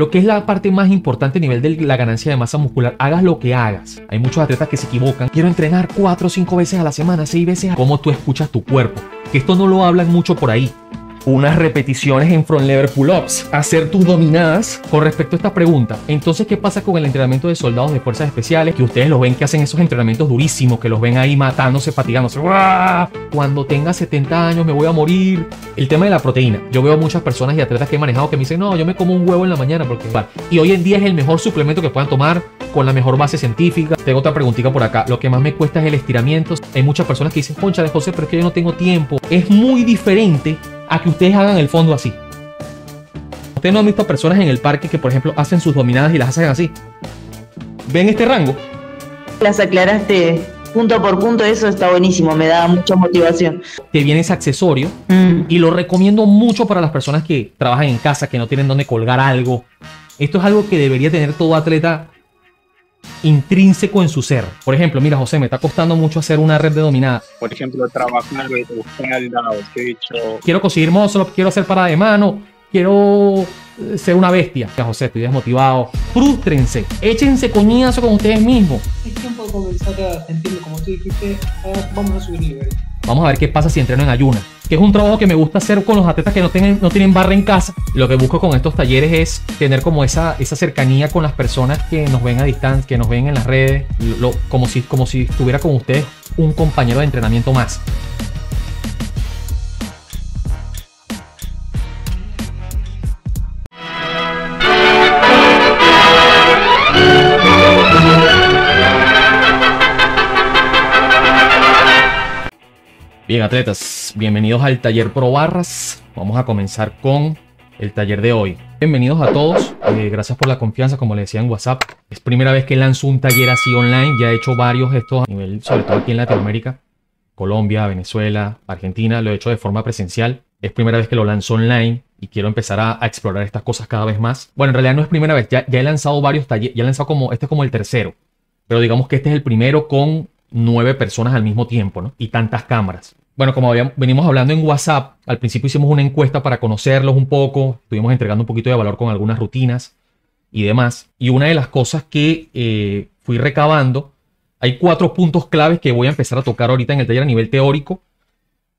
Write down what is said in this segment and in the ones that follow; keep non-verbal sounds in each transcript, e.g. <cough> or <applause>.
lo que es la parte más importante a nivel de la ganancia de masa muscular. Hagas lo que hagas. Hay muchos atletas que se equivocan. Quiero entrenar 4 o 5 veces a la semana, 6 veces. a ¿Cómo tú escuchas tu cuerpo? Que esto no lo hablan mucho por ahí unas repeticiones en front lever pull-ups, hacer tus dominadas con respecto a esta pregunta. Entonces, ¿qué pasa con el entrenamiento de soldados de fuerzas especiales? Que ustedes los ven que hacen esos entrenamientos durísimos, que los ven ahí matándose, fatigándose. Cuando tenga 70 años me voy a morir. El tema de la proteína. Yo veo muchas personas y atletas que he manejado que me dicen, no, yo me como un huevo en la mañana porque... Y hoy en día es el mejor suplemento que puedan tomar con la mejor base científica. Tengo otra preguntita por acá. Lo que más me cuesta es el estiramiento. Hay muchas personas que dicen, concha de José, pero es que yo no tengo tiempo. Es muy diferente a que ustedes hagan el fondo así. Ustedes no han visto personas en el parque que, por ejemplo, hacen sus dominadas y las hacen así. ¿Ven este rango? Las aclaraste punto por punto, eso está buenísimo, me da mucha motivación. Te viene ese accesorio mm. y lo recomiendo mucho para las personas que trabajan en casa, que no tienen dónde colgar algo. Esto es algo que debería tener todo atleta intrínseco en su ser. Por ejemplo, mira José, me está costando mucho hacer una red de dominada. Por ejemplo, trabajar de espalda, he dicho. Quiero conseguir mozos quiero hacer para de mano, quiero eh, ser una bestia. Ya José, estoy desmotivado. Frústrense, échense coñazo con ustedes mismos. Es tiempo de comenzar a sentirlo, como tú dijiste, vamos a subir nivel. Vamos a ver qué pasa si entreno en ayuna. Que es un trabajo que me gusta hacer con los atletas que no tienen, no tienen barra en casa. Lo que busco con estos talleres es tener como esa, esa cercanía con las personas que nos ven a distancia, que nos ven en las redes, como, si, como si estuviera con ustedes un compañero de entrenamiento más. Bien, atletas, bienvenidos al taller Pro Barras. Vamos a comenzar con el taller de hoy. Bienvenidos a todos, eh, gracias por la confianza, como les decía en WhatsApp. Es primera vez que lanzo un taller así online, ya he hecho varios estos a nivel, sobre todo aquí en Latinoamérica, Colombia, Venezuela, Argentina, lo he hecho de forma presencial. Es primera vez que lo lanzo online y quiero empezar a, explorar estas cosas cada vez más. Bueno, en realidad no es primera vez, ya, ya he lanzado varios talleres, ya he lanzado como, este es como el tercero, pero digamos que este es el primero con nueve personas al mismo tiempo, ¿no? Y tantas cámaras. Bueno, como venimos hablando en WhatsApp, al principio hicimos una encuesta para conocerlos un poco, estuvimos entregando un poquito de valor con algunas rutinas y demás. Y una de las cosas que eh, fui recabando, hay cuatro puntos claves que voy a empezar a tocar ahorita en el taller a nivel teórico,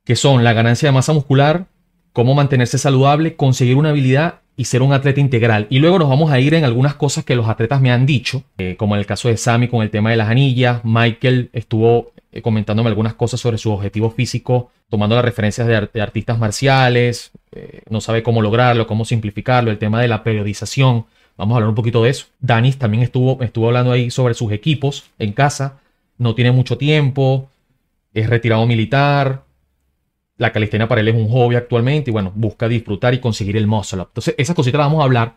que son la ganancia de masa muscular, cómo mantenerse saludable, conseguir una habilidad y ser un atleta integral. Y luego nos vamos a ir en algunas cosas que los atletas me han dicho, eh, como en el caso de Sammy con el tema de las anillas. Michael estuvo eh, comentándome algunas cosas sobre su objetivos físico, tomando las referencias de, artistas marciales, eh, no sabe cómo lograrlo, cómo simplificarlo, el tema de la periodización. Vamos a hablar un poquito de eso. Danis también estuvo, estuvo hablando ahí sobre sus equipos en casa. No tiene mucho tiempo, es retirado militar, la calistenia para él es un hobby actualmente y bueno, busca disfrutar y conseguir el muscle up. Entonces, esas cositas las vamos a hablar.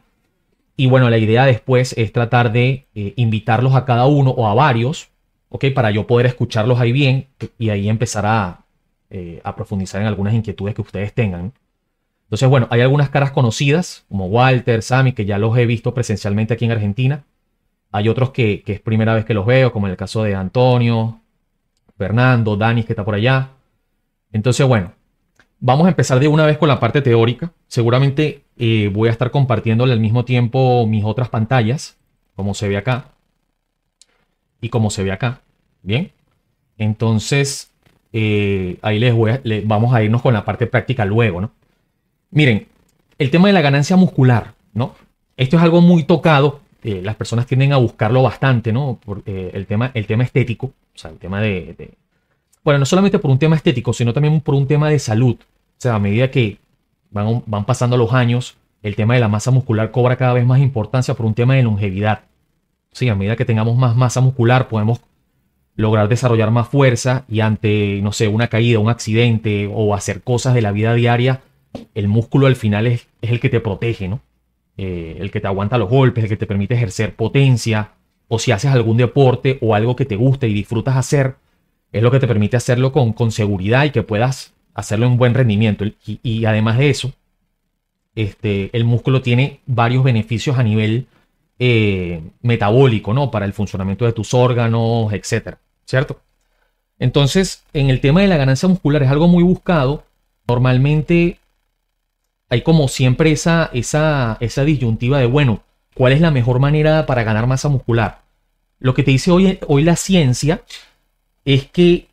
Y bueno, la idea después es tratar de eh, invitarlos a cada uno o a varios, ¿ok? Para yo poder escucharlos ahí bien y ahí empezar eh, a, profundizar en algunas inquietudes que ustedes tengan. Entonces, bueno, hay algunas caras conocidas, como Walter, Sammy, que ya los he visto presencialmente aquí en Argentina. Hay otros que, que es primera vez que los veo, como en el caso de Antonio, Fernando, Danis, que está por allá. Entonces, bueno, vamos a empezar de una vez con la parte teórica. Seguramente eh, voy a estar compartiéndole al mismo tiempo mis otras pantallas, como se ve acá y como se ve acá. Bien, entonces eh, ahí les voy a, vamos a irnos con la parte práctica luego, ¿no? Miren, el tema de la ganancia muscular, ¿no? Esto es algo muy tocado. Eh, las personas tienden a buscarlo bastante, ¿no? Por, el, tema, el tema estético, o sea, el tema de bueno, no solamente por un tema estético, sino también por un tema de salud. O sea, a medida que van, pasando los años, el tema de la masa muscular cobra cada vez más importancia por un tema de longevidad. Sí, a medida que tengamos más masa muscular, podemos lograr desarrollar más fuerza y ante, no sé, una caída, un accidente o hacer cosas de la vida diaria, el músculo al final es, el que te protege, ¿no? Eh, el que te aguanta los golpes, el que te permite ejercer potencia, o si haces algún deporte o algo que te guste y disfrutas hacer, es lo que te permite hacerlo con, con seguridad y que puedas hacerlo en buen rendimiento. Y, además de eso, este, el músculo tiene varios beneficios a nivel eh, metabólico, ¿no? Para el funcionamiento de tus órganos, etcétera, ¿cierto? Entonces, en el tema de la ganancia muscular es algo muy buscado. Normalmente hay como siempre esa, esa, disyuntiva de, bueno, ¿cuál es la mejor manera para ganar masa muscular? Lo que te dice hoy, hoy la ciencia es que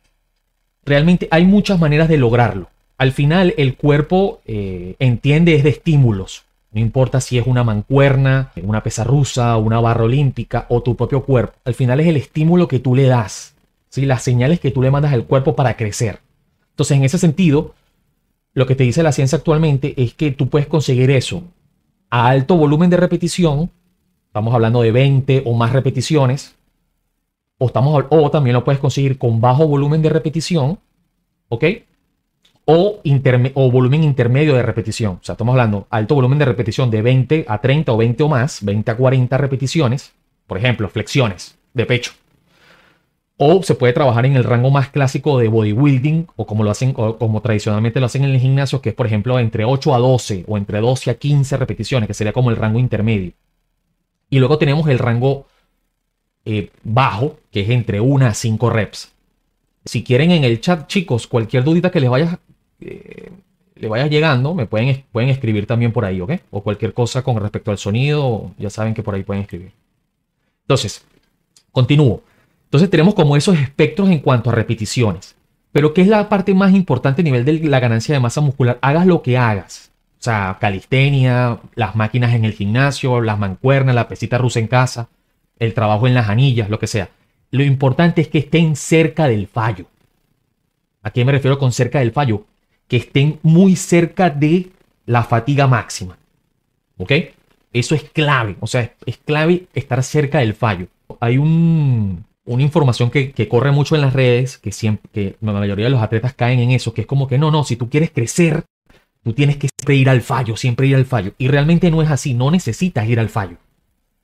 realmente hay muchas maneras de lograrlo. Al final el cuerpo eh, entiende es de estímulos. No importa si es una mancuerna, una pesa rusa, una barra olímpica o tu propio cuerpo. Al final es el estímulo que tú le das, las señales que tú le mandas al cuerpo para crecer. Entonces, en ese sentido, lo que te dice la ciencia actualmente es que tú puedes conseguir eso a alto volumen de repetición, estamos hablando de 20 o más repeticiones, o, también lo puedes conseguir con bajo volumen de repetición, ¿ok? O, o volumen intermedio de repetición. O sea, estamos hablando alto volumen de repetición de 20 a 30 o 20 o más, 20 a 40 repeticiones, por ejemplo, flexiones de pecho. O se puede trabajar en el rango más clásico de bodybuilding, o como lo hacen, como tradicionalmente lo hacen en el gimnasio, que es, por ejemplo, entre 8 a 12 o entre 12 a 15 repeticiones, que sería como el rango intermedio. Y luego tenemos el rango eh, bajo, que es entre una a cinco reps. Si quieren en el chat, chicos, cualquier dudita que les vaya, eh, le vaya llegando, me pueden, pueden escribir también por ahí, O cualquier cosa con respecto al sonido, ya saben que por ahí pueden escribir. Entonces, continúo. Entonces tenemos como esos espectros en cuanto a repeticiones. Pero ¿qué es la parte más importante a nivel de la ganancia de masa muscular? Hagas lo que hagas. O sea, calistenia, las máquinas en el gimnasio, las mancuernas, la pesita rusa en casa el trabajo en las anillas, lo que sea. Lo importante es que estén cerca del fallo. ¿A qué me refiero con cerca del fallo? Que estén muy cerca de la fatiga máxima. ¿Ok? Eso es clave. O sea, es clave estar cerca del fallo. Hay un, una información que, corre mucho en las redes, que, siempre, que la mayoría de los atletas caen en eso, que es como que no, no, si tú quieres crecer, tú tienes que ir al fallo, siempre ir al fallo. Y realmente no es así, no necesitas ir al fallo.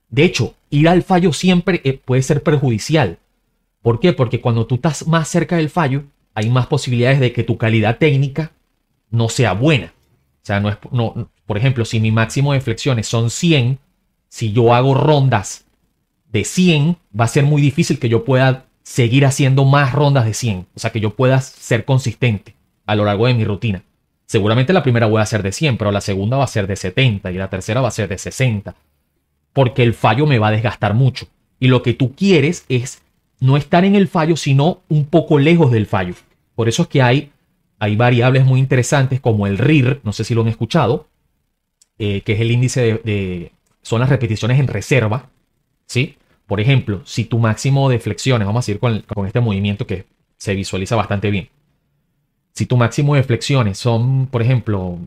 De hecho, ir al fallo siempre eh, puede ser perjudicial. ¿Por qué? Porque cuando tú estás más cerca del fallo, hay más posibilidades de que tu calidad técnica no sea buena. O sea, no es, no, por ejemplo, si mi máximo de flexiones son 100, si yo hago rondas de 100, va a ser muy difícil que yo pueda seguir haciendo más rondas de 100. O sea, que yo pueda ser consistente a lo largo de mi rutina. Seguramente la primera voy a ser de 100, pero la segunda va a ser de 70 y la tercera va a ser de 60 porque el fallo me va a desgastar mucho. Y lo que tú quieres es no estar en el fallo, sino un poco lejos del fallo. Por eso es que hay, hay variables muy interesantes como el RIR, no sé si lo han escuchado, eh, que es el índice de, son las repeticiones en reserva, ¿sí? Por ejemplo, si tu máximo de flexiones, vamos a ir con, con este movimiento que se visualiza bastante bien. Si tu máximo de flexiones son, por ejemplo,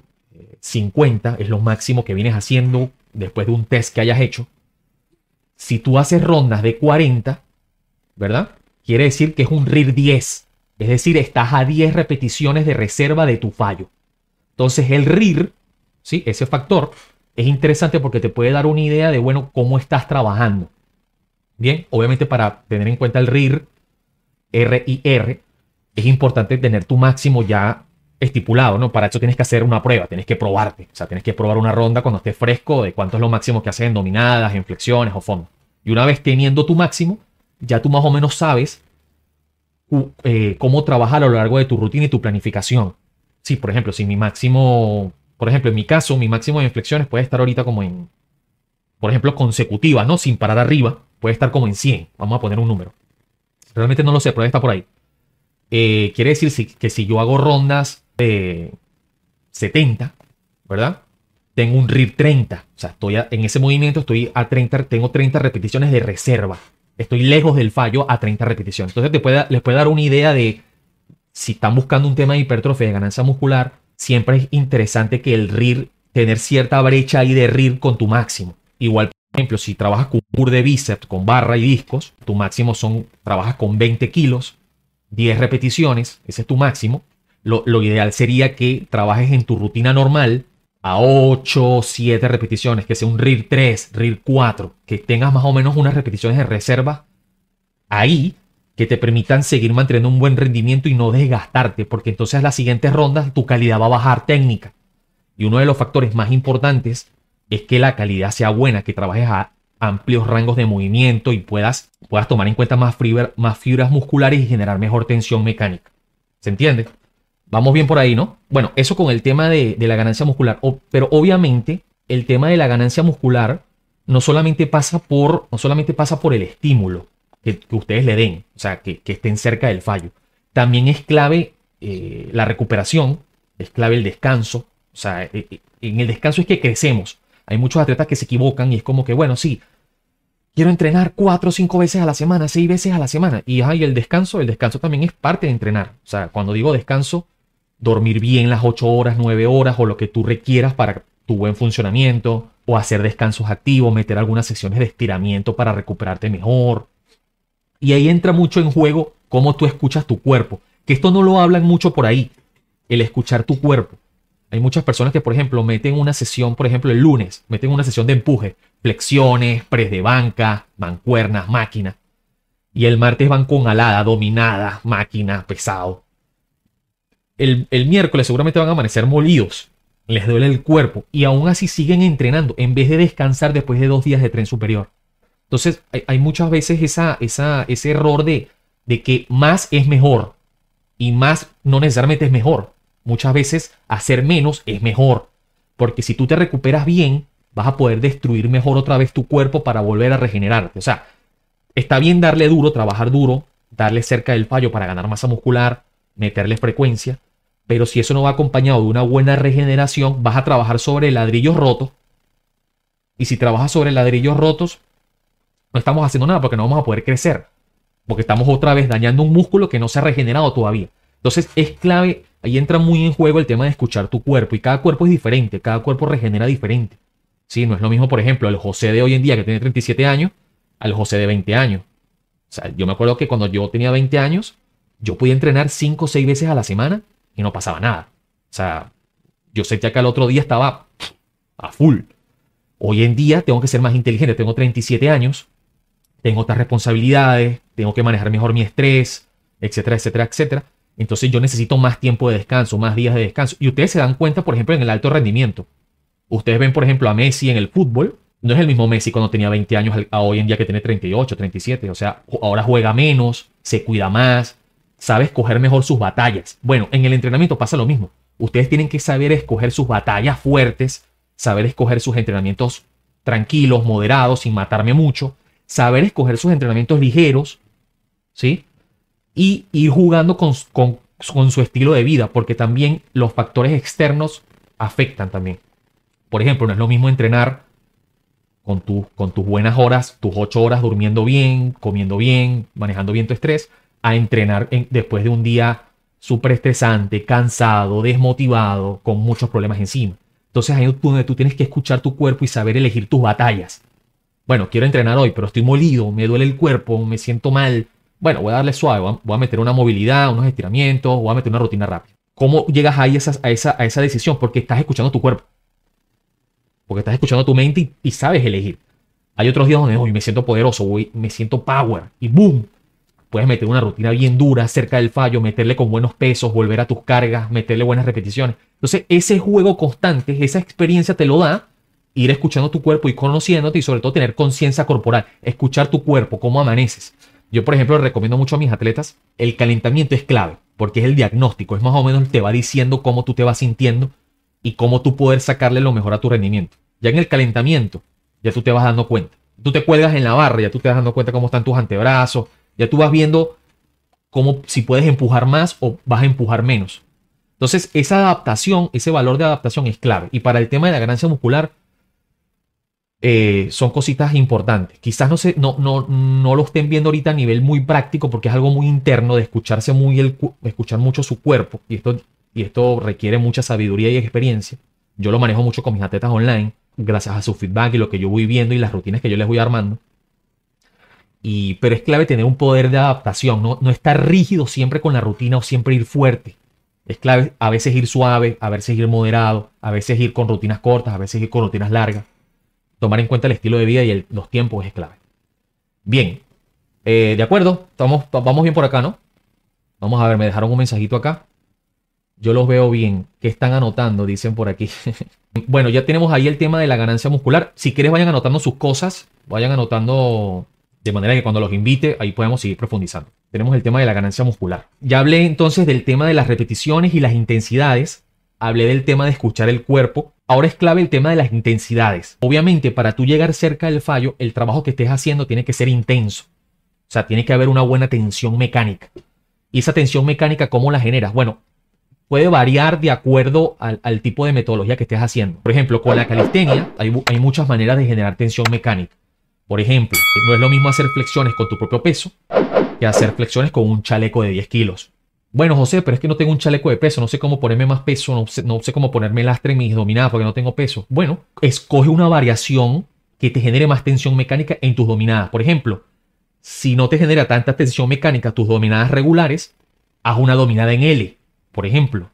50, eh, es lo máximo que vienes haciendo después de un test que hayas hecho, si tú haces rondas de 40, ¿verdad? Quiere decir que es un RIR 10, es decir, estás a 10 repeticiones de reserva de tu fallo. Entonces el RIR, ¿sí? ese factor, es interesante porque te puede dar una idea de, bueno, cómo estás trabajando. Bien, obviamente para tener en cuenta el RIR, R, -I -R es importante tener tu máximo ya estipulado, ¿no? Para eso tienes que hacer una prueba, tienes que probarte. O sea, tienes que probar una ronda cuando estés fresco de cuánto es lo máximo que haces en dominadas, en flexiones o fondo. Y una vez teniendo tu máximo, ya tú más o menos sabes eh, cómo trabajar a lo largo de tu rutina y tu planificación. Sí, por ejemplo, si mi máximo, por ejemplo, en mi caso, mi máximo de flexiones puede estar ahorita como en, por ejemplo, consecutivas, ¿no? Sin parar arriba, puede estar como en 100. Vamos a poner un número. Realmente no lo sé, pero está por ahí. Eh, quiere decir que si yo hago rondas 70, ¿verdad? Tengo un RIR 30, o sea, estoy en ese movimiento estoy a 30, tengo 30 repeticiones de reserva. Estoy lejos del fallo a 30 repeticiones. Entonces te les puede dar una idea de si están buscando un tema de hipertrofia de ganancia muscular, siempre es interesante que el RIR, tener cierta brecha ahí de RIR con tu máximo. Igual, por ejemplo, si trabajas con un de bíceps, con barra y discos, tu máximo son, trabajas con 20 kilos, 10 repeticiones, ese es tu máximo lo, ideal sería que trabajes en tu rutina normal a 8, 7 repeticiones, que sea un RIR 3, RIR 4, que tengas más o menos unas repeticiones de reserva ahí que te permitan seguir manteniendo un buen rendimiento y no desgastarte, porque entonces las siguientes rondas tu calidad va a bajar técnica. Y uno de los factores más importantes es que la calidad sea buena, que trabajes a amplios rangos de movimiento y puedas, puedas tomar en cuenta más, más fibras musculares y generar mejor tensión mecánica. ¿Se entiende? Vamos bien por ahí, ¿no? Bueno, eso con el tema de, la ganancia muscular. pero obviamente el tema de la ganancia muscular no solamente pasa por, no solamente pasa por el estímulo que, ustedes le den, o sea, que, estén cerca del fallo. También es clave eh, la recuperación, es clave el descanso. O sea, eh, eh, en el descanso es que crecemos. Hay muchos atletas que se equivocan y es como que, bueno, sí, quiero entrenar cuatro o cinco veces a la semana, seis veces a la semana. Y, el descanso, el descanso también es parte de entrenar. O sea, cuando digo descanso, dormir bien las 8 horas, 9 horas o lo que tú requieras para tu buen funcionamiento, o hacer descansos activos, meter algunas sesiones de estiramiento para recuperarte mejor. Y ahí entra mucho en juego cómo tú escuchas tu cuerpo, que esto no lo hablan mucho por ahí, el escuchar tu cuerpo. Hay muchas personas que, por ejemplo, meten una sesión, por ejemplo, el lunes, meten una sesión de empuje, flexiones, pres de banca, mancuernas, máquina. Y el martes van con alada, dominada, máquina, pesado el, miércoles seguramente van a amanecer molidos, les duele el cuerpo y aún así siguen entrenando en vez de descansar después de dos días de tren superior. Entonces hay, muchas veces esa, esa, ese error de, de que más es mejor y más no necesariamente es mejor. Muchas veces hacer menos es mejor porque si tú te recuperas bien vas a poder destruir mejor otra vez tu cuerpo para volver a regenerarte. O sea, está bien darle duro, trabajar duro, darle cerca del fallo para ganar masa muscular, meterle frecuencia, pero si eso no va acompañado de una buena regeneración, vas a trabajar sobre ladrillos rotos. Y si trabajas sobre ladrillos rotos, no estamos haciendo nada porque no vamos a poder crecer. Porque estamos otra vez dañando un músculo que no se ha regenerado todavía. Entonces es clave, ahí entra muy en juego el tema de escuchar tu cuerpo. Y cada cuerpo es diferente, cada cuerpo regenera diferente. no es lo mismo, por ejemplo, el José de hoy en día que tiene 37 años al José de 20 años. O sea, yo me acuerdo que cuando yo tenía 20 años, yo podía entrenar 5 o 6 veces a la semana no pasaba nada. O sea, yo sé que acá el otro día estaba a full. Hoy en día tengo que ser más inteligente, tengo 37 años, tengo otras responsabilidades, tengo que manejar mejor mi estrés, etcétera, etcétera, etcétera. Entonces yo necesito más tiempo de descanso, más días de descanso. Y ustedes se dan cuenta, por ejemplo, en el alto rendimiento. Ustedes ven, por ejemplo, a Messi en el fútbol. No es el mismo Messi cuando tenía 20 años a hoy en día que tiene 38, 37. O sea, ahora juega menos, se cuida más, sabe escoger mejor sus batallas. Bueno, en el entrenamiento pasa lo mismo. Ustedes tienen que saber escoger sus batallas fuertes, saber escoger sus entrenamientos tranquilos, moderados, sin matarme mucho, saber escoger sus entrenamientos ligeros, ¿sí? Y ir jugando con, con, con su estilo de vida, porque también los factores externos afectan también. Por ejemplo, no es lo mismo entrenar con, tus con tus buenas horas, tus ocho horas durmiendo bien, comiendo bien, manejando bien tu estrés, a entrenar después de un día súper estresante, cansado, desmotivado, con muchos problemas encima. Entonces ahí es donde tú tienes que escuchar tu cuerpo y saber elegir tus batallas. Bueno, quiero entrenar hoy, pero estoy molido, me duele el cuerpo, me siento mal. Bueno, voy a darle suave, voy a meter una movilidad, unos estiramientos, voy a meter una rutina rápida. ¿Cómo llegas ahí a, esa, a esa decisión? Porque estás escuchando tu cuerpo. Porque estás escuchando tu mente y, sabes elegir. Hay otros días donde hoy me siento poderoso, voy, me siento power y boom, puedes meter una rutina bien dura cerca del fallo, meterle con buenos pesos, volver a tus cargas, meterle buenas repeticiones. Entonces, ese juego constante, esa experiencia te lo da ir escuchando tu cuerpo y conociéndote y sobre todo tener conciencia corporal, escuchar tu cuerpo, cómo amaneces. Yo, por ejemplo, recomiendo mucho a mis atletas, el calentamiento es clave, porque es el diagnóstico, es más o menos te va diciendo cómo tú te vas sintiendo y cómo tú puedes sacarle lo mejor a tu rendimiento. Ya en el calentamiento, ya tú te vas dando cuenta. Tú te cuelgas en la barra, ya tú te vas dando cuenta cómo están tus antebrazos, ya tú vas viendo cómo si puedes empujar más o vas a empujar menos. Entonces, esa adaptación, ese valor de adaptación es clave. Y para el tema de la ganancia muscular, eh, son cositas importantes. Quizás no, se, no, no, no, lo estén viendo ahorita a nivel muy práctico porque es algo muy interno de escucharse muy el, escuchar mucho su cuerpo. Y esto, y esto requiere mucha sabiduría y experiencia. Yo lo manejo mucho con mis atletas online, gracias a su feedback y lo que yo voy viendo y las rutinas que yo les voy armando pero es clave tener un poder de adaptación, no, no estar rígido siempre con la rutina o siempre ir fuerte. Es clave a veces ir suave, a veces ir moderado, a veces ir con rutinas cortas, a veces ir con rutinas largas. Tomar en cuenta el estilo de vida y los tiempos es clave. Bien, eh, de acuerdo, vamos bien por acá, ¿no? Vamos a ver, me dejaron un mensajito acá. Yo los veo bien. ¿Qué están anotando? Dicen por aquí. <laughs> bueno, ya tenemos ahí el tema de la ganancia muscular. Si quieres, vayan anotando sus cosas. Vayan anotando de manera que cuando los invite, ahí podemos seguir profundizando. Tenemos el tema de la ganancia muscular. Ya hablé entonces del tema de las repeticiones y las intensidades. Hablé del tema de escuchar el cuerpo. Ahora es clave el tema de las intensidades. Obviamente, para tú llegar cerca del fallo, el trabajo que estés haciendo tiene que ser intenso. O sea, tiene que haber una buena tensión mecánica. ¿Y esa tensión mecánica cómo la generas? Bueno, puede variar de acuerdo al, tipo de metodología que estés haciendo. Por ejemplo, con la calistenia hay muchas maneras de generar tensión mecánica. Por ejemplo, no es lo mismo hacer flexiones con tu propio peso que hacer flexiones con un chaleco de 10 kilos. Bueno, José, pero es que no tengo un chaleco de peso, no sé cómo ponerme más peso, no sé, no sé cómo ponerme lastre en mis dominadas porque no tengo peso. Bueno, escoge una variación que te genere más tensión mecánica en tus dominadas. Por ejemplo, si no te genera tanta tensión mecánica tus dominadas regulares, haz una dominada en L, por ejemplo.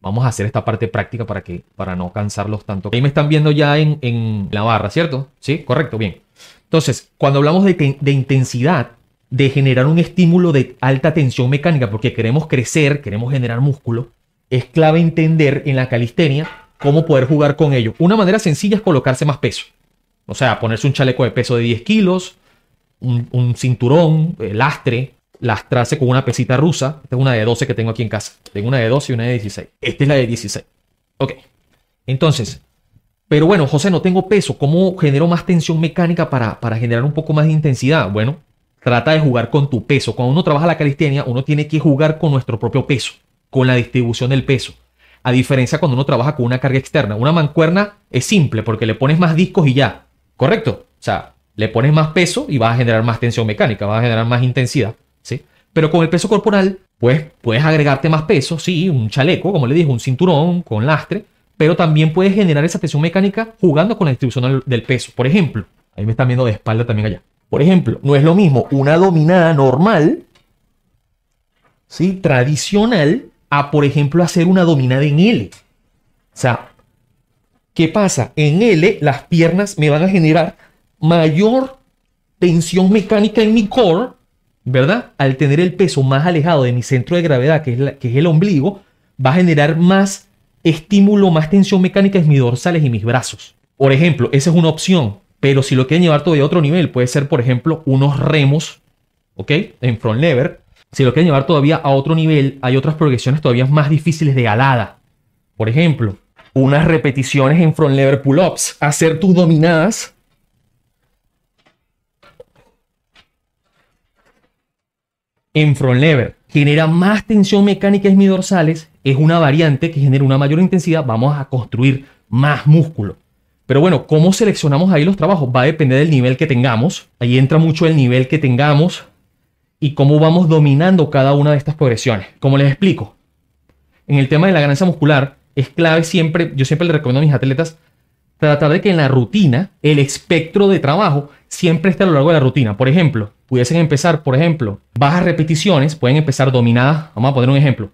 Vamos a hacer esta parte práctica para que para no cansarlos tanto. Ahí me están viendo ya en la barra, ¿cierto? Sí, correcto, bien. Entonces, cuando hablamos de, intensidad, de generar un estímulo de alta tensión mecánica, porque queremos crecer, queremos generar músculo, es clave entender en la calistenia cómo poder jugar con ello. Una manera sencilla es colocarse más peso. O sea, ponerse un chaleco de peso de 10 kilos, un, un cinturón, eh, lastre, lastrarse con una pesita rusa. Esta es una de 12 que tengo aquí en casa. Tengo una de 12 y una de 16. Esta es la de 16. Ok. Entonces, pero bueno, José, no tengo peso. ¿Cómo genero más tensión mecánica para, para generar un poco más de intensidad? Bueno, trata de jugar con tu peso. Cuando uno trabaja la calistenia, uno tiene que jugar con nuestro propio peso, con la distribución del peso. A diferencia cuando uno trabaja con una carga externa. Una mancuerna es simple porque le pones más discos y ya. ¿Correcto? O sea, le pones más peso y vas a generar más tensión mecánica, vas a generar más intensidad. ¿sí? Pero con el peso corporal, pues puedes agregarte más peso, sí, un chaleco, como le dije, un cinturón con lastre pero también puedes generar esa tensión mecánica jugando con la distribución del peso. Por ejemplo, ahí me están viendo de espalda también allá. Por ejemplo, no es lo mismo una dominada normal, ¿sí? tradicional, a por ejemplo hacer una dominada en L. O sea, ¿qué pasa? En L las piernas me van a generar mayor tensión mecánica en mi core, ¿verdad? Al tener el peso más alejado de mi centro de gravedad, que es, que es el ombligo, va a generar más estímulo, más tensión mecánica en mis dorsales y mis brazos. Por ejemplo, esa es una opción, pero si lo quieren llevar todavía a otro nivel, puede ser, por ejemplo, unos remos, ¿ok? En front lever. Si lo quieren llevar todavía a otro nivel, hay otras progresiones todavía más difíciles de alada. Por ejemplo, unas repeticiones en front lever pull-ups, hacer tus dominadas. En front lever genera más tensión mecánica en mis dorsales, es una variante que genera una mayor intensidad, vamos a construir más músculo. Pero bueno, ¿cómo seleccionamos ahí los trabajos? Va a depender del nivel que tengamos, ahí entra mucho el nivel que tengamos y cómo vamos dominando cada una de estas progresiones. Como les explico, en el tema de la ganancia muscular es clave siempre, yo siempre le recomiendo a mis atletas tratar de que en la rutina el espectro de trabajo siempre esté a lo largo de la rutina. Por ejemplo, pudiesen empezar, por ejemplo, bajas repeticiones, pueden empezar dominadas, vamos a poner un ejemplo,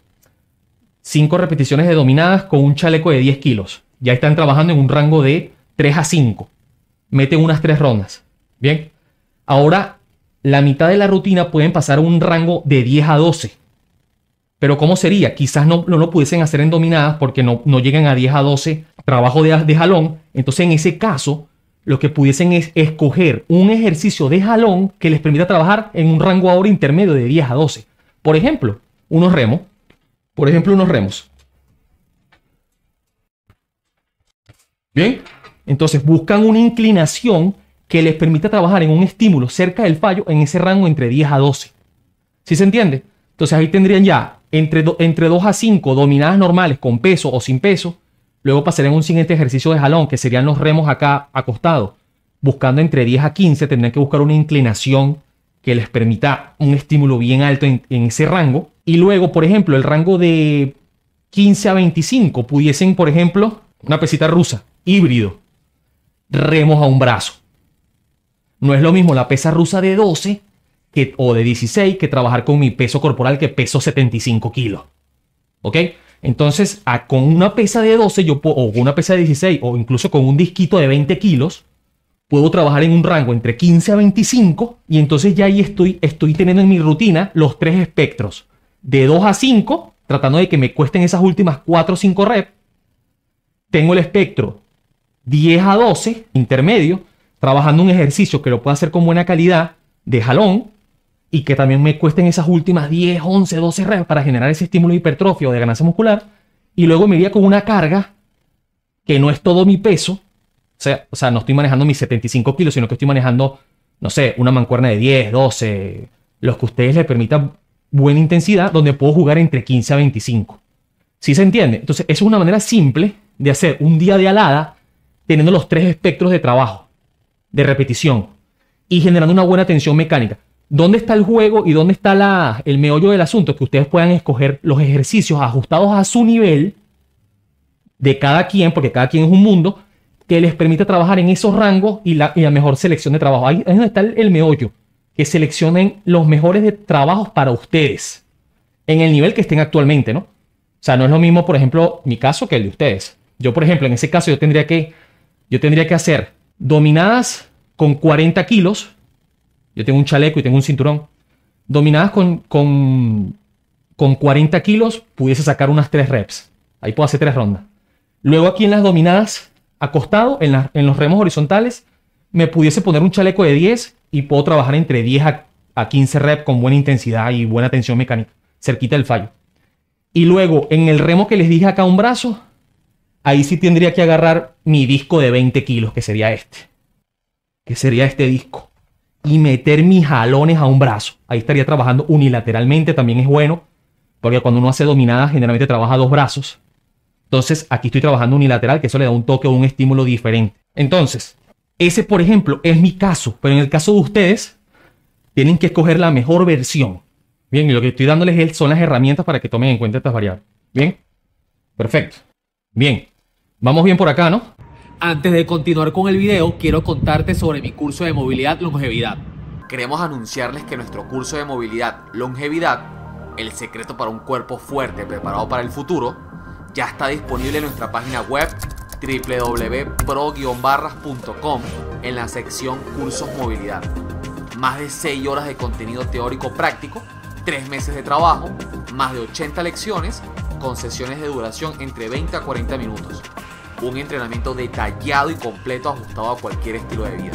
5 repeticiones de dominadas con un chaleco de 10 kilos. Ya están trabajando en un rango de 3 a 5. Meten unas 3 rondas. Bien. Ahora, la mitad de la rutina pueden pasar a un rango de 10 a 12. Pero ¿cómo sería? Quizás no, no lo pudiesen hacer en dominadas porque no, no llegan a 10 a 12 trabajo de, de jalón. Entonces, en ese caso, lo que pudiesen es escoger un ejercicio de jalón que les permita trabajar en un rango ahora intermedio de 10 a 12. Por ejemplo, unos remos. Por ejemplo, unos remos. Bien, entonces buscan una inclinación que les permita trabajar en un estímulo cerca del fallo en ese rango entre 10 a 12. ¿Sí se entiende? Entonces ahí tendrían ya entre, entre 2 a 5 dominadas normales con peso o sin peso, Luego pasaré en un siguiente ejercicio de jalón, que serían los remos acá acostados. Buscando entre 10 a 15, tendrían que buscar una inclinación que les permita un estímulo bien alto en, ese rango. Y luego, por ejemplo, el rango de 15 a 25, pudiesen, por ejemplo, una pesita rusa, híbrido, remos a un brazo. No es lo mismo la pesa rusa de 12 que, o de 16 que trabajar con mi peso corporal que peso 75 kilos. ¿Ok? Entonces, con una pesa de 12 yo o con una pesa de 16 o incluso con un disquito de 20 kilos, puedo trabajar en un rango entre 15 a 25 y entonces ya ahí estoy, estoy teniendo en mi rutina los tres espectros, de 2 a 5, tratando de que me cuesten esas últimas 4 o 5 reps. Tengo el espectro 10 a 12, intermedio, trabajando un ejercicio que lo pueda hacer con buena calidad de jalón y que también me cuesten esas últimas 10, 11, 12 reps para generar ese estímulo hipertrofio de ganancia muscular. Y luego me iría con una carga que no es todo mi peso. O sea, no estoy manejando mis 75 kilos, sino que estoy manejando, no sé, una mancuerna de 10, 12, los que ustedes les permitan buena intensidad, donde puedo jugar entre 15 a 25. ¿Sí se entiende? Entonces, eso es una manera simple de hacer un día de alada teniendo los tres espectros de trabajo, de repetición y generando una buena tensión mecánica. ¿Dónde está el juego y dónde está la, el meollo del asunto? Que ustedes puedan escoger los ejercicios ajustados a su nivel de cada quien, porque cada quien es un mundo, que les permita trabajar en esos rangos y la, mejor selección de trabajo. Ahí, donde está el, meollo, que seleccionen los mejores trabajos para ustedes, en el nivel que estén actualmente, ¿no? O sea, no es lo mismo, por ejemplo, mi caso que el de ustedes. Yo, por ejemplo, en ese caso yo tendría que, yo tendría que hacer dominadas con 40 kilos yo tengo un chaleco y tengo un cinturón. Dominadas con, con, con 40 kilos, pudiese sacar unas 3 reps. Ahí puedo hacer 3 rondas. Luego aquí en las dominadas, acostado, en, en los remos horizontales, me pudiese poner un chaleco de 10 y puedo trabajar entre 10 a, a 15 reps con buena intensidad y buena tensión mecánica, cerquita del fallo. Y luego, en el remo que les dije acá, un brazo, ahí sí tendría que agarrar mi disco de 20 kilos, que sería este. Que sería este disco y meter mis jalones a un brazo. Ahí estaría trabajando unilateralmente, también es bueno, porque cuando uno hace dominada generalmente trabaja dos brazos. Entonces aquí estoy trabajando unilateral, que eso le da un toque o un estímulo diferente. Entonces, ese por ejemplo es mi caso, pero en el caso de ustedes, tienen que escoger la mejor versión. Bien, y lo que estoy dándoles son las herramientas para que tomen en cuenta estas variables. Bien, perfecto. Bien, vamos bien por acá, ¿no? Antes de continuar con el video, quiero contarte sobre mi curso de movilidad longevidad. Queremos anunciarles que nuestro curso de movilidad longevidad, el secreto para un cuerpo fuerte preparado para el futuro, ya está disponible en nuestra página web www.pro-barras.com en la sección Cursos Movilidad. Más de 6 horas de contenido teórico práctico, 3 meses de trabajo, más de 80 lecciones con sesiones de duración entre 20 a 40 minutos un entrenamiento detallado y completo ajustado a cualquier estilo de vida.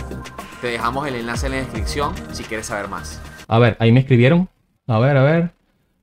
Te dejamos el enlace en la descripción si quieres saber más. A ver, ahí me escribieron. A ver, a ver.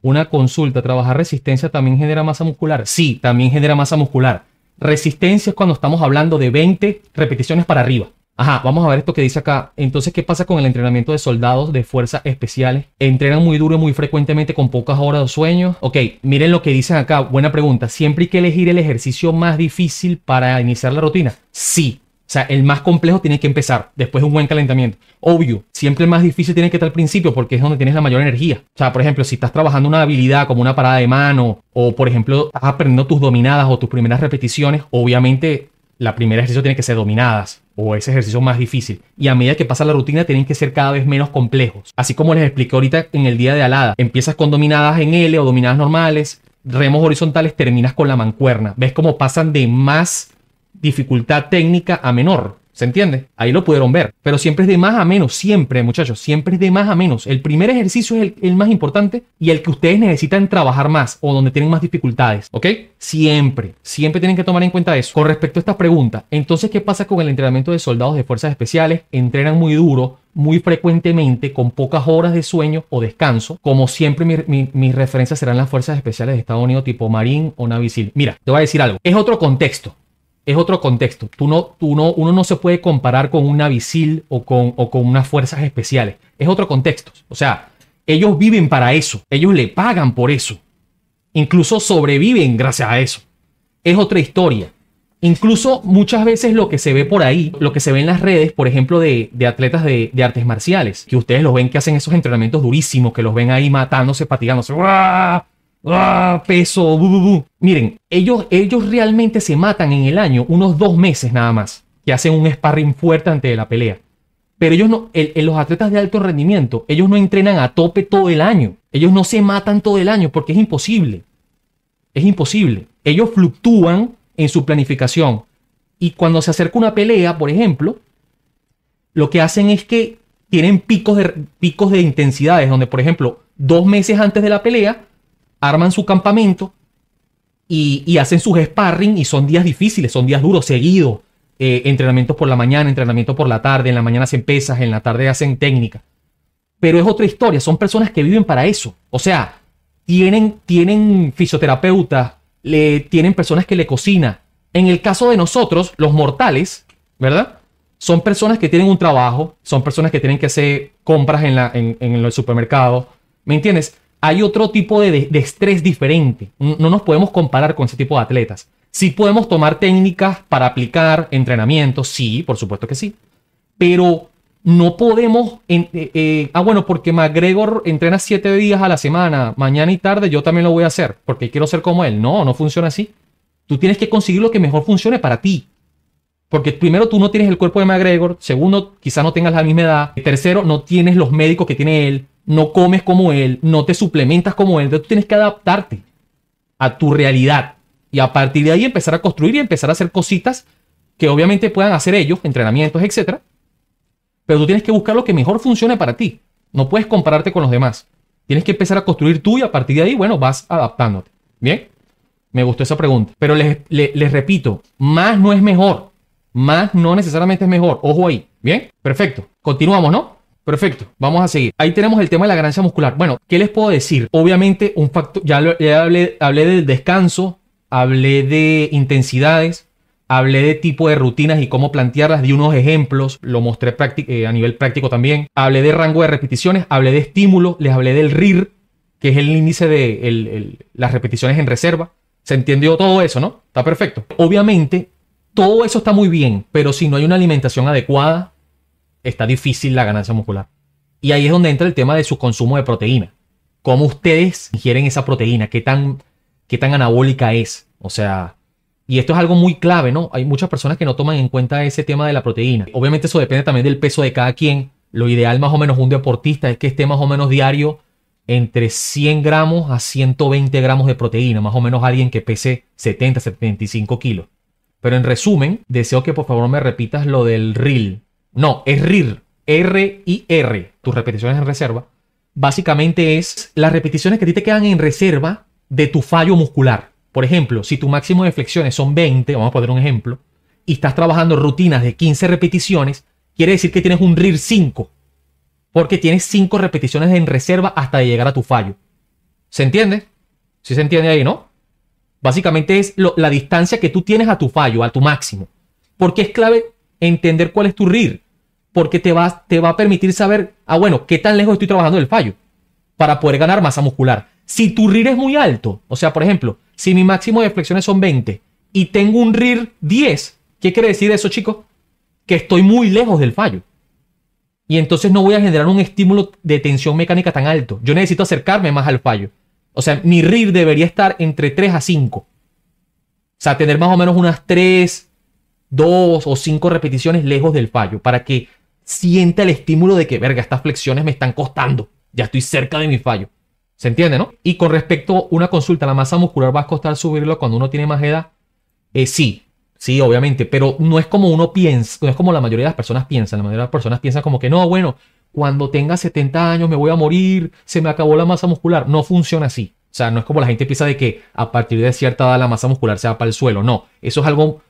Una consulta, trabajar resistencia también genera masa muscular. Sí, también genera masa muscular. Resistencia es cuando estamos hablando de 20 repeticiones para arriba. Ajá, vamos a ver esto que dice acá. Entonces, ¿qué pasa con el entrenamiento de soldados de fuerzas especiales? ¿Entrenan muy duro y muy frecuentemente con pocas horas de sueño? Ok, miren lo que dicen acá. Buena pregunta. ¿Siempre hay que elegir el ejercicio más difícil para iniciar la rutina? Sí. O sea, el más complejo tiene que empezar después de un buen calentamiento. Obvio, siempre el más difícil tiene que estar al principio porque es donde tienes la mayor energía. O sea, por ejemplo, si estás trabajando una habilidad como una parada de mano o, por ejemplo, estás aprendiendo tus dominadas o tus primeras repeticiones, obviamente la primera ejercicio tiene que ser dominadas o ese ejercicio más difícil. Y a medida que pasa la rutina tienen que ser cada vez menos complejos. Así como les expliqué ahorita en el día de alada, empiezas con dominadas en L o dominadas normales, remos horizontales, terminas con la mancuerna. ¿Ves cómo pasan de más dificultad técnica a menor? ¿Se entiende? Ahí lo pudieron ver. Pero siempre es de más a menos, siempre muchachos, siempre es de más a menos. El primer ejercicio es el, más importante y el que ustedes necesitan trabajar más o donde tienen más dificultades, ¿ok? Siempre, siempre tienen que tomar en cuenta eso. Con respecto a esta pregunta, entonces, ¿qué pasa con el entrenamiento de soldados de fuerzas especiales? Entrenan muy duro, muy frecuentemente con pocas horas de sueño o descanso. Como siempre, mis referencias serán las fuerzas especiales de Estados Unidos, tipo Marín o Navy Mira, te voy a decir algo. Es otro contexto es otro contexto. Tú no, tú no, uno no se puede comparar con una visil o con, o con unas fuerzas especiales. Es otro contexto. O sea, ellos viven para eso. Ellos le pagan por eso. Incluso sobreviven gracias a eso. Es otra historia. Incluso muchas veces lo que se ve por ahí, lo que se ve en las redes, por ejemplo, de, de atletas de, de, artes marciales, que ustedes los ven que hacen esos entrenamientos durísimos, que los ven ahí matándose, patigándose. ¡Ah, peso! Bu, bu, bu. Miren, ellos, ellos realmente se matan en el año unos dos meses nada más, que hacen un sparring fuerte antes de la pelea. Pero ellos no, los atletas de alto rendimiento, ellos no entrenan a tope todo el año. Ellos no se matan todo el año porque es imposible. Es imposible. Ellos fluctúan en su planificación. Y cuando se acerca una pelea, por ejemplo, lo que hacen es que tienen picos de, picos de intensidades, donde, por ejemplo, dos meses antes de la pelea, arman su campamento y, hacen sus sparring y son días difíciles, son días duros, seguidos. Eh, entrenamientos por la mañana, entrenamientos por la tarde, en la mañana hacen pesas, en la tarde hacen técnica. Pero es otra historia, son personas que viven para eso. O sea, tienen, tienen fisioterapeutas, le, tienen personas que le cocinan. En el caso de nosotros, los mortales, ¿verdad? Son personas que tienen un trabajo, son personas que tienen que hacer compras en, la, en el supermercado, ¿me entiendes? hay otro tipo de, estrés diferente. No nos podemos comparar con ese tipo de atletas. Sí podemos tomar técnicas para aplicar entrenamientos, sí, por supuesto que sí. Pero no podemos... Eh, eh, ah, bueno, porque McGregor entrena siete días a la semana, mañana y tarde, yo también lo voy a hacer, porque quiero ser como él. No, no funciona así. Tú tienes que conseguir lo que mejor funcione para ti. Porque primero tú no tienes el cuerpo de McGregor, segundo quizás no tengas la misma edad, tercero no tienes los médicos que tiene él, no comes como él, no te suplementas como él, entonces tú tienes que adaptarte a tu realidad y a partir de ahí empezar a construir y empezar a hacer cositas que obviamente puedan hacer ellos, entrenamientos, etc. Pero tú tienes que buscar lo que mejor funcione para ti. No puedes compararte con los demás. Tienes que empezar a construir tú y a partir de ahí, bueno, vas adaptándote. ¿Bien? Me gustó esa pregunta. Pero les repito, más no es mejor. Más no necesariamente es mejor. Ojo ahí. ¿Bien? Perfecto. Continuamos, ¿no? Perfecto, vamos a seguir. Ahí tenemos el tema de la ganancia muscular. Bueno, ¿qué les puedo decir? Obviamente, un factor, ya, hablé, del descanso, hablé de intensidades, Hablé de tipo de rutinas y cómo plantearlas, di unos ejemplos, lo mostré eh, a nivel práctico también. Hablé de rango de repeticiones, hablé de estímulo, les hablé del RIR, que es el índice de las repeticiones en reserva. ¿Se entendió todo eso, no? Está perfecto. Obviamente, todo eso está muy bien, pero si no hay una alimentación adecuada, está difícil la ganancia muscular. Y ahí es donde entra el tema de su consumo de proteína. ¿Cómo ustedes ingieren esa proteína? ¿Qué tan, qué tan anabólica es? O sea, y esto es algo muy clave, ¿no? Hay muchas personas que no toman en cuenta ese tema de la proteína. Obviamente eso depende también del peso de cada quien. Lo ideal más o menos un deportista es que esté más o menos diario entre 100 gramos a 120 gramos de proteína, más o menos alguien que pese 70, 75 kilos. Pero en resumen, deseo que por favor me repitas lo del reel. No, es RIR. R y R, tus repeticiones en reserva, básicamente es las repeticiones que a ti te quedan en reserva de tu fallo muscular. Por ejemplo, si tu máximo de flexiones son 20, vamos a poner un ejemplo, y estás trabajando rutinas de 15 repeticiones, quiere decir que tienes un RIR 5, porque tienes 5 repeticiones en reserva hasta llegar a tu fallo. ¿Se entiende? Si ¿Sí se entiende ahí, ¿no? Básicamente es la distancia que tú tienes a tu fallo, a tu máximo. Porque es clave entender cuál es tu RIR porque te va, te va a permitir saber, ah, bueno, qué tan lejos estoy trabajando del fallo para poder ganar masa muscular. Si tu RIR es muy alto, o sea, por ejemplo, si mi máximo de flexiones son 20 y tengo un RIR 10, ¿qué quiere decir eso, chicos? Que estoy muy lejos del fallo. Y entonces no voy a generar un estímulo de tensión mecánica tan alto. Yo necesito acercarme más al fallo. O sea, mi RIR debería estar entre 3 a 5. O sea, tener más o menos unas 3, 2 o 5 repeticiones lejos del fallo para que siente el estímulo de que, verga, estas flexiones me están costando, ya estoy cerca de mi fallo. ¿Se entiende, no? Y con respecto a una consulta, ¿la masa muscular va a costar subirlo cuando uno tiene más edad? Eh, sí, sí, obviamente, pero no es como uno piensa, no es como la mayoría de las personas piensan. La mayoría de las personas piensan como que, no, bueno, cuando tenga 70 años me voy a morir, se me acabó la masa muscular. No funciona así. O sea, no es como la gente piensa de que a partir de cierta edad la masa muscular se va para el suelo. No, eso es algo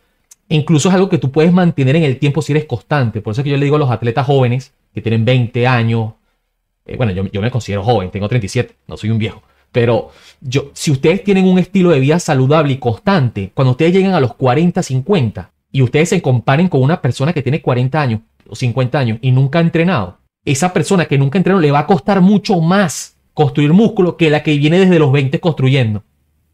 incluso es algo que tú puedes mantener en el tiempo si eres constante. Por eso es que yo le digo a los atletas jóvenes que tienen 20 años, eh, bueno, yo, me considero joven, tengo 37, no soy un viejo, pero yo, si ustedes tienen un estilo de vida saludable y constante, cuando ustedes lleguen a los 40, 50 y ustedes se comparen con una persona que tiene 40 años o 50 años y nunca ha entrenado, esa persona que nunca entrenó le va a costar mucho más construir músculo que la que viene desde los 20 construyendo.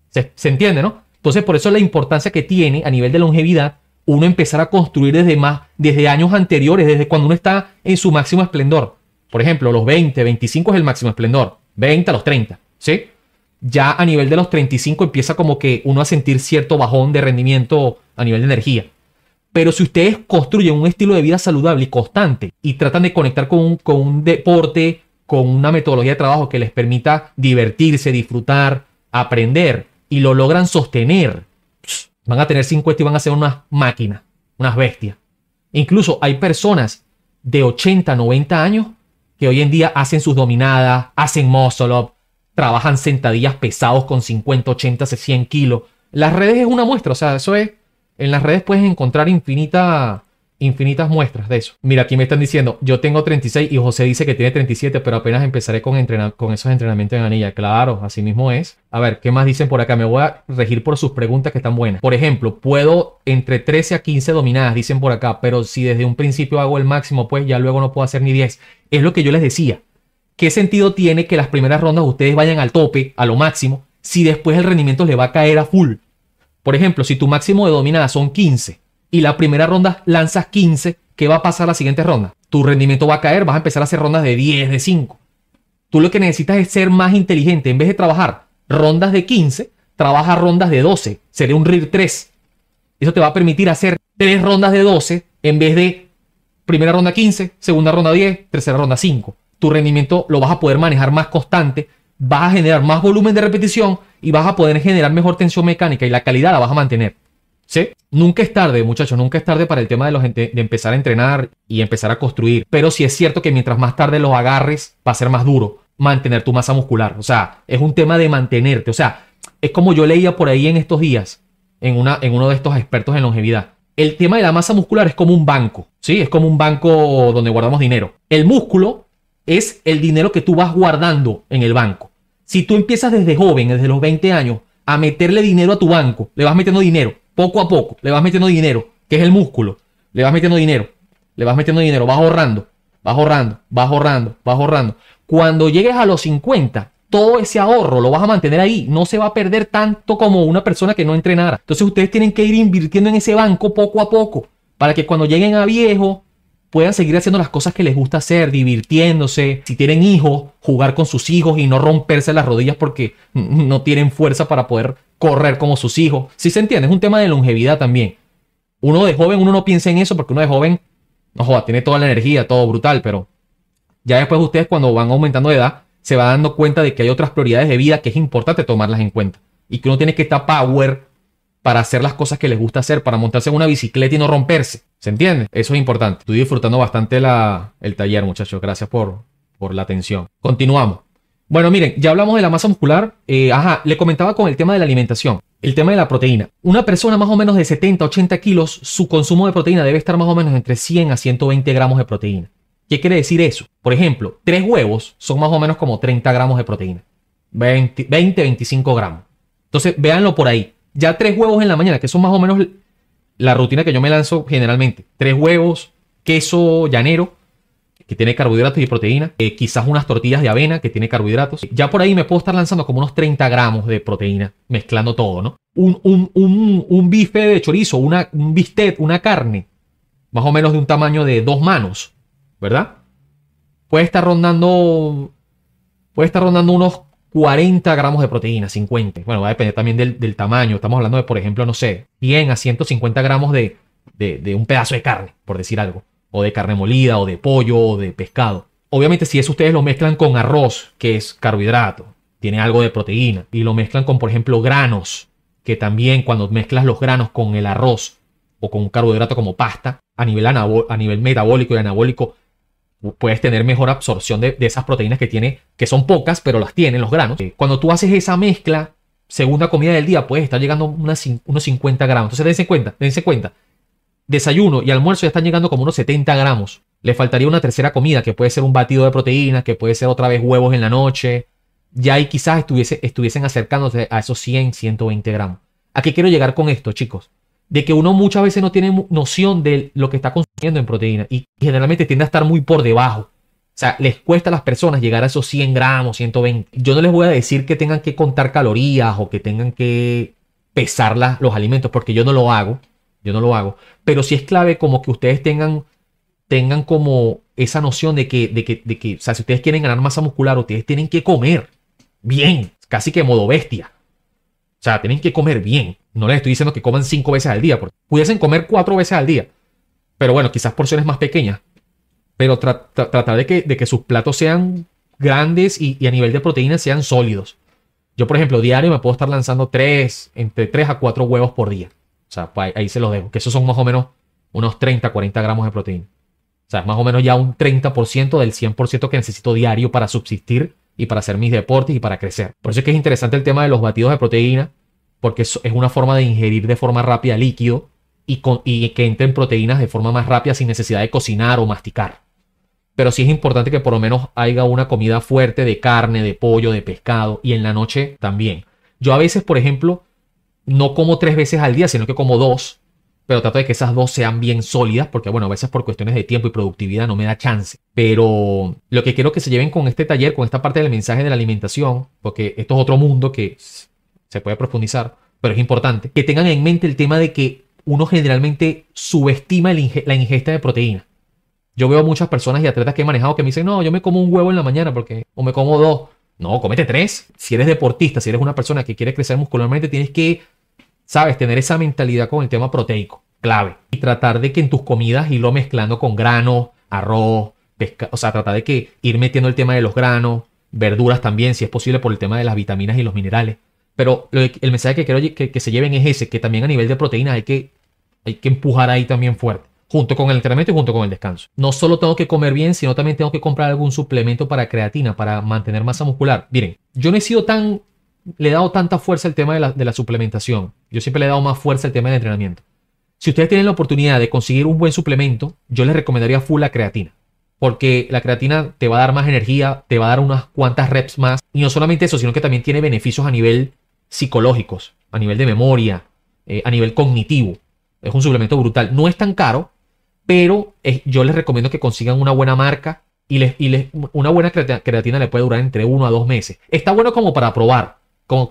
se, se entiende, no? Entonces, por eso la importancia que tiene a nivel de longevidad uno empezar a construir desde más, desde años anteriores, desde cuando uno está en su máximo esplendor. Por ejemplo, los 20, 25 es el máximo esplendor, 20 a los 30, ¿sí? Ya a nivel de los 35 empieza como que uno a sentir cierto bajón de rendimiento a nivel de energía. Pero si ustedes construyen un estilo de vida saludable y constante y tratan de conectar con con un deporte, con una metodología de trabajo que les permita divertirse, disfrutar, aprender y lo logran sostener Van a tener 50 y van a ser unas máquinas, unas bestias. Incluso hay personas de 80, 90 años que hoy en día hacen sus dominadas, hacen muscle up, trabajan sentadillas pesados con 50, 80, 100 kilos. Las redes es una muestra, o sea, eso es. En las redes puedes encontrar infinita infinitas muestras de eso. Mira, aquí me están diciendo, yo tengo 36 y José dice que tiene 37, pero apenas empezaré con, esos entrenamientos de anilla. Claro, así mismo es. A ver, ¿qué más dicen por acá? Me voy a regir por sus preguntas que están buenas. Por ejemplo, puedo entre 13 a 15 dominadas, dicen por acá, pero si desde un principio hago el máximo, pues ya luego no puedo hacer ni 10. Es lo que yo les decía. ¿Qué sentido tiene que las primeras rondas ustedes vayan al tope, a lo máximo, si después el rendimiento le va a caer a full? Por ejemplo, si tu máximo de dominadas son 15 y la primera ronda lanzas 15, ¿qué va a pasar la siguiente ronda? Tu rendimiento va a caer, vas a empezar a hacer rondas de 10, de 5. Tú lo que necesitas es ser más inteligente. En vez de trabajar rondas de 15, trabaja rondas de 12. Sería un RIR 3. Eso te va a permitir hacer tres rondas de 12 en vez de primera ronda 15, segunda ronda 10, tercera ronda 5. Tu rendimiento lo vas a poder manejar más constante, vas a generar más volumen de repetición y vas a poder generar mejor tensión mecánica y la calidad la vas a mantener. ¿Sí? Nunca es tarde, muchachos, nunca es tarde para el tema de, los, de, empezar a entrenar y empezar a construir. Pero sí es cierto que mientras más tarde los agarres, va a ser más duro mantener tu masa muscular. O sea, es un tema de mantenerte. O sea, es como yo leía por ahí en estos días, en, una, en uno de estos expertos en longevidad. El tema de la masa muscular es como un banco, ¿sí? Es como un banco donde guardamos dinero. El músculo es el dinero que tú vas guardando en el banco. Si tú empiezas desde joven, desde los 20 años, a meterle dinero a tu banco, le vas metiendo dinero, poco a poco, le vas metiendo dinero, que es el músculo, le vas metiendo dinero, le vas metiendo dinero, vas ahorrando, vas ahorrando, vas ahorrando, vas ahorrando. Cuando llegues a los 50, todo ese ahorro lo vas a mantener ahí, no se va a perder tanto como una persona que no entrenara. Entonces ustedes tienen que ir invirtiendo en ese banco poco a poco, para que cuando lleguen a viejo puedan seguir haciendo las cosas que les gusta hacer, divirtiéndose, si tienen hijos, jugar con sus hijos y no romperse las rodillas porque no tienen fuerza para poder correr como sus hijos. Si ¿Sí se entiende, es un tema de longevidad también. Uno de joven, uno no piensa en eso porque uno de joven, no joda, tiene toda la energía, todo brutal, pero ya después ustedes cuando van aumentando de edad, se van dando cuenta de que hay otras prioridades de vida que es importante tomarlas en cuenta. Y que uno tiene que estar power para hacer las cosas que les gusta hacer, para montarse en una bicicleta y no romperse. ¿Se entiende? Eso es importante. Estoy disfrutando bastante el taller, muchachos. Gracias por, por la atención. Continuamos. Bueno, miren, ya hablamos de la masa muscular. Eh, ajá, le comentaba con el tema de la alimentación, el tema de la proteína. Una persona más o menos de 70, 80 kilos, su consumo de proteína debe estar más o menos entre 100 a 120 gramos de proteína. ¿Qué quiere decir eso? Por ejemplo, tres huevos son más o menos como 30 gramos de proteína. 20, 20 25 gramos. Entonces, véanlo por ahí. Ya tres huevos en la mañana, que son más o menos la rutina que yo me lanzo generalmente. Tres huevos, queso llanero, que tiene carbohidratos y proteína, eh, quizás unas tortillas de avena que tiene carbohidratos. Ya por ahí me puedo estar lanzando como unos 30 gramos de proteína, mezclando todo, ¿no? Un, un, bife de chorizo, una, un bistec, una carne, más o menos de un tamaño de dos manos, ¿verdad? Puede estar rondando, puede estar rondando unos 40 gramos de proteína, 50. Bueno, va a depender también del, tamaño. Estamos hablando de, por ejemplo, no sé, 100 a 150 gramos de, de un pedazo de carne, por decir algo o de carne molida, o de pollo, o de pescado. Obviamente si eso ustedes lo mezclan con arroz, que es carbohidrato, tiene algo de proteína, y lo mezclan con, por ejemplo, granos, que también cuando mezclas los granos con el arroz o con un carbohidrato como pasta, a nivel, a nivel metabólico y anabólico, puedes tener mejor absorción de, esas proteínas que tiene, que son pocas, pero las tienen los granos. Eh, cuando tú haces esa mezcla, segunda comida del día, puedes estar llegando a unos 50 gramos. Entonces dense cuenta, dense cuenta desayuno y almuerzo ya están llegando como unos 70 gramos. Le faltaría una tercera comida, que puede ser un batido de proteínas, que puede ser otra vez huevos en la noche. Ya ahí quizás estuviese, estuviesen acercándose a esos 100, 120 gramos. ¿A qué quiero llegar con esto, chicos? De que uno muchas veces no tiene noción de lo que está consumiendo en proteína y generalmente tiende a estar muy por debajo. O sea, les cuesta a las personas llegar a esos 100 gramos, 120. Yo no les voy a decir que tengan que contar calorías o que tengan que pesar los alimentos, porque yo no lo hago yo no lo hago, pero sí es clave como que ustedes tengan, tengan como esa noción de que, de que, de que, o sea, si ustedes quieren ganar masa muscular, ustedes tienen que comer bien, casi que modo bestia. O sea, tienen que comer bien. No les estoy diciendo que coman cinco veces al día, porque pudiesen comer cuatro veces al día. Pero bueno, quizás porciones más pequeñas. Pero tratar de que, de que, sus platos sean grandes y, a nivel de proteínas sean sólidos. Yo, por ejemplo, diario me puedo estar lanzando tres, entre tres a cuatro huevos por día. O sea, pues, ahí, se los dejo. Que esos son más o menos unos 30, 40 gramos de proteína. O sea, es más o menos ya un 30% del 100% que necesito diario para subsistir y para hacer mis deportes y para crecer. Por eso es que es interesante el tema de los batidos de proteína, porque es una forma de ingerir de forma rápida líquido y, y que entren proteínas de forma más rápida sin necesidad de cocinar o masticar. Pero sí es importante que por lo menos haya una comida fuerte de carne, de pollo, de pescado y en la noche también. Yo a veces, por ejemplo, no como tres veces al día, sino que como dos, pero trato de que esas dos sean bien sólidas, porque bueno, a veces por cuestiones de tiempo y productividad no me da chance. Pero lo que quiero que se lleven con este taller, con esta parte del mensaje de la alimentación, porque esto es otro mundo que se puede profundizar, pero es importante, que tengan en mente el tema de que uno generalmente subestima la ingesta de proteína. Yo veo muchas personas y atletas que he manejado que me dicen, no, yo me como un huevo en la mañana porque, o me como dos. No, comete tres. Si eres deportista, si eres una persona que quiere crecer muscularmente, tienes que ¿Sabes? Tener esa mentalidad con el tema proteico, clave. Y tratar de que en tus comidas irlo mezclando con granos, arroz, pescado. o sea, tratar de que ir metiendo el tema de los granos, verduras también, si es posible, por el tema de las vitaminas y los minerales. Pero el mensaje que quiero que, se lleven es ese, que también a nivel de proteína hay que, hay que empujar ahí también fuerte, junto con el entrenamiento y junto con el descanso. No solo tengo que comer bien, sino también tengo que comprar algún suplemento para creatina, para mantener masa muscular. Miren, yo no he sido tan le he dado tanta fuerza al tema de la, suplementación. Yo siempre le he dado más fuerza al tema del entrenamiento. Si ustedes tienen la oportunidad de conseguir un buen suplemento, yo les recomendaría full la creatina. Porque la creatina te va a dar más energía, te va a dar unas cuantas reps más. Y no solamente eso, sino que también tiene beneficios a nivel psicológicos, a nivel de memoria, eh, a nivel cognitivo. Es un suplemento brutal. No es tan caro, pero yo les recomiendo que consigan una buena marca y, les, una buena creatina, creatina le puede durar entre uno a dos meses. Está bueno como para probar,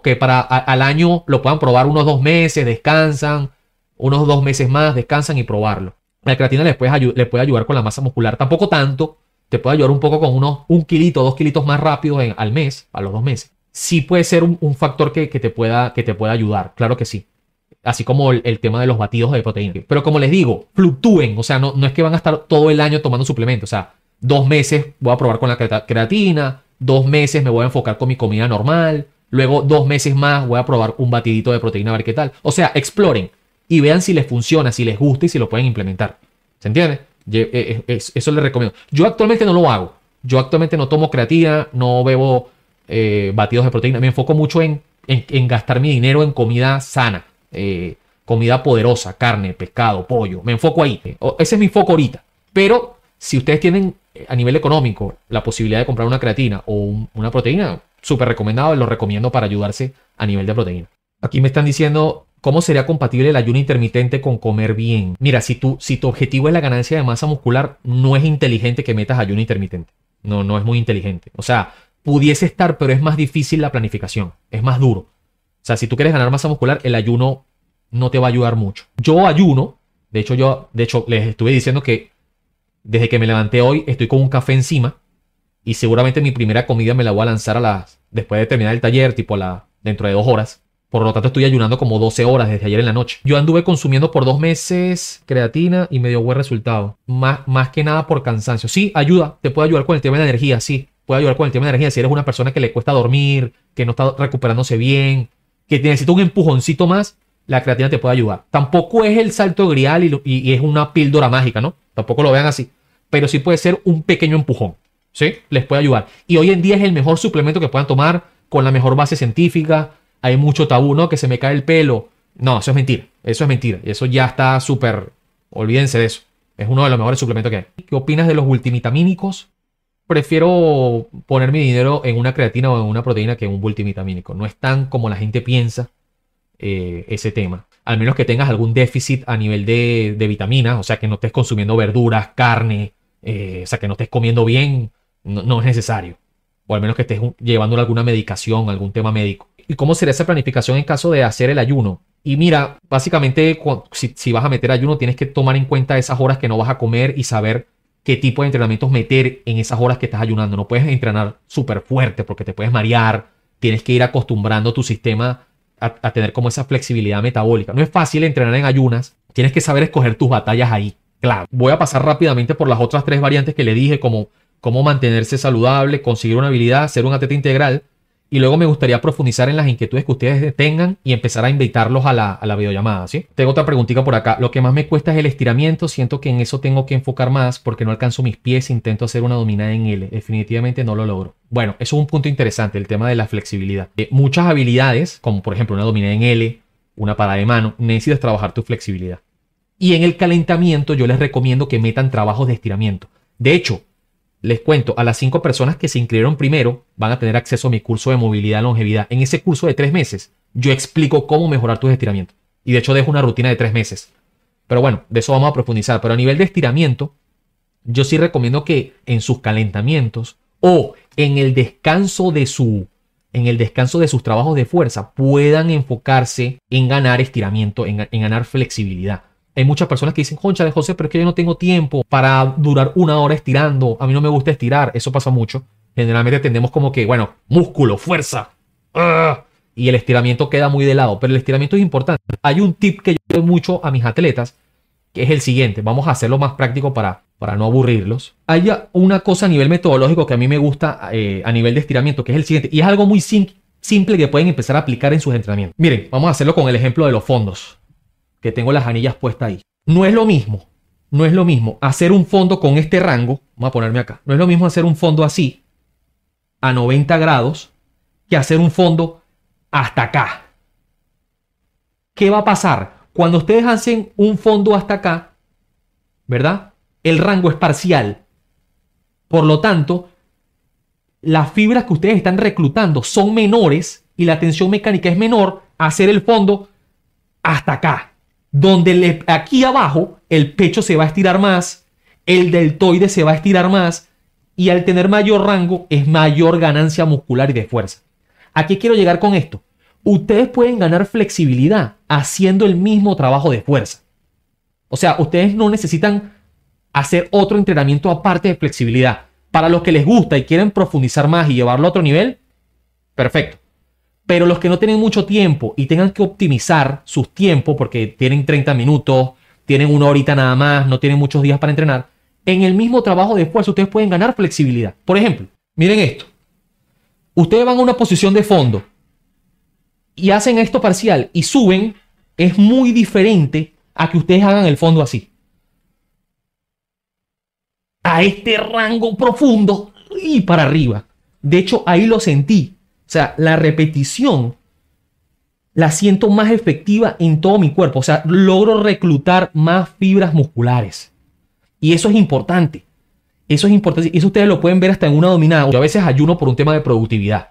que para al año lo puedan probar unos dos meses, descansan, unos dos meses más, descansan y probarlo. La creatina les puede, puede ayudar con la masa muscular, tampoco tanto, te puede ayudar un poco con unos un kilito, dos kilitos más rápido al mes, a los dos meses. Sí puede ser un, factor que, te pueda, que te pueda ayudar, claro que sí. Así como el, tema de los batidos de proteína. Pero como les digo, fluctúen, o sea, no, no es que van a estar todo el año tomando suplementos, o sea, dos meses voy a probar con la creatina, dos meses me voy a enfocar con mi comida normal, Luego, dos meses más, voy a probar un batidito de proteína a ver qué tal. O sea, exploren y vean si les funciona, si les gusta y si lo pueden implementar. ¿Se entiende? Eh, eh, eso les recomiendo. Yo actualmente no lo hago. Yo actualmente no tomo creatina, no bebo eh, batidos de proteína. Me enfoco mucho en, gastar mi dinero en comida sana, comida poderosa, carne, pescado, pollo. Me enfoco ahí. Ese es mi foco ahorita. Pero si ustedes tienen a nivel económico la posibilidad de comprar una creatina o una proteína, súper recomendado, lo recomiendo para ayudarse a nivel de proteína. Aquí me están diciendo cómo sería compatible el ayuno intermitente con comer bien. Mira, si, si tu objetivo es la ganancia de masa muscular, no es inteligente que metas ayuno intermitente. No, no es muy inteligente. O sea, pudiese estar, pero es más difícil la planificación, es más duro. O sea, si tú quieres ganar masa muscular, el ayuno no te va a ayudar mucho. Yo ayuno, de hecho yo, de hecho les estuve diciendo que desde que me levanté hoy estoy con un café encima y seguramente mi primera comida me la voy a lanzar a las, después de terminar el taller, tipo la, dentro de dos horas. Por lo tanto, estoy ayunando como 12 horas desde ayer en la noche. Yo anduve consumiendo por dos meses creatina y me dio buen resultado. Más, más que nada por cansancio. Sí, ayuda, te puede ayudar con el tema de la energía, sí. Puede ayudar con el tema de la energía. Si eres una persona que le cuesta dormir, que no está recuperándose bien, que necesita un empujoncito más, la creatina te puede ayudar. Tampoco es el salto grial y es una píldora mágica, ¿no? Tampoco lo vean así. Pero sí puede ser un pequeño empujón. ¿sí? Les puede ayudar. Y hoy en día es el mejor suplemento que puedan tomar con la mejor base científica. Hay mucho tabú, ¿no? Que se me cae el pelo. No, eso es mentira. Eso es mentira. Eso ya está súper... Olvídense de eso. Es uno de los mejores suplementos que hay. ¿Qué opinas de los multivitamínicos? Prefiero poner mi dinero en una creatina o en una proteína que en un multivitamínico. No es tan como la gente piensa eh, ese tema. Al menos que tengas algún déficit a nivel de, vitaminas, o sea, que no estés consumiendo verduras, carne, eh, o sea, que no estés comiendo bien, no, es necesario. O al menos que estés llevándole alguna medicación, algún tema médico. ¿Y cómo sería esa planificación en caso de hacer el ayuno? Y mira, básicamente si, vas a meter ayuno tienes que tomar en cuenta esas horas que no vas a comer y saber qué tipo de entrenamientos meter en esas horas que estás ayunando. No puedes entrenar súper fuerte porque te puedes marear. Tienes que ir acostumbrando tu sistema a, a, tener como esa flexibilidad metabólica. No es fácil entrenar en ayunas. Tienes que saber escoger tus batallas ahí. Claro, voy a pasar rápidamente por las otras tres variantes que le dije como cómo mantenerse saludable, conseguir una habilidad, ser un atleta integral. Y luego me gustaría profundizar en las inquietudes que ustedes tengan y empezar a invitarlos a la, a la videollamada, ¿sí? Tengo otra preguntita por acá. Lo que más me cuesta es el estiramiento. Siento que en eso tengo que enfocar más porque no alcanzo mis pies. Intento hacer una dominada en L. Definitivamente no lo logro. Bueno, eso es un punto interesante, el tema de la flexibilidad. Eh, muchas habilidades, como por ejemplo una dominada en L, una parada de mano, necesitas trabajar tu flexibilidad. Y en el calentamiento yo les recomiendo que metan trabajos de estiramiento. De hecho, les cuento, a las cinco personas que se inscribieron primero van a tener acceso a mi curso de movilidad y longevidad. En ese curso de tres meses, yo explico cómo mejorar tu estiramiento Y de hecho dejo una rutina de tres meses. Pero bueno, de eso vamos a profundizar. Pero a nivel de estiramiento, yo sí recomiendo que en sus calentamientos o en el descanso de su en el descanso de sus trabajos de fuerza puedan enfocarse en ganar estiramiento, en ganar flexibilidad. Hay muchas personas que dicen, concha de José, pero es que yo no tengo tiempo para durar una hora estirando. A mí no me gusta estirar. Eso pasa mucho. Generalmente tendemos como que, bueno, músculo, fuerza. Ah, y el estiramiento queda muy de lado. Pero el estiramiento es importante. Hay un tip que yo doy mucho a mis atletas, que es el siguiente. Vamos a hacerlo más práctico para, para no aburrirlos. Hay una cosa a nivel metodológico que a mí me gusta eh, a nivel de estiramiento, que es el siguiente. Y es algo muy simple que pueden empezar a aplicar en sus entrenamientos. Miren, vamos a hacerlo con el ejemplo de los fondos que tengo las anillas puestas ahí. No es lo mismo, no es lo mismo hacer un fondo con este rango, vamos a ponerme acá, no es lo mismo hacer un fondo así a 90 grados que hacer un fondo hasta acá. ¿Qué va a pasar? Cuando ustedes hacen un fondo hasta acá, ¿verdad? El rango es parcial. Por lo tanto, las fibras que ustedes están reclutando son menores y la tensión mecánica es menor hacer el fondo hasta acá donde le, aquí abajo el pecho se va a estirar más, el deltoide se va a estirar más y al tener mayor rango es mayor ganancia muscular y de fuerza. ¿A qué quiero llegar con esto? Ustedes pueden ganar flexibilidad haciendo el mismo trabajo de fuerza. O sea, ustedes no necesitan hacer otro entrenamiento aparte de flexibilidad. Para los que les gusta y quieren profundizar más y llevarlo a otro nivel, perfecto. Pero los que no tienen mucho tiempo y tengan que optimizar sus tiempos, porque tienen 30 minutos, tienen una horita nada más, no tienen muchos días para entrenar, en el mismo trabajo de ustedes pueden ganar flexibilidad. Por ejemplo, miren esto. Ustedes van a una posición de fondo y hacen esto parcial y suben, es muy diferente a que ustedes hagan el fondo así. A este rango profundo y para arriba. De hecho, ahí lo sentí. O sea, la repetición la siento más efectiva en todo mi cuerpo. O sea, logro reclutar más fibras musculares. Y eso es importante. Eso es importante. Eso ustedes lo pueden ver hasta en una dominada. Yo a veces ayuno por un tema de productividad.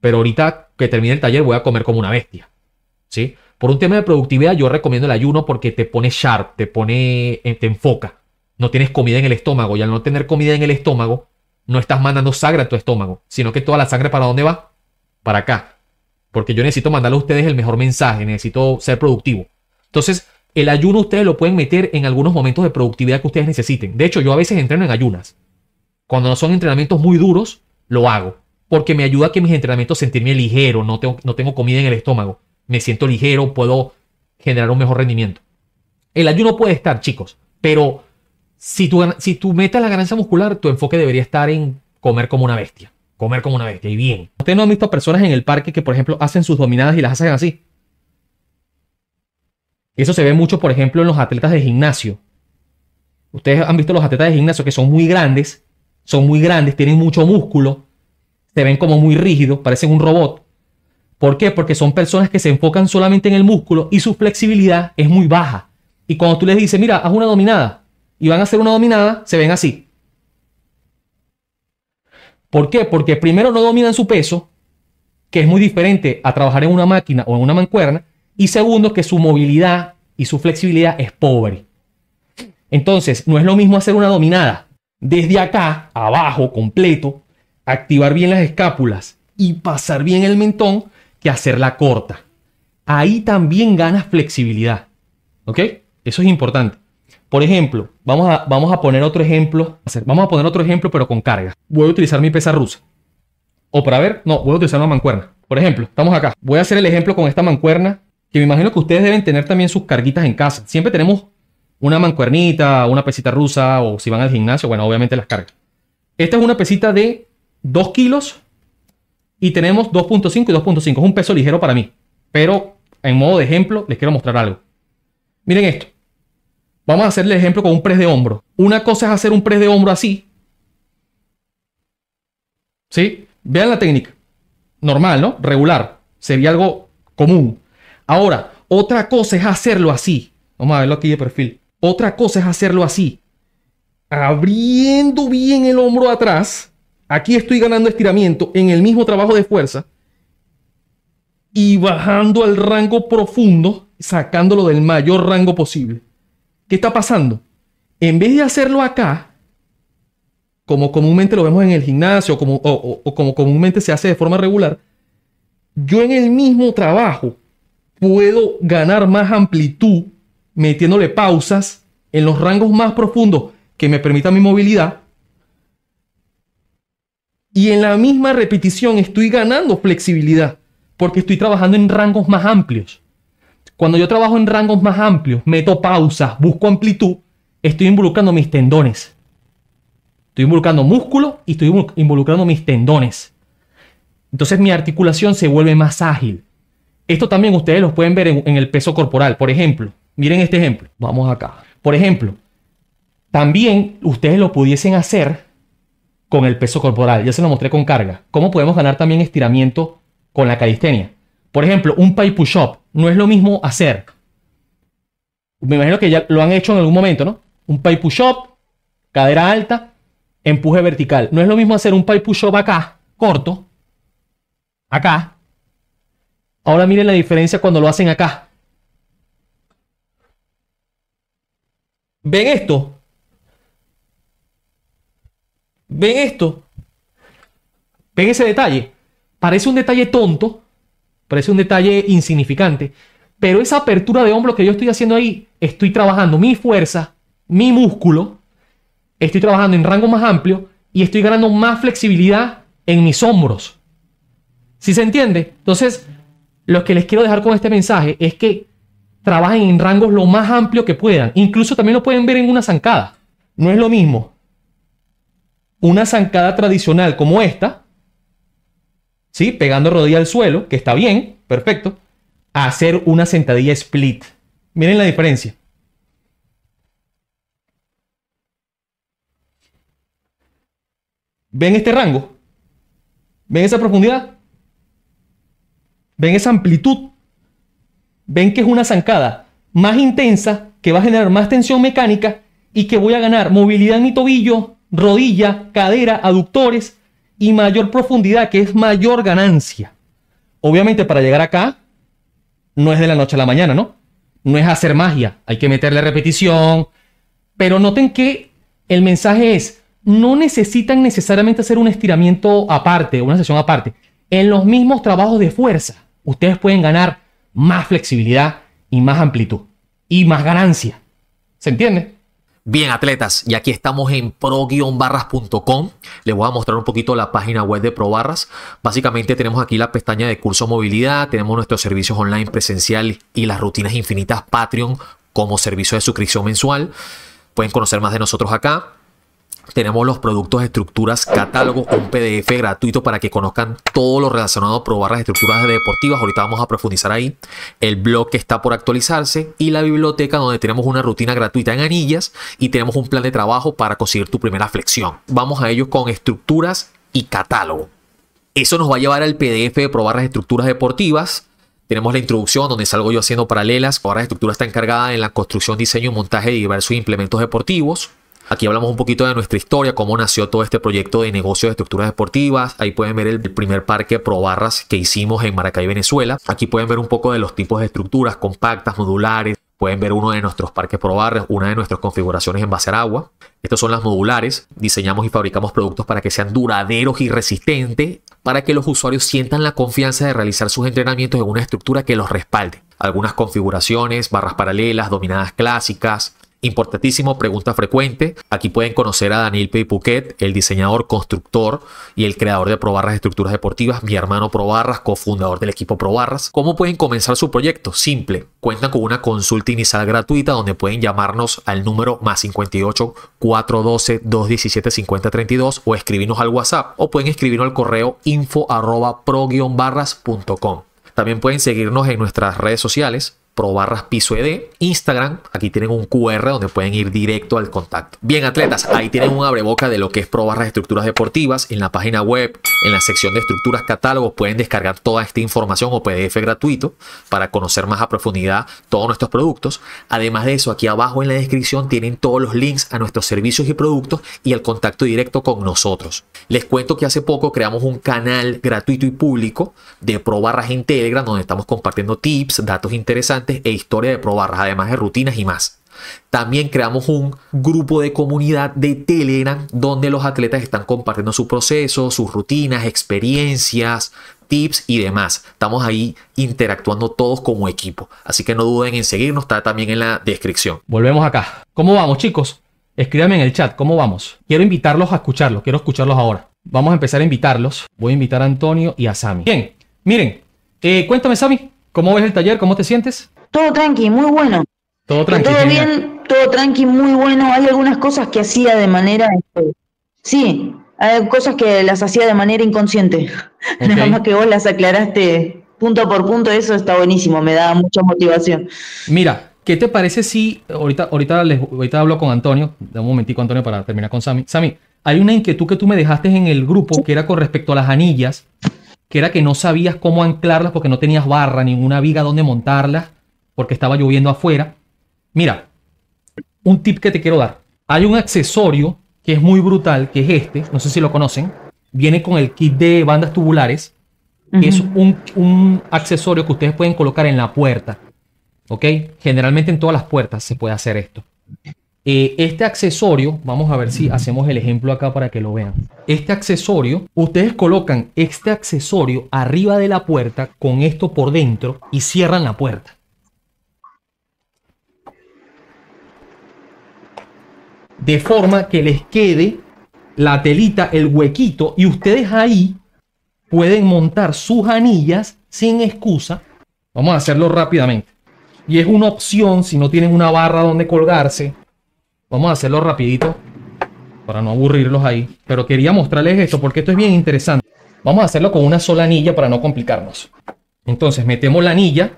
Pero ahorita que termine el taller voy a comer como una bestia. ¿Sí? Por un tema de productividad yo recomiendo el ayuno porque te pone sharp, te pone, eh, te enfoca. No tienes comida en el estómago y al no tener comida en el estómago, no estás mandando sangre a tu estómago, sino que toda la sangre para dónde va? Para acá. Porque yo necesito mandarle a ustedes el mejor mensaje, necesito ser productivo. Entonces, el ayuno ustedes lo pueden meter en algunos momentos de productividad que ustedes necesiten. De hecho, yo a veces entreno en ayunas. Cuando no son entrenamientos muy duros, lo hago. Porque me ayuda a que mis entrenamientos sentirme ligero, no tengo, no tengo comida en el estómago. Me siento ligero, puedo generar un mejor rendimiento. El ayuno puede estar, chicos, pero si tú si la ganancia muscular, tu enfoque debería estar en comer como una bestia. Comer como una bestia y bien. Ustedes no han visto personas en el parque que, por ejemplo, hacen sus dominadas y las hacen así. Eso se ve mucho, por ejemplo, en los atletas de gimnasio. Ustedes han visto los atletas de gimnasio que son muy grandes, son muy grandes, tienen mucho músculo, se ven como muy rígidos, parecen un robot. ¿Por qué? Porque son personas que se enfocan solamente en el músculo y su flexibilidad es muy baja. Y cuando tú les dices, mira, haz una dominada, y van a hacer una dominada, se ven así. ¿Por qué? Porque primero no dominan su peso, que es muy diferente a trabajar en una máquina o en una mancuerna, y segundo, que su movilidad y su flexibilidad es pobre. Entonces, no es lo mismo hacer una dominada desde acá, abajo, completo, activar bien las escápulas y pasar bien el mentón que hacerla corta. Ahí también ganas flexibilidad. ¿Ok? Eso es importante. Por ejemplo, vamos a, vamos a poner otro ejemplo. Vamos a poner otro ejemplo, pero con carga. Voy a utilizar mi pesa rusa. O para ver, no, voy a utilizar una mancuerna. Por ejemplo, estamos acá. Voy a hacer el ejemplo con esta mancuerna, que me imagino que ustedes deben tener también sus carguitas en casa. Siempre tenemos una mancuernita, una pesita rusa, o si van al gimnasio, bueno, obviamente las cargas. Esta es una pesita de 2 kilos y tenemos 2.5 y 2.5. Es un peso ligero para mí. Pero en modo de ejemplo, les quiero mostrar algo. Miren esto. Vamos a hacerle ejemplo con un press de hombro. Una cosa es hacer un press de hombro así. ¿Sí? Vean la técnica. Normal, ¿no? Regular. Sería algo común. Ahora, otra cosa es hacerlo así. Vamos a verlo aquí de perfil. Otra cosa es hacerlo así. Abriendo bien el hombro atrás. Aquí estoy ganando estiramiento en el mismo trabajo de fuerza. Y bajando al rango profundo, sacándolo del mayor rango posible. ¿Qué está pasando? En vez de hacerlo acá, como comúnmente lo vemos en el gimnasio o, o como comúnmente se hace de forma regular, yo en el mismo trabajo puedo ganar más amplitud metiéndole pausas en los rangos más profundos que me permita mi movilidad. Y en la misma repetición estoy ganando flexibilidad porque estoy trabajando en rangos más amplios. Cuando yo trabajo en rangos más amplios, meto pausas, busco amplitud, estoy involucrando mis tendones. Estoy involucrando músculo y estoy involucrando mis tendones. Entonces mi articulación se vuelve más ágil. Esto también ustedes lo pueden ver en, en el peso corporal. Por ejemplo, miren este ejemplo. Vamos acá. Por ejemplo, también ustedes lo pudiesen hacer con el peso corporal. Ya se lo mostré con carga. ¿Cómo podemos ganar también estiramiento con la calistenia? Por ejemplo, un pie push-up no es lo mismo hacer. Me imagino que ya lo han hecho en algún momento, ¿no? Un pipe push-up, cadera alta, empuje vertical. No es lo mismo hacer un pipe push-up acá, corto, acá. Ahora miren la diferencia cuando lo hacen acá. ¿Ven esto? ¿Ven esto? ¿Ven ese detalle? Parece un detalle tonto, Parece un detalle insignificante. Pero esa apertura de hombro que yo estoy haciendo ahí, estoy trabajando mi fuerza, mi músculo, estoy trabajando en rango más amplio y estoy ganando más flexibilidad en mis hombros. ¿Sí se entiende? Entonces, lo que les quiero dejar con este mensaje es que trabajen en rangos lo más amplio que puedan. Incluso también lo pueden ver en una zancada. No es lo mismo una zancada tradicional como esta Pegando rodilla al suelo, que está bien, perfecto, a hacer una sentadilla split. Miren la diferencia. ¿Ven este rango? ¿Ven esa profundidad? ¿Ven esa amplitud? ¿Ven que es una zancada más intensa que va a generar más tensión mecánica y que voy a ganar movilidad en mi tobillo, rodilla, cadera, aductores, y mayor profundidad, que es mayor ganancia. Obviamente para llegar acá no es de la noche a la mañana, ¿no? No es hacer magia, hay que meterle repetición. Pero noten que el mensaje es, no necesitan necesariamente hacer un estiramiento aparte, una sesión aparte. En los mismos trabajos de fuerza, ustedes pueden ganar más flexibilidad y más amplitud y más ganancia. ¿Se entiende? Bien, atletas, y aquí estamos en pro-barras.com. Les voy a mostrar un poquito la página web de ProBarras. Básicamente tenemos aquí la pestaña de curso movilidad, tenemos nuestros servicios online presencial y las rutinas infinitas Patreon como servicio de suscripción mensual. Pueden conocer más de nosotros acá tenemos los productos, estructuras, catálogo, un PDF gratuito para que conozcan todo lo relacionado a probar las estructuras deportivas. Ahorita vamos a profundizar ahí. El blog que está por actualizarse y la biblioteca donde tenemos una rutina gratuita en anillas y tenemos un plan de trabajo para conseguir tu primera flexión. Vamos a ellos con estructuras y catálogo. Eso nos va a llevar al PDF de probar las estructuras deportivas. Tenemos la introducción donde salgo yo haciendo paralelas. Ahora la estructura está encargada en la construcción, diseño y montaje de diversos implementos deportivos. Aquí hablamos un poquito de nuestra historia, cómo nació todo este proyecto de negocio de estructuras deportivas. Ahí pueden ver el primer parque Pro Barras que hicimos en Maracay, Venezuela. Aquí pueden ver un poco de los tipos de estructuras compactas, modulares. Pueden ver uno de nuestros parques Pro Barras, una de nuestras configuraciones en base a agua. Estas son las modulares. Diseñamos y fabricamos productos para que sean duraderos y resistentes, para que los usuarios sientan la confianza de realizar sus entrenamientos en una estructura que los respalde algunas configuraciones, barras paralelas, dominadas clásicas, Importantísimo, pregunta frecuente. Aquí pueden conocer a Daniel Peypuquet, el diseñador, constructor y el creador de Probarras Estructuras Deportivas, mi hermano Probarras, cofundador del equipo Probarras. ¿Cómo pueden comenzar su proyecto? Simple, cuentan con una consulta inicial gratuita donde pueden llamarnos al número más 58 412 217 5032 o escribirnos al WhatsApp o pueden escribirnos al correo info pro-barras.com. También pueden seguirnos en nuestras redes sociales pro barras piso ed Instagram, aquí tienen un QR donde pueden ir directo al contacto. Bien, atletas, ahí tienen un abreboca de lo que es pro barras estructuras deportivas. En la página web, en la sección de estructuras catálogos, pueden descargar toda esta información o PDF gratuito para conocer más a profundidad todos nuestros productos. Además de eso, aquí abajo en la descripción tienen todos los links a nuestros servicios y productos y al contacto directo con nosotros. Les cuento que hace poco creamos un canal gratuito y público de pro barras en donde estamos compartiendo tips, datos interesantes e historia de probarlas, además de rutinas y más. También creamos un grupo de comunidad de Telegram donde los atletas están compartiendo su proceso, sus rutinas, experiencias, tips y demás. Estamos ahí interactuando todos como equipo. Así que no duden en seguirnos, está también en la descripción. Volvemos acá. ¿Cómo vamos chicos? Escríbanme en el chat, ¿cómo vamos? Quiero invitarlos a escucharlos, quiero escucharlos ahora. Vamos a empezar a invitarlos. Voy a invitar a Antonio y a Sami. Bien, miren, eh, cuéntame Sami, ¿cómo ves el taller? ¿Cómo te sientes? Todo tranqui, muy bueno. Todo tranqui. Todo bien, todo tranqui, muy bueno. Hay algunas cosas que hacía de manera. Este, sí, hay cosas que las hacía de manera inconsciente. <laughs> Nada más que vos las aclaraste punto por punto, eso está buenísimo, me da mucha motivación. Mira, ¿qué te parece si. Ahorita, ahorita, ahorita hablo con Antonio, de un momentico, Antonio, para terminar con Sammy Sammy hay una inquietud que tú me dejaste en el grupo que era con respecto a las anillas, que era que no sabías cómo anclarlas porque no tenías barra, ninguna viga donde montarlas porque estaba lloviendo afuera. Mira, un tip que te quiero dar. Hay un accesorio que es muy brutal, que es este, no sé si lo conocen. Viene con el kit de bandas tubulares, que es un, accesorio que ustedes pueden colocar en la puerta. ¿Ok? Generalmente en todas las puertas se puede hacer esto. Eh, este accesorio, vamos a ver si hacemos el ejemplo acá para que lo vean. Este accesorio, ustedes colocan este accesorio arriba de la puerta con esto por dentro y cierran la puerta. de forma que les quede la telita, el huequito, y ustedes ahí pueden montar sus anillas sin excusa. Vamos a hacerlo rápidamente. Y es una opción si no tienen una barra donde colgarse. Vamos a hacerlo rapidito para no aburrirlos ahí. Pero quería mostrarles esto porque esto es bien interesante. Vamos a hacerlo con una sola anilla para no complicarnos. Entonces metemos la anilla.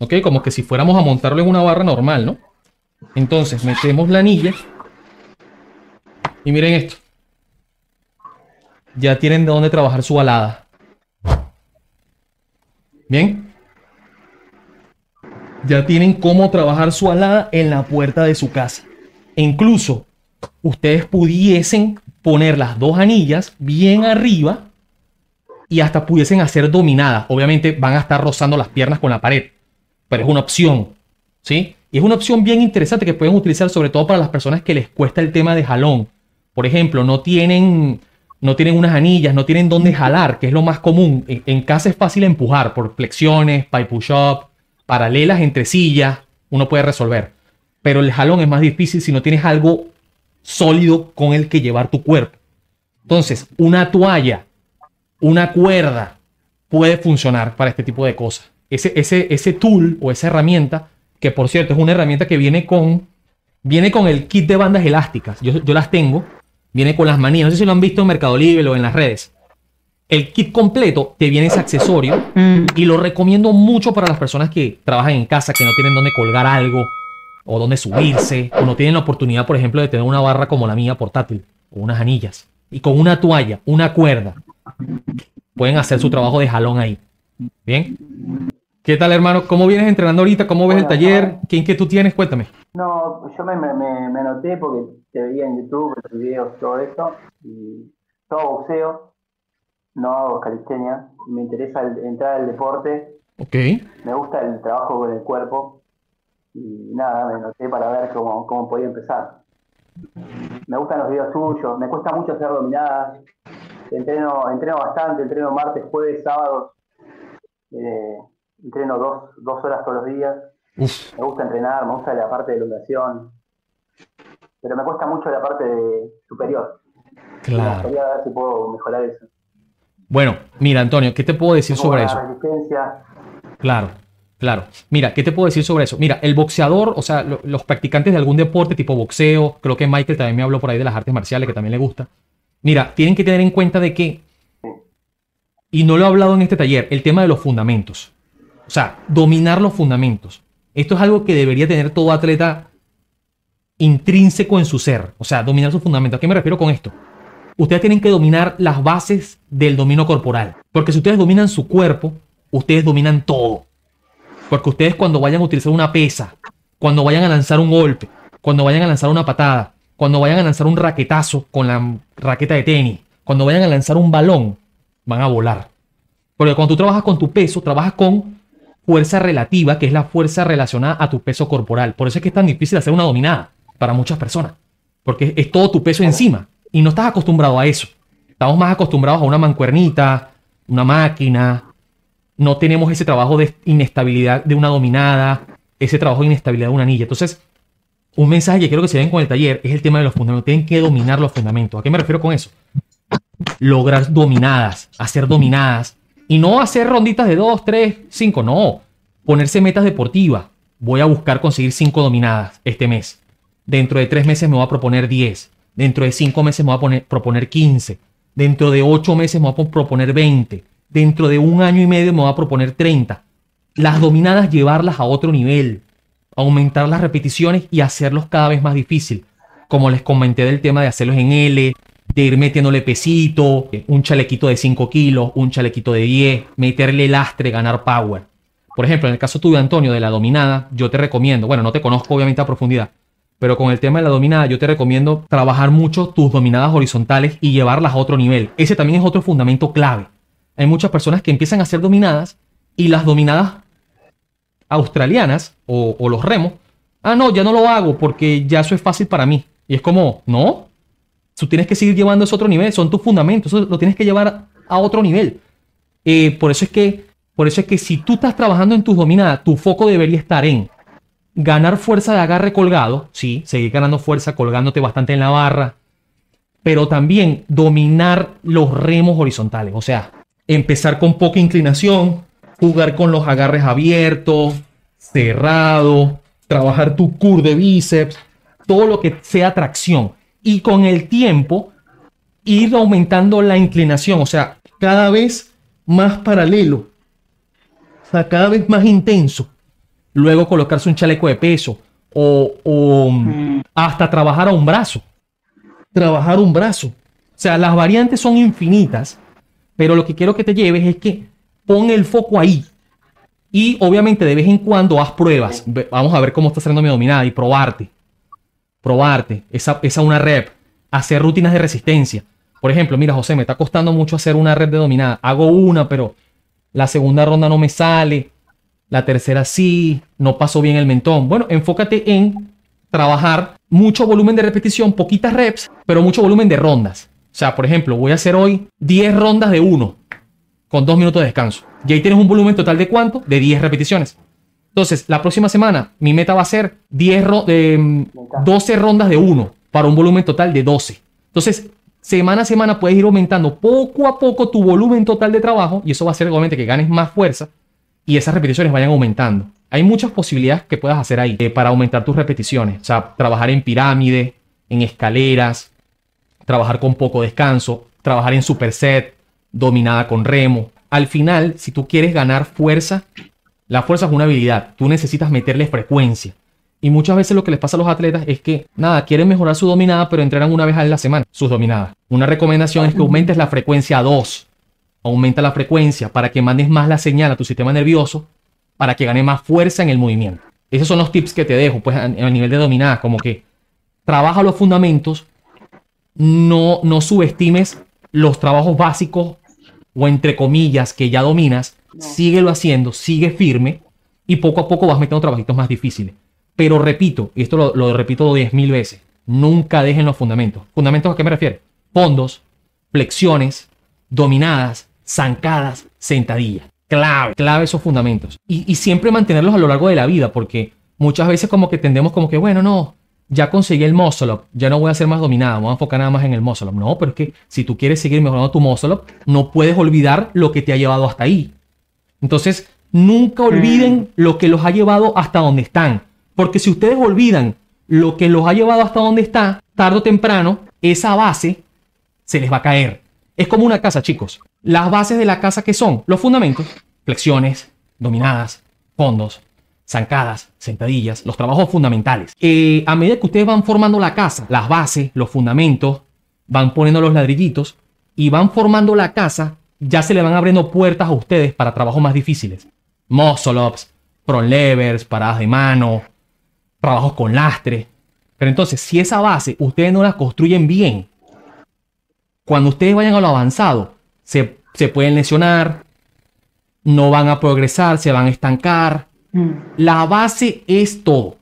Ok, como que si fuéramos a montarlo en una barra normal, ¿no? Entonces metemos la anilla y miren esto. Ya tienen de dónde trabajar su alada. Bien. Ya tienen cómo trabajar su alada en la puerta de su casa. E incluso ustedes pudiesen poner las dos anillas bien arriba y hasta pudiesen hacer dominadas. Obviamente van a estar rozando las piernas con la pared, pero es una opción, ¿sí? Y es una opción bien interesante que pueden utilizar sobre todo para las personas que les cuesta el tema de jalón. Por ejemplo, no tienen, no tienen unas anillas, no tienen dónde jalar, que es lo más común. En, casa es fácil empujar por flexiones, pipe push-up, paralelas entre sillas, uno puede resolver. Pero el jalón es más difícil si no tienes algo sólido con el que llevar tu cuerpo. Entonces, una toalla, una cuerda puede funcionar para este tipo de cosas. Ese, ese, ese tool o esa herramienta que por cierto es una herramienta que viene con, viene con el kit de bandas elásticas. Yo, las tengo, viene con las manías No sé si lo han visto en Mercado Libre o en las redes. El kit completo te viene ese accesorio mm. y lo recomiendo mucho para las personas que trabajan en casa, que no tienen dónde colgar algo o dónde subirse, o no tienen la oportunidad, por ejemplo, de tener una barra como la mía portátil o unas anillas y con una toalla, una cuerda, pueden hacer su trabajo de jalón ahí. Bien, ¿Qué tal, hermano? ¿Cómo vienes entrenando ahorita? ¿Cómo ves el taller? ¿Qué tú tienes? Cuéntame. No, yo me, me, noté porque te veía en YouTube, los videos, todo esto. Y todo boxeo, no hago calistenia. Me interesa entrar al deporte. Ok. Me gusta el trabajo con el cuerpo. Y nada, me noté para ver cómo, cómo podía empezar. Me gustan los videos tuyos, me cuesta mucho hacer dominadas. Entreno, entreno bastante, entreno martes, jueves, sábados. Eh, entreno dos, horas todos los días. Me gusta entrenar, me gusta la parte de elongación, pero me cuesta mucho la parte de superior. Claro. ver si puedo mejorar eso. Bueno, mira, Antonio, ¿qué te puedo decir sobre eso? Resistencia. Claro. Claro. Mira, ¿qué te puedo decir sobre eso? Mira, el boxeador, o sea, los practicantes de algún deporte tipo boxeo, creo que Michael también me habló por ahí de las artes marciales, que también le gusta. Mira, tienen que tener en cuenta de que, y no lo he hablado en este taller, el tema de los fundamentos. O sea, dominar los fundamentos. Esto es algo que debería tener todo atleta intrínseco en su ser. O sea, dominar sus fundamentos. ¿A qué me refiero con esto? Ustedes tienen que dominar las bases del dominio corporal. Porque si ustedes dominan su cuerpo, ustedes dominan todo. Porque ustedes cuando vayan a utilizar una pesa, cuando vayan a lanzar un golpe, cuando vayan a lanzar una patada, cuando vayan a lanzar un raquetazo con la raqueta de tenis, cuando vayan a lanzar un balón, van a volar. Porque cuando tú trabajas con tu peso, trabajas con fuerza relativa, que es la fuerza relacionada a tu peso corporal. Por eso es que es tan difícil hacer una dominada para muchas personas, porque es todo tu peso encima y no estás acostumbrado a eso. Estamos más acostumbrados a una mancuernita, una máquina, no tenemos ese trabajo de inestabilidad de una dominada, ese trabajo de inestabilidad de una anilla. Entonces, un mensaje que quiero que se den con el taller es el tema de los fundamentos. Tienen que dominar los fundamentos. ¿A qué me refiero con eso? Lograr dominadas, hacer dominadas, y no hacer ronditas de 2, 3, 5, no. Ponerse metas deportivas. Voy a buscar conseguir 5 dominadas este mes. Dentro de 3 meses me voy a proponer 10. Dentro de 5 meses me voy a proponer 15. Dentro de 8 meses me voy a proponer 20. Dentro de un año y medio me voy a proponer 30. Las dominadas llevarlas a otro nivel. Aumentar las repeticiones y hacerlos cada vez más difícil. Como les comenté del tema de hacerlos en L, de ir metiéndole pesito, un chalequito de 5 kilos, un chalequito de 10, meterle lastre, ganar power. Por ejemplo, en el caso tuyo, Antonio, de la dominada, yo te recomiendo, bueno, no te conozco obviamente a profundidad, pero con el tema de la dominada, yo te recomiendo trabajar mucho tus dominadas horizontales y llevarlas a otro nivel. Ese también es otro fundamento clave. Hay muchas personas que empiezan a hacer dominadas y las dominadas australianas o, o los remos, ah, no, ya no lo hago porque ya eso es fácil para mí. Y es como, no, tú tienes que seguir llevando eso a otro nivel, son tus fundamentos, lo tienes que llevar a otro nivel. Eh, por, eso es que, por eso es que si tú estás trabajando en tus dominadas, tu foco debería estar en ganar fuerza de agarre colgado, sí, seguir ganando fuerza colgándote bastante en la barra, pero también dominar los remos horizontales, o sea, empezar con poca inclinación, jugar con los agarres abiertos, cerrados, trabajar tu cur de bíceps, todo lo que sea tracción y con el tiempo ir aumentando la inclinación, o sea, cada vez más paralelo, o sea, cada vez más intenso. Luego colocarse un chaleco de peso o, mm, mm. hasta trabajar a un brazo. Trabajar un brazo. O sea, las variantes son infinitas, pero lo que quiero que te lleves es que pon el foco ahí. Y obviamente de vez en cuando haz pruebas. Vamos a ver cómo está haciendo mi dominada y probarte probarte, esa, esa una rep, hacer rutinas de resistencia. Por ejemplo, mira, José, me está costando mucho hacer una rep de dominada. Hago una, pero la segunda ronda no me sale, la tercera sí, no pasó bien el mentón. Bueno, enfócate en trabajar mucho volumen de repetición, poquitas reps, pero mucho volumen de rondas. O sea, por ejemplo, voy a hacer hoy 10 rondas de 1 con 2 minutos de descanso. Y ahí tienes un volumen total de cuánto? De 10 repeticiones. Entonces, la próxima semana, mi meta va a ser 10 12 eh, rondas de 1 para un volumen total de 12. Entonces, semana a semana puedes ir aumentando poco a poco tu volumen total de trabajo y eso va a hacer obviamente que ganes más fuerza y esas repeticiones vayan aumentando. Hay muchas posibilidades que puedas hacer ahí eh, para aumentar tus repeticiones. O sea, trabajar en pirámide, en escaleras, trabajar con poco descanso, trabajar en set, dominada con remo. Al final, si tú quieres ganar fuerza, la fuerza es una habilidad, tú necesitas meterle frecuencia. Y muchas veces lo que les pasa a los atletas es que, nada, quieren mejorar su dominada, pero entrenan una vez a la semana sus dominadas. Una recomendación es que aumentes la frecuencia a 2. Aumenta la frecuencia para que mandes más la señal a tu sistema nervioso, para que gane más fuerza en el movimiento. Esos son los tips que te dejo, pues a, nivel de dominadas. como que trabaja los fundamentos, no, no subestimes los trabajos básicos o entre comillas que ya dominas, síguelo haciendo, sigue firme y poco a poco vas metiendo trabajitos más difíciles. Pero repito, y esto lo, lo repito 10.000 veces, nunca dejen los fundamentos. ¿Fundamentos a qué me refiero? Fondos, flexiones, dominadas, zancadas, sentadillas. Clave, clave esos fundamentos. Y, siempre mantenerlos a lo largo de la vida, porque muchas veces como que tendemos como que, bueno, no, ya conseguí el muscle up, ya no voy a ser más dominada, voy a enfocar nada más en el muscle up. No, pero es que si tú quieres seguir mejorando tu muscle up, no puedes olvidar lo que te ha llevado hasta ahí. Entonces, nunca olviden lo que los ha llevado hasta donde están. Porque si ustedes olvidan lo que los ha llevado hasta donde está, tarde o temprano, esa base se les va a caer. Es como una casa, chicos. Las bases de la casa que son los fundamentos, flexiones, dominadas, fondos, zancadas, sentadillas, los trabajos fundamentales. Eh, a medida que ustedes van formando la casa, las bases, los fundamentos, van poniendo los ladrillitos y van formando la casa, ya se le van abriendo puertas a ustedes para trabajos más difíciles. Muscle ups, front levers, paradas de mano, trabajos con lastre. Pero entonces, si esa base ustedes no la construyen bien, cuando ustedes vayan a lo avanzado, se, se pueden lesionar, no van a progresar, se van a estancar. Mm. La base es todo.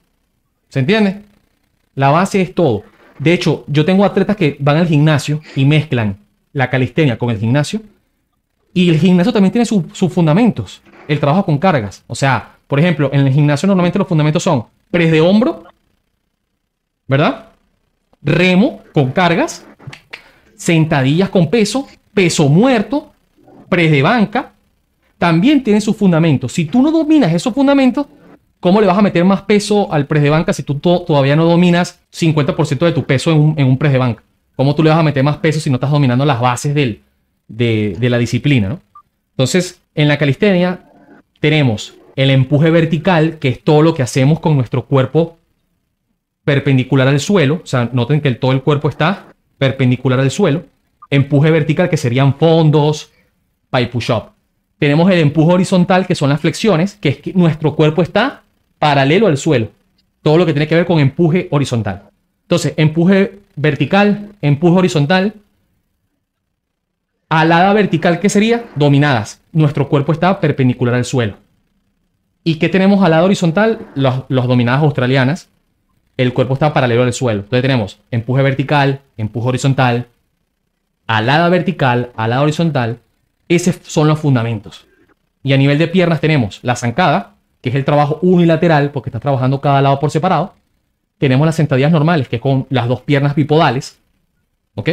¿Se entiende? La base es todo. De hecho, yo tengo atletas que van al gimnasio y mezclan la calistenia con el gimnasio y el gimnasio también tiene sus fundamentos, el trabajo con cargas. O sea, por ejemplo, en el gimnasio normalmente los fundamentos son pres de hombro, ¿verdad? Remo con cargas, sentadillas con peso, peso muerto, pres de banca. También tienen sus fundamentos. Si tú no dominas esos fundamentos, ¿cómo le vas a meter más peso al pres de banca si tú todavía no dominas 50% de tu peso en un, pres de banca? ¿Cómo tú le vas a meter más peso si no estás dominando las bases del, de, la disciplina, Entonces, en la calistenia tenemos el empuje vertical, que es todo lo que hacemos con nuestro cuerpo perpendicular al suelo. O sea, noten que todo el cuerpo está perpendicular al suelo. Empuje vertical, que serían fondos, pipe push-up. Tenemos el empuje horizontal, que son las flexiones, que es que nuestro cuerpo está paralelo al suelo. Todo lo que tiene que ver con empuje horizontal. Entonces, empuje vertical, empuje horizontal, Alada vertical, ¿qué sería? Dominadas. Nuestro cuerpo está perpendicular al suelo. ¿Y qué tenemos alada horizontal? Las, dominadas australianas. El cuerpo está paralelo al suelo. Entonces tenemos empuje vertical, empuje horizontal, alada vertical, alada horizontal. Esos son los fundamentos. Y a nivel de piernas tenemos la zancada, que es el trabajo unilateral, porque está trabajando cada lado por separado. Tenemos las sentadillas normales, que es con las dos piernas bipodales. ¿Ok?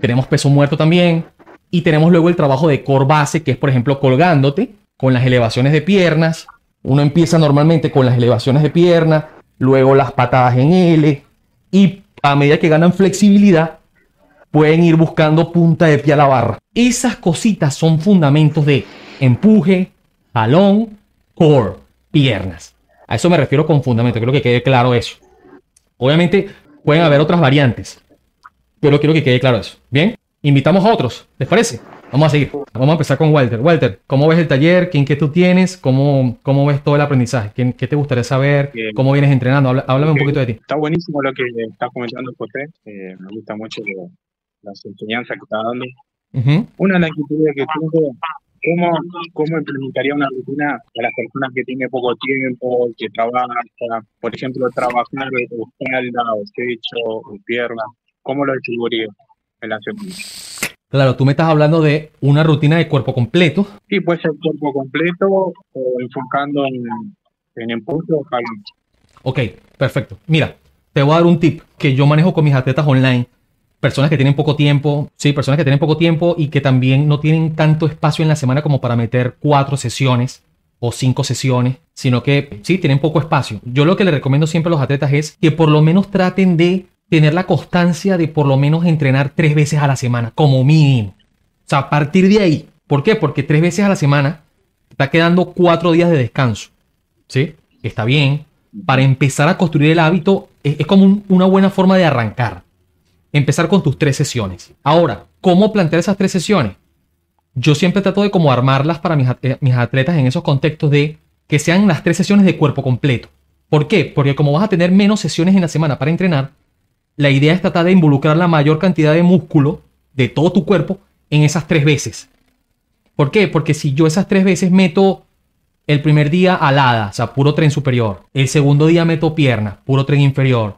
tenemos peso muerto también, y tenemos luego el trabajo de core base, que es por ejemplo colgándote con las elevaciones de piernas. Uno empieza normalmente con las elevaciones de piernas, luego las patadas en L, y a medida que ganan flexibilidad, pueden ir buscando punta de pie a la barra. Esas cositas son fundamentos de empuje, jalón, core, piernas. A eso me refiero con fundamento, creo que quede claro eso. Obviamente pueden haber otras variantes. Yo lo quiero que quede claro eso. Bien, invitamos a otros, ¿les parece? Vamos a seguir. Vamos a empezar con Walter. Walter, ¿cómo ves el taller? ¿Qué tú tienes? ¿Cómo, ¿Cómo ves todo el aprendizaje? ¿Qué, te gustaría saber? Eh, ¿Cómo vienes entrenando? háblame un poquito de ti. Está buenísimo lo que está comentando José. Eh, me gusta mucho las enseñanzas que está dando. Una de las inquietudes que tengo ¿Cómo, ¿cómo, implementaría una rutina a las personas que tienen poco tiempo, que trabajan, por ejemplo, trabajar espalda, o pecho, o piernas cómo lo en la semana. Claro, tú me estás hablando de una rutina de cuerpo completo. Sí, puede ser cuerpo completo o enfocando en, en empuje o calma. Ok, perfecto. Mira, te voy a dar un tip que yo manejo con mis atletas online. Personas que tienen poco tiempo, sí, personas que tienen poco tiempo y que también no tienen tanto espacio en la semana como para meter cuatro sesiones o cinco sesiones, sino que sí, tienen poco espacio. Yo lo que le recomiendo siempre a los atletas es que por lo menos traten de tener la constancia de por lo menos entrenar tres veces a la semana, como mínimo. O sea, a partir de ahí. ¿Por qué? Porque tres veces a la semana te está quedando cuatro días de descanso. ¿Sí? Está bien. Para empezar a construir el hábito es, como una buena forma de arrancar. Empezar con tus tres sesiones. Ahora, ¿cómo plantear esas tres sesiones? Yo siempre trato de como armarlas para mis, eh, mis atletas en esos contextos de que sean las tres sesiones de cuerpo completo. ¿Por qué? Porque como vas a tener menos sesiones en la semana para entrenar, la idea es tratar de involucrar la mayor cantidad de músculo de todo tu cuerpo en esas tres veces. ¿Por qué? Porque si yo esas tres veces meto el primer día alada, o sea, puro tren superior, el segundo día meto pierna, puro tren inferior,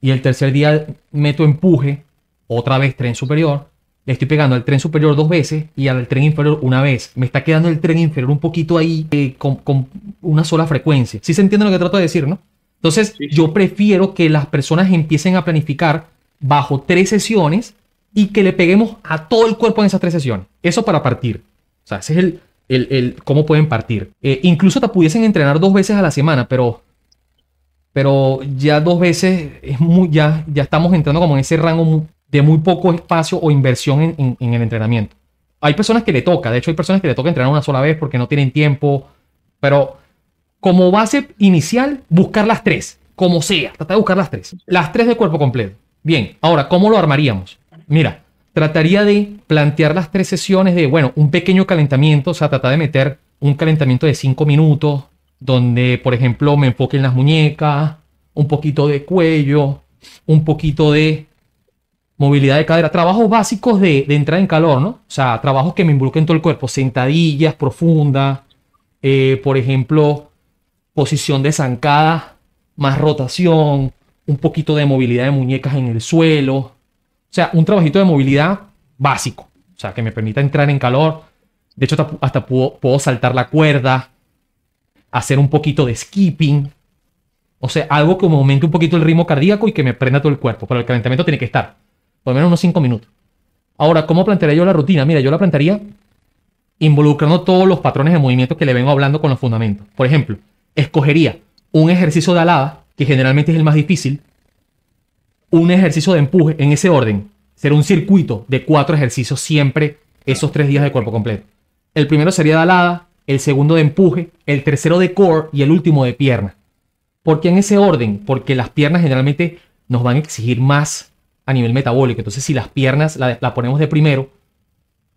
y el tercer día meto empuje, otra vez tren superior, le estoy pegando al tren superior dos veces y al tren inferior una vez. Me está quedando el tren inferior un poquito ahí eh, con, una sola frecuencia. Si ¿Sí se entiende lo que trato de decir, ¿no? Entonces, yo prefiero que las personas empiecen a planificar bajo tres sesiones y que le peguemos a todo el cuerpo en esas tres sesiones. Eso para partir. O sea, ese es el, el, cómo pueden partir. Eh, incluso te pudiesen entrenar dos veces a la semana, pero, pero ya dos veces es muy, ya, ya estamos entrando como en ese rango de muy poco espacio o inversión en el entrenamiento. Hay personas que le toca, de hecho hay personas que le toca entrenar una sola vez porque no tienen tiempo, pero como base inicial, buscar las tres, como sea, tratar de buscar las tres, las tres de cuerpo completo. Bien, ahora, ¿cómo lo armaríamos? Mira, trataría de plantear las tres sesiones de, bueno, un pequeño calentamiento, o sea, tratar de meter un calentamiento de cinco minutos, donde, por ejemplo, me enfoque en las muñecas, un poquito de cuello, un poquito de movilidad de cadera, trabajos básicos de, de entrada en calor, ¿no? O sea, trabajos que me involucren todo el cuerpo, sentadillas profundas, eh, por ejemplo, posición de zancada, más rotación, un poquito de movilidad de muñecas en el suelo. O sea, un trabajito de movilidad básico. O sea, que me permita entrar en calor. De hecho, hasta, puedo, puedo saltar la cuerda, hacer un poquito de skipping. O sea, algo que me aumente un poquito el ritmo cardíaco y que me prenda todo el cuerpo. Pero el calentamiento tiene que estar. Por lo menos unos 5 minutos. Ahora, ¿cómo plantearía yo la rutina? Mira, yo la plantearía involucrando todos los patrones de movimiento que le vengo hablando con los fundamentos. Por ejemplo, escogería un ejercicio de alada, que generalmente es el más difícil, un ejercicio de empuje en ese orden. Será un circuito de cuatro ejercicios siempre esos tres días de cuerpo completo. El primero sería de alada, el segundo de empuje, el tercero de core y el último de pierna. ¿Por qué en ese orden? Porque las piernas generalmente nos van a exigir más a nivel metabólico. Entonces, si las piernas las la ponemos de primero,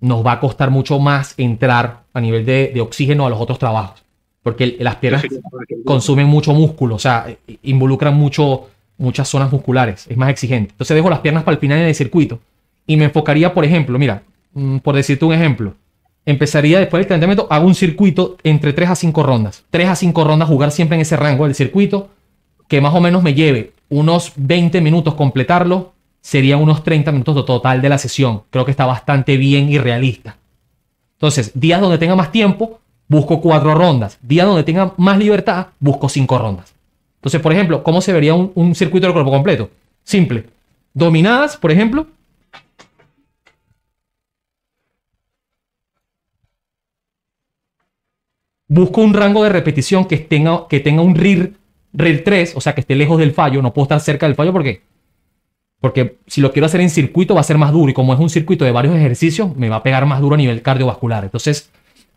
nos va a costar mucho más entrar a nivel de oxígeno a los otros trabajos porque las piernas consumen mucho músculo, o sea, involucran mucho, muchas zonas musculares, es más exigente. Entonces dejo las piernas para el final en circuito y me enfocaría, por ejemplo, mira, mm, por decirte un ejemplo, empezaría después del calentamiento, hago un circuito entre 3 a 5 rondas. 3 a 5 rondas, jugar siempre en ese rango del circuito, que más o menos me lleve unos 20 minutos completarlo, sería unos 30 minutos total de la sesión. Creo que está bastante bien y realista. Entonces, días donde tenga más tiempo, busco cuatro rondas. Día donde tenga más libertad, busco cinco rondas. Entonces, por ejemplo, ¿cómo se vería un, circuito del cuerpo completo? Simple. Dominadas, por ejemplo. Busco un rango de repetición que tenga, que tenga un RIR, RIR 3, o sea, que esté lejos del fallo. No puedo estar cerca del fallo porque porque si lo quiero hacer en circuito va a ser más duro y como es un circuito de varios ejercicios, me va a pegar más duro a nivel cardiovascular. Entonces,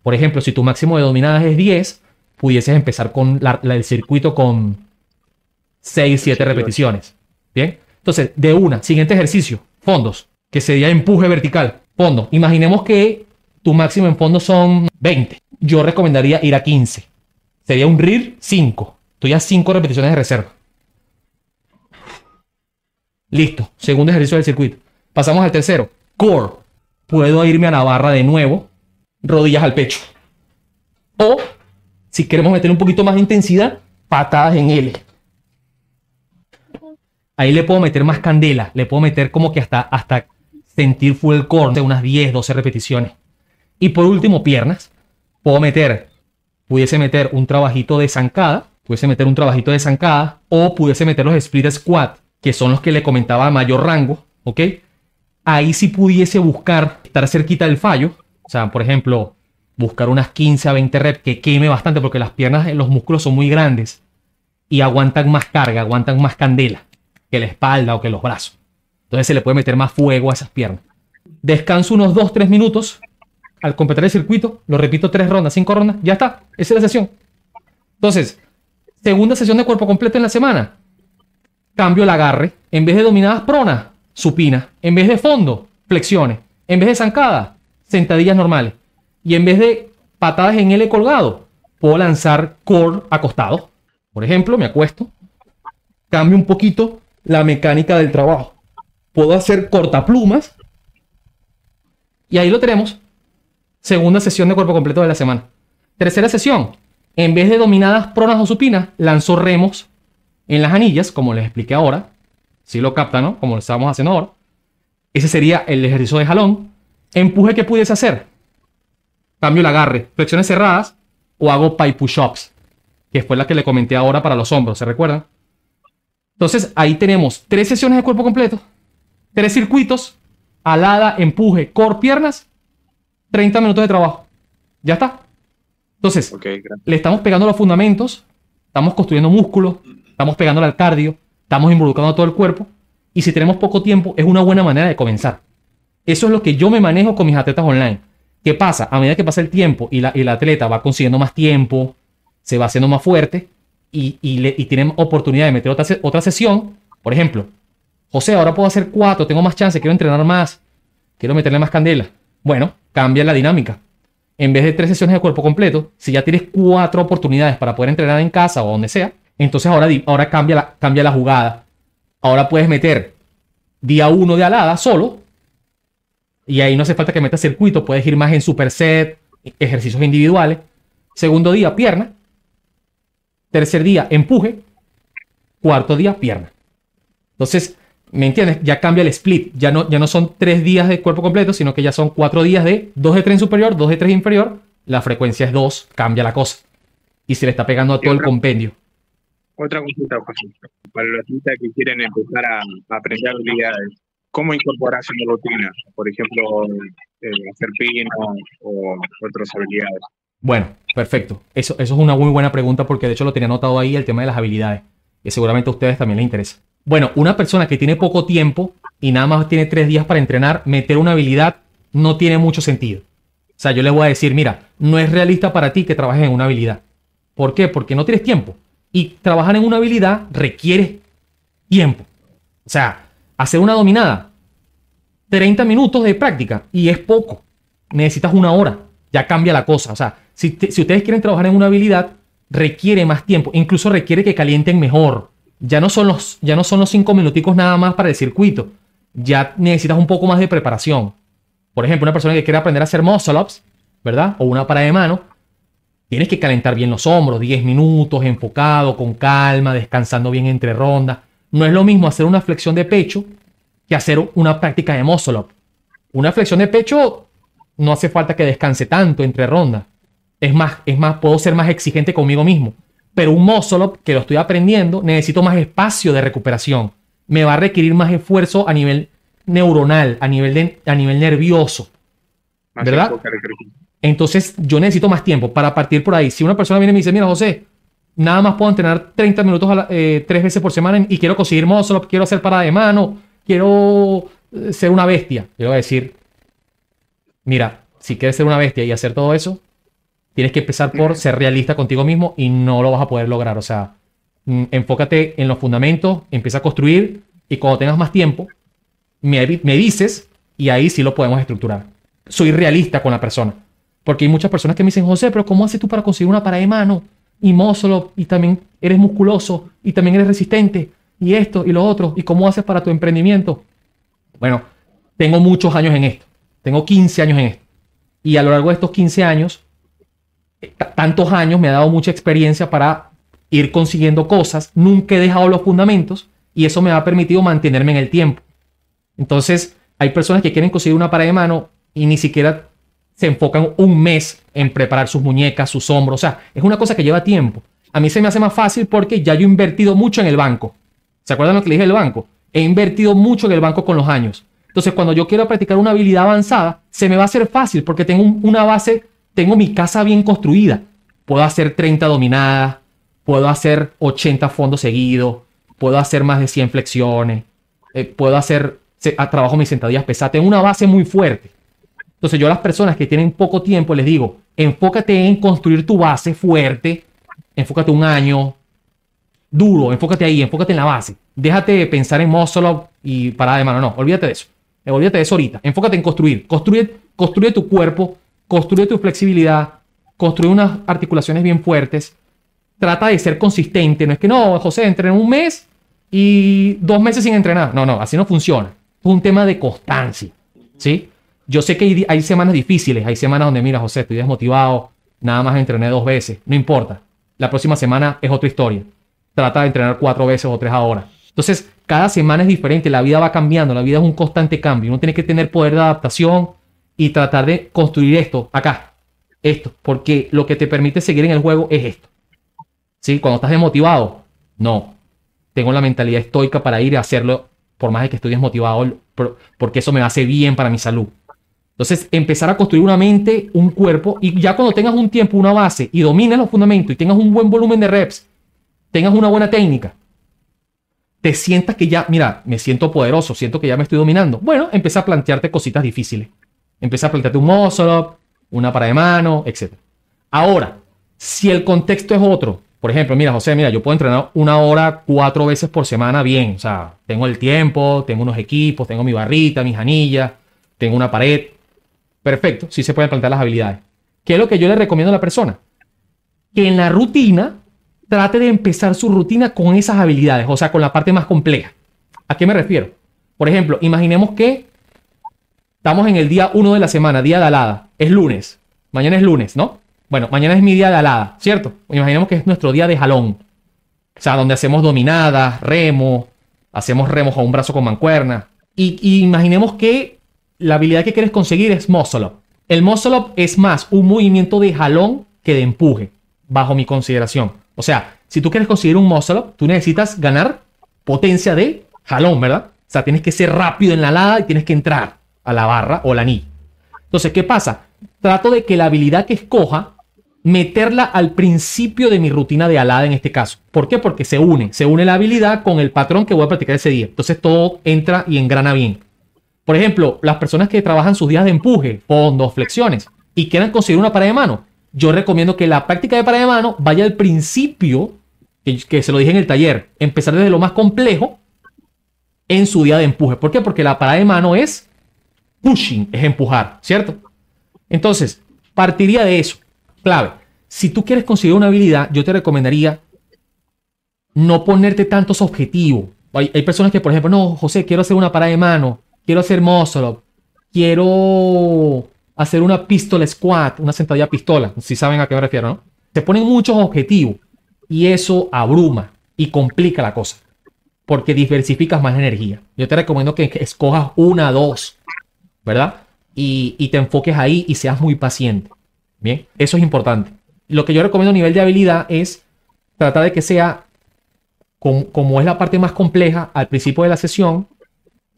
por ejemplo, si tu máximo de dominadas es 10, pudieses empezar con la, el circuito con 6, 7 repeticiones. Bien. Entonces, de una, siguiente ejercicio, fondos, que sería empuje vertical. Fondo. Imaginemos que tu máximo en fondo son 20. Yo recomendaría ir a 15. Sería un RIR 5. Estoy ya 5 repeticiones de reserva. Listo. Segundo ejercicio del circuito. Pasamos al tercero. Core. Puedo irme a la barra de nuevo rodillas al pecho. O, si queremos meter un poquito más de intensidad, patadas en L. Ahí le puedo meter más candela, le puedo meter como que hasta, hasta sentir full core de unas 10, 12 repeticiones. Y por último, piernas. Puedo meter, pudiese meter un trabajito de zancada, pudiese meter un trabajito de zancada, o pudiese meter los split squat, que son los que le comentaba a mayor rango, ¿ok? Ahí si pudiese buscar estar cerquita del fallo, o sea, por ejemplo, buscar unas 15 a 20 reps que queme bastante porque las piernas, eh, los músculos son muy grandes y aguantan más carga, aguantan más candela que la espalda o que los brazos. Entonces se le puede meter más fuego a esas piernas. Descanso unos 2-3 minutos al completar el circuito. Lo repito, 3 rondas, 5 rondas. Ya está. Esa es la sesión. Entonces, segunda sesión de cuerpo completo en la semana. Cambio el agarre. En vez de dominadas pronas, supina. En vez de fondo, flexiones. En vez de zancada, sentadillas normales. Y en vez de patadas en L colgado, puedo lanzar core acostado. Por ejemplo, me acuesto, cambio un poquito la mecánica del trabajo. Puedo hacer cortaplumas. Y ahí lo tenemos. Segunda sesión de cuerpo completo de la semana. Tercera sesión. En vez de dominadas pronas o supinas, lanzo remos en las anillas, como les expliqué ahora. Si lo captan, ¿no? Como lo estábamos haciendo ahora. Ese sería el ejercicio de jalón. Empuje, ¿qué pudiese hacer? Cambio el agarre. Flexiones cerradas o hago pipe push-ups, que fue la que le comenté ahora para los hombros, ¿se recuerdan? Entonces ahí tenemos tres sesiones de cuerpo completo, tres circuitos, alada, empuje, core, piernas, 30 minutos de trabajo. Ya está. Entonces, le estamos pegando los fundamentos, estamos construyendo músculo, estamos pegándole al cardio, estamos involucrando a todo el cuerpo. Y si tenemos poco tiempo, es una buena manera de comenzar. Eso es lo que yo me manejo con mis atletas online. ¿Qué pasa? A medida que pasa el tiempo y, la, el atleta va consiguiendo más tiempo, se va haciendo más fuerte y, le, tiene oportunidad de meter otra, otra sesión. Por ejemplo, José, ahora puedo hacer cuatro, tengo más chance, quiero entrenar más, quiero meterle más candela. Bueno, cambia la dinámica. En vez de tres sesiones de cuerpo completo, si ya tienes cuatro oportunidades para poder entrenar en casa o donde sea, entonces ahora, ahora cambia, la, cambia la jugada. Ahora puedes meter día uno de alada solo y ahí no hace falta que metas circuito, puedes ir más en superset, ejercicios individuales. Segundo día, pierna. Tercer día, empuje. Cuarto día, pierna. Entonces, ¿me entiendes? Ya cambia el split. Ya no, ya no son tres días de cuerpo completo, sino que ya son cuatro días de dos de tren superior, dos de tres inferior. La frecuencia es dos, cambia la cosa. Y se le está pegando a todo el compendio. Otra consulta, Para los que quieren empezar a, a aprender habilidades, cómo incorporarse no lo rutina, por ejemplo, hacer eh, o, otras habilidades. Bueno, perfecto. Eso, eso es una muy buena pregunta porque de hecho lo tenía anotado ahí el tema de las habilidades, que seguramente a ustedes también les interesa. Bueno, una persona que tiene poco tiempo y nada más tiene tres días para entrenar, meter una habilidad no tiene mucho sentido. O sea, yo le voy a decir, mira, no es realista para ti que trabajes en una habilidad. ¿Por qué? Porque no tienes tiempo. Y trabajar en una habilidad requiere tiempo. O sea, hacer una dominada, 30 minutos de práctica y es poco. Necesitas una hora. Ya cambia la cosa. O sea, si, ustedes quieren trabajar en una habilidad, requiere más tiempo. Incluso requiere que calienten mejor. Ya no son los, ya no son los cinco minuticos nada más para el circuito. Ya necesitas un poco más de preparación. Por ejemplo, una persona que quiere aprender a hacer muscle ups, ¿verdad? O una para de mano. Tienes que calentar bien los hombros, 10 minutos, enfocado, con calma, descansando bien entre rondas no es lo mismo hacer una flexión de pecho que hacer una práctica de muscle up. Una flexión de pecho no hace falta que descanse tanto entre rondas. Es más, es más, puedo ser más exigente conmigo mismo. Pero un muscle up que lo estoy aprendiendo, necesito más espacio de recuperación. Me va a requerir más esfuerzo a nivel neuronal, a nivel, a nivel nervioso. ¿Verdad? Entonces yo necesito más tiempo para partir por ahí. Si una persona viene y me dice, mira José, nada más puedo entrenar 30 minutos eh, tres veces por semana y quiero conseguir solo quiero hacer parada de mano, quiero eh, ser una bestia. Yo le voy a decir, mira, si quieres ser una bestia y hacer todo eso, tienes que empezar por ser realista contigo mismo y no lo vas a poder lograr. O sea, mm, enfócate en los fundamentos, empieza a construir y cuando tengas más tiempo, me, me dices y ahí sí lo podemos estructurar. Soy realista con la persona. Porque hay muchas personas que me dicen, José, pero ¿cómo haces tú para conseguir una parada de mano? y músculo y también eres musculoso y también eres resistente y esto y lo otro y cómo haces para tu emprendimiento. Bueno, tengo muchos años en esto. Tengo 15 años en esto. Y a lo largo de estos 15 años, eh, tantos años me ha dado mucha experiencia para ir consiguiendo cosas. Nunca he dejado los fundamentos y eso me ha permitido mantenerme en el tiempo. Entonces, hay personas que quieren conseguir una pared de mano y ni siquiera se enfocan un mes en preparar sus muñecas, sus hombros. O sea, es una cosa que lleva tiempo. A mí se me hace más fácil porque ya yo he invertido mucho en el banco. ¿Se acuerdan lo que le dije del banco? He invertido mucho en el banco con los años. Entonces, cuando yo quiero practicar una habilidad avanzada, se me va a hacer fácil porque tengo una base, tengo mi casa bien construida. Puedo hacer 30 dominadas, puedo hacer 80 fondos seguidos, puedo hacer más de 100 flexiones, eh, puedo hacer, a, trabajo mis sentadillas pesadas. Tengo una base muy fuerte. Entonces, yo a las personas que tienen poco tiempo les digo, enfócate en construir tu base fuerte, enfócate un año duro, enfócate ahí, enfócate en la base. Déjate de pensar en muscle up y para de mano, no, olvídate de eso. Eh, olvídate de eso ahorita. Enfócate en construir. Construye, tu cuerpo, construye tu flexibilidad, construye unas articulaciones bien fuertes. Trata de ser consistente. No es que no, José, entren un mes y dos meses sin entrenar. No, no, así no funciona. Es un tema de constancia. ¿Sí? Yo sé que hay, semanas difíciles, hay semanas donde, mira, José, estoy desmotivado, nada más entrené dos veces, no importa. La próxima semana es otra historia. Trata de entrenar cuatro veces o tres ahora. Entonces, cada semana es diferente, la vida va cambiando, la vida es un constante cambio. Uno tiene que tener poder de adaptación y tratar de construir esto acá, esto, porque lo que te permite seguir en el juego es esto. ¿Sí? Cuando estás desmotivado, no. Tengo la mentalidad estoica para ir a hacerlo, por más de que estoy desmotivado, porque eso me hace bien para mi salud. Entonces, empezar a construir una mente, un cuerpo, y ya cuando tengas un tiempo, una base, y domines los fundamentos, y tengas un buen volumen de reps, tengas una buena técnica, te sientas que ya, mira, me siento poderoso, siento que ya me estoy dominando. Bueno, empieza a plantearte cositas difíciles. Empieza a plantearte un muscle up, una para de mano, etc. Ahora, si el contexto es otro, por ejemplo, mira, José, mira, yo puedo entrenar una hora cuatro veces por semana bien. O sea, tengo el tiempo, tengo unos equipos, tengo mi barrita, mis anillas, tengo una pared. Perfecto, sí se pueden plantear las habilidades. ¿Qué es lo que yo le recomiendo a la persona? Que en la rutina trate de empezar su rutina con esas habilidades, o sea, con la parte más compleja. ¿A qué me refiero? Por ejemplo, imaginemos que estamos en el día 1 de la semana, día de alada, es lunes, mañana es lunes, ¿no? Bueno, mañana es mi día de alada, ¿cierto? Imaginemos que es nuestro día de jalón, o sea, donde hacemos dominadas, remo, hacemos remos a un brazo con mancuerna. Y, y imaginemos que la habilidad que quieres conseguir es muscle up. El muscle up es más un movimiento de jalón que de empuje, bajo mi consideración. O sea, si tú quieres conseguir un muscle up, tú necesitas ganar potencia de jalón, ¿verdad? O sea, tienes que ser rápido en la alada y tienes que entrar a la barra o la ni Entonces, ¿qué pasa? Trato de que la habilidad que escoja meterla al principio de mi rutina de alada en este caso. ¿Por qué? Porque se une, se une la habilidad con el patrón que voy a practicar ese día. Entonces todo entra y engrana bien. Por ejemplo, las personas que trabajan sus días de empuje, fondos, flexiones y quieran conseguir una parada de mano, yo recomiendo que la práctica de parada de mano vaya al principio, que, se lo dije en el taller, empezar desde lo más complejo en su día de empuje. ¿Por qué? Porque la parada de mano es pushing, es empujar, ¿cierto? Entonces, partiría de eso. Clave, si tú quieres conseguir una habilidad, yo te recomendaría no ponerte tantos objetivos. hay personas que, por ejemplo, no, José, quiero hacer una parada de mano quiero hacer muscle quiero hacer una pistola squat, una sentadilla pistola, si saben a qué me refiero, ¿no? Se ponen muchos objetivos y eso abruma y complica la cosa, porque diversificas más energía. Yo te recomiendo que escojas una, dos, ¿verdad? Y, te enfoques ahí y seas muy paciente. Bien, eso es importante. Lo que yo recomiendo a nivel de habilidad es tratar de que sea, como es la parte más compleja, al principio de la sesión,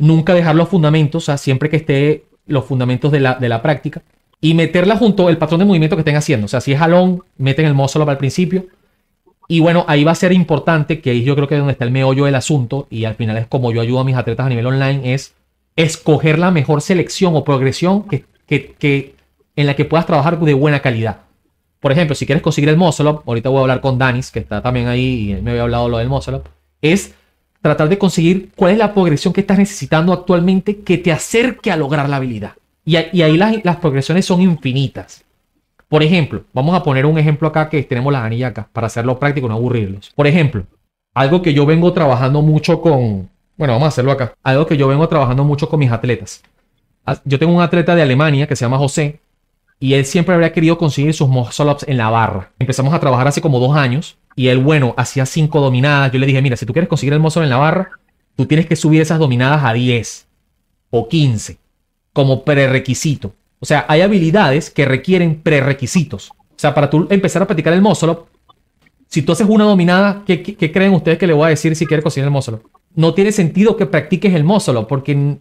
nunca dejar los fundamentos, o sea, siempre que esté los fundamentos de la, de la práctica, y meterla junto al patrón de movimiento que estén haciendo. O sea, si es jalón, meten el muscle al principio. Y bueno, ahí va a ser importante, que ahí yo creo que es donde está el meollo del asunto, y al final es como yo ayudo a mis atletas a nivel online, es escoger la mejor selección o progresión que, en la que puedas trabajar de buena calidad. Por ejemplo, si quieres conseguir el muscle ahorita voy a hablar con Danis, que está también ahí y me había hablado lo del muscle es tratar de conseguir cuál es la progresión que estás necesitando actualmente que te acerque a lograr la habilidad. Y, ahí las, progresiones son infinitas. Por ejemplo, vamos a poner un ejemplo acá que tenemos las anillas acá para hacerlo práctico, no aburrirlos. Por ejemplo, algo que yo vengo trabajando mucho con, bueno, vamos a hacerlo acá. Algo que yo vengo trabajando mucho con mis atletas. Yo tengo un atleta de Alemania que se llama José y él siempre habría querido conseguir sus muscle ups en la barra. Empezamos a trabajar hace como dos años y él, bueno, hacía cinco dominadas. Yo le dije, mira, si tú quieres conseguir el mozo en la barra, tú tienes que subir esas dominadas a 10 o 15 como prerequisito. O sea, hay habilidades que requieren prerequisitos. O sea, para tú empezar a practicar el mózolo, si tú haces una dominada, ¿qué, creen ustedes que le voy a decir si quieres conseguir el mózolo? No tiene sentido que practiques el mózolo porque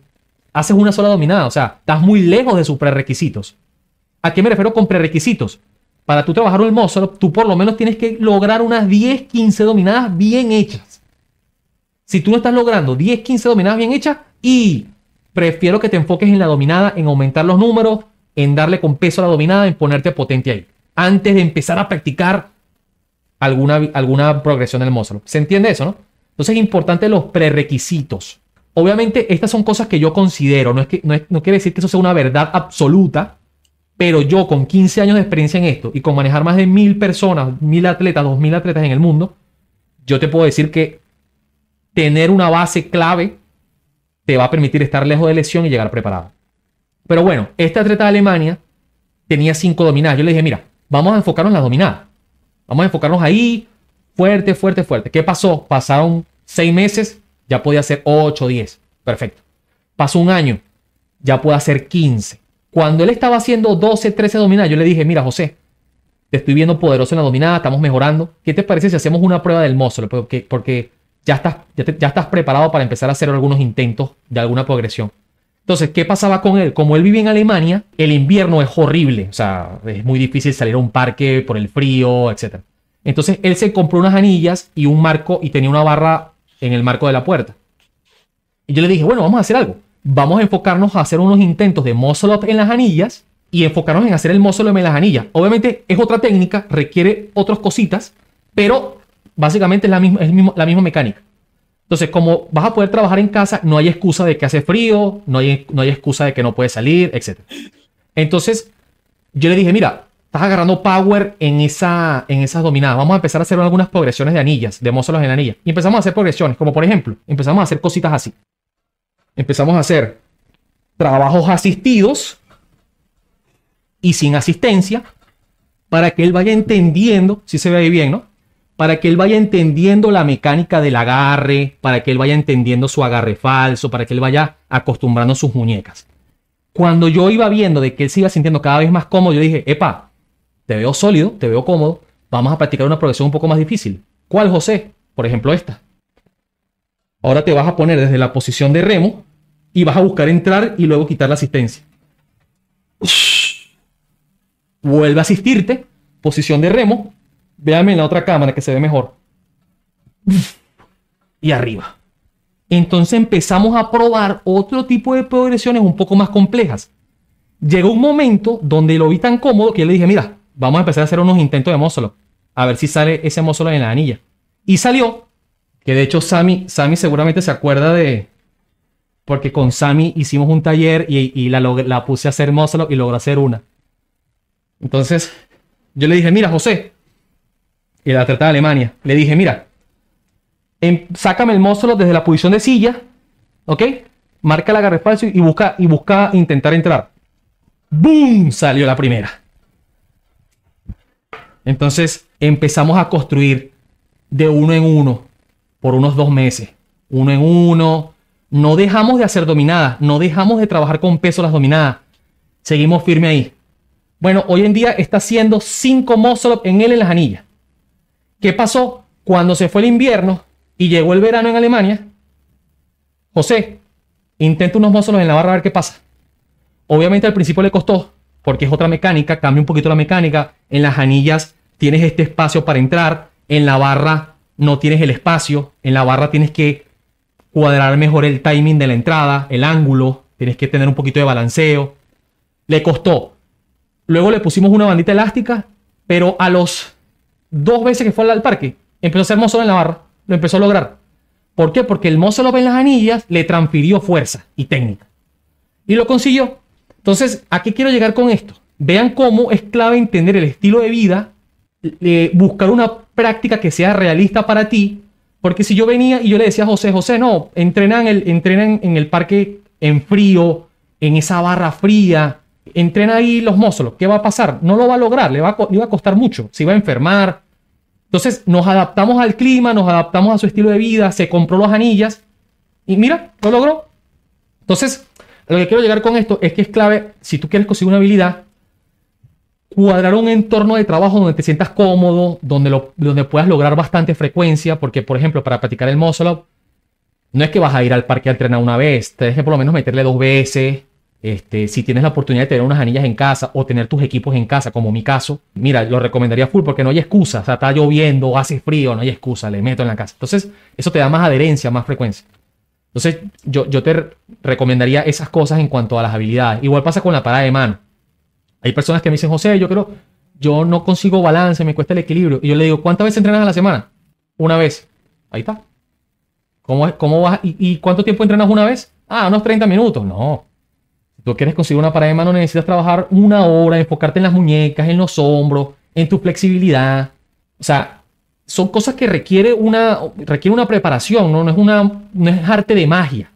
haces una sola dominada. O sea, estás muy lejos de sus prerequisitos. ¿A qué me refiero con prerequisitos? para tú trabajar el mozo, tú por lo menos tienes que lograr unas 10, 15 dominadas bien hechas. Si tú no estás logrando 10, 15 dominadas bien hechas, y prefiero que te enfoques en la dominada, en aumentar los números, en darle con peso a la dominada, en ponerte potente ahí, antes de empezar a practicar alguna, alguna progresión del Mozart. ¿Se entiende eso, no? Entonces es importante los prerequisitos. Obviamente, estas son cosas que yo considero, no, es que, no, no quiere decir que eso sea una verdad absoluta, pero yo con 15 años de experiencia en esto y con manejar más de mil personas, mil atletas, dos mil atletas en el mundo, yo te puedo decir que tener una base clave te va a permitir estar lejos de lesión y llegar preparado. Pero bueno, este atleta de Alemania tenía cinco dominadas. Yo le dije, mira, vamos a enfocarnos en las dominadas. Vamos a enfocarnos ahí, fuerte, fuerte, fuerte. ¿Qué pasó? Pasaron seis meses, ya podía hacer 8, 10. Perfecto. Pasó un año, ya puede hacer 15. Cuando él estaba haciendo 12, 13 dominadas, yo le dije, mira José, te estoy viendo poderoso en la dominada, estamos mejorando. ¿Qué te parece si hacemos una prueba del mozo? Porque, ya, estás, ya, ya estás preparado para empezar a hacer algunos intentos de alguna progresión. Entonces, ¿qué pasaba con él? Como él vive en Alemania, el invierno es horrible. O sea, es muy difícil salir a un parque por el frío, etc. Entonces, él se compró unas anillas y un marco y tenía una barra en el marco de la puerta. Y yo le dije, bueno, vamos a hacer algo vamos a enfocarnos a hacer unos intentos de muscle up en las anillas y enfocarnos en hacer el muscle up en las anillas. Obviamente es otra técnica, requiere otras cositas, pero básicamente es la misma, es la misma mecánica. Entonces, como vas a poder trabajar en casa, no hay excusa de que hace frío, no hay, no hay excusa de que no puedes salir, etc. Entonces, yo le dije, mira, estás agarrando power en, esa, en esas dominadas. Vamos a empezar a hacer algunas progresiones de anillas, de muscle en anillas. Y empezamos a hacer progresiones, como por ejemplo, empezamos a hacer cositas así empezamos a hacer trabajos asistidos y sin asistencia para que él vaya entendiendo, si se ve ahí bien, ¿no? Para que él vaya entendiendo la mecánica del agarre, para que él vaya entendiendo su agarre falso, para que él vaya acostumbrando sus muñecas. Cuando yo iba viendo de que él se iba sintiendo cada vez más cómodo, yo dije, epa, te veo sólido, te veo cómodo, vamos a practicar una progresión un poco más difícil. ¿Cuál, José? Por ejemplo, esta. Ahora te vas a poner desde la posición de remo y vas a buscar entrar y luego quitar la asistencia. Vuelve a asistirte, posición de remo, véame en la otra cámara que se ve mejor. Y arriba. Entonces empezamos a probar otro tipo de progresiones un poco más complejas. Llegó un momento donde lo vi tan cómodo que le dije, mira, vamos a empezar a hacer unos intentos de mózolo. A ver si sale ese mózolo en la anilla. Y salió, que de hecho Sammy, Sammy seguramente se acuerda de, porque con Sami hicimos un taller y, la, puse a hacer mósolo y logró hacer una. Entonces, yo le dije, mira, José, y la trata de Alemania, le dije, mira, em, sácame el mósolo desde la posición de silla, ¿ok? Marca el agarre y busca, y busca intentar entrar. ¡Boom! Salió la primera. Entonces empezamos a construir de uno en uno por unos dos meses. Uno en uno, no dejamos de hacer dominadas, no dejamos de trabajar con peso las dominadas. Seguimos firme ahí. Bueno, hoy en día está haciendo 5 muscle en él en las anillas. ¿Qué pasó? Cuando se fue el invierno y llegó el verano en Alemania, José, intenta unos muscle en la barra a ver qué pasa. Obviamente al principio le costó, porque es otra mecánica, cambia un poquito la mecánica. En las anillas tienes este espacio para entrar, en la barra no tienes el espacio, en la barra tienes que cuadrar mejor el timing de la entrada, el ángulo, tienes que tener un poquito de balanceo. Le costó. Luego le pusimos una bandita elástica, pero a los dos veces que fue al parque, empezó a ser mozo en la barra, lo empezó a lograr. ¿Por qué? Porque el mozo lo ve en las anillas le transfirió fuerza y técnica. Y lo consiguió. Entonces, ¿a qué quiero llegar con esto? Vean cómo es clave entender el estilo de vida, eh, buscar una práctica que sea realista para ti porque si yo venía y yo le decía a José, José, no, entrenan en el, en el parque en frío, en esa barra fría, entrena ahí los muslos, ¿qué va a pasar? No lo va a lograr, le va a, le va a costar mucho, se va a enfermar. Entonces nos adaptamos al clima, nos adaptamos a su estilo de vida, se compró las anillas y mira, lo logró. Entonces, lo que quiero llegar con esto es que es clave, si tú quieres conseguir una habilidad, cuadrar un entorno de trabajo donde te sientas cómodo, donde, lo, donde puedas lograr bastante frecuencia, porque por ejemplo para practicar el muscle no es que vas a ir al parque a entrenar una vez, tienes que por lo menos meterle dos veces, este, si tienes la oportunidad de tener unas anillas en casa o tener tus equipos en casa, como mi caso, mira, lo recomendaría full porque no hay excusa. O sea, está lloviendo, hace frío, no hay excusa, le meto en la casa. Entonces, eso te da más adherencia, más frecuencia. Entonces, yo, yo te recomendaría esas cosas en cuanto a las habilidades. Igual pasa con la parada de mano. Hay personas que me dicen, José, yo creo, yo no consigo balance, me cuesta el equilibrio. Y yo le digo, ¿cuántas veces entrenas a la semana? Una vez. Ahí está. ¿Cómo, cómo vas? ¿Y, cuánto tiempo entrenas una vez? Ah, unos 30 minutos. No. Si tú quieres conseguir una parada de mano, necesitas trabajar una hora, enfocarte en las muñecas, en los hombros, en tu flexibilidad. O sea, son cosas que requieren una, requiere una preparación, ¿no? No, es una, no es arte de magia.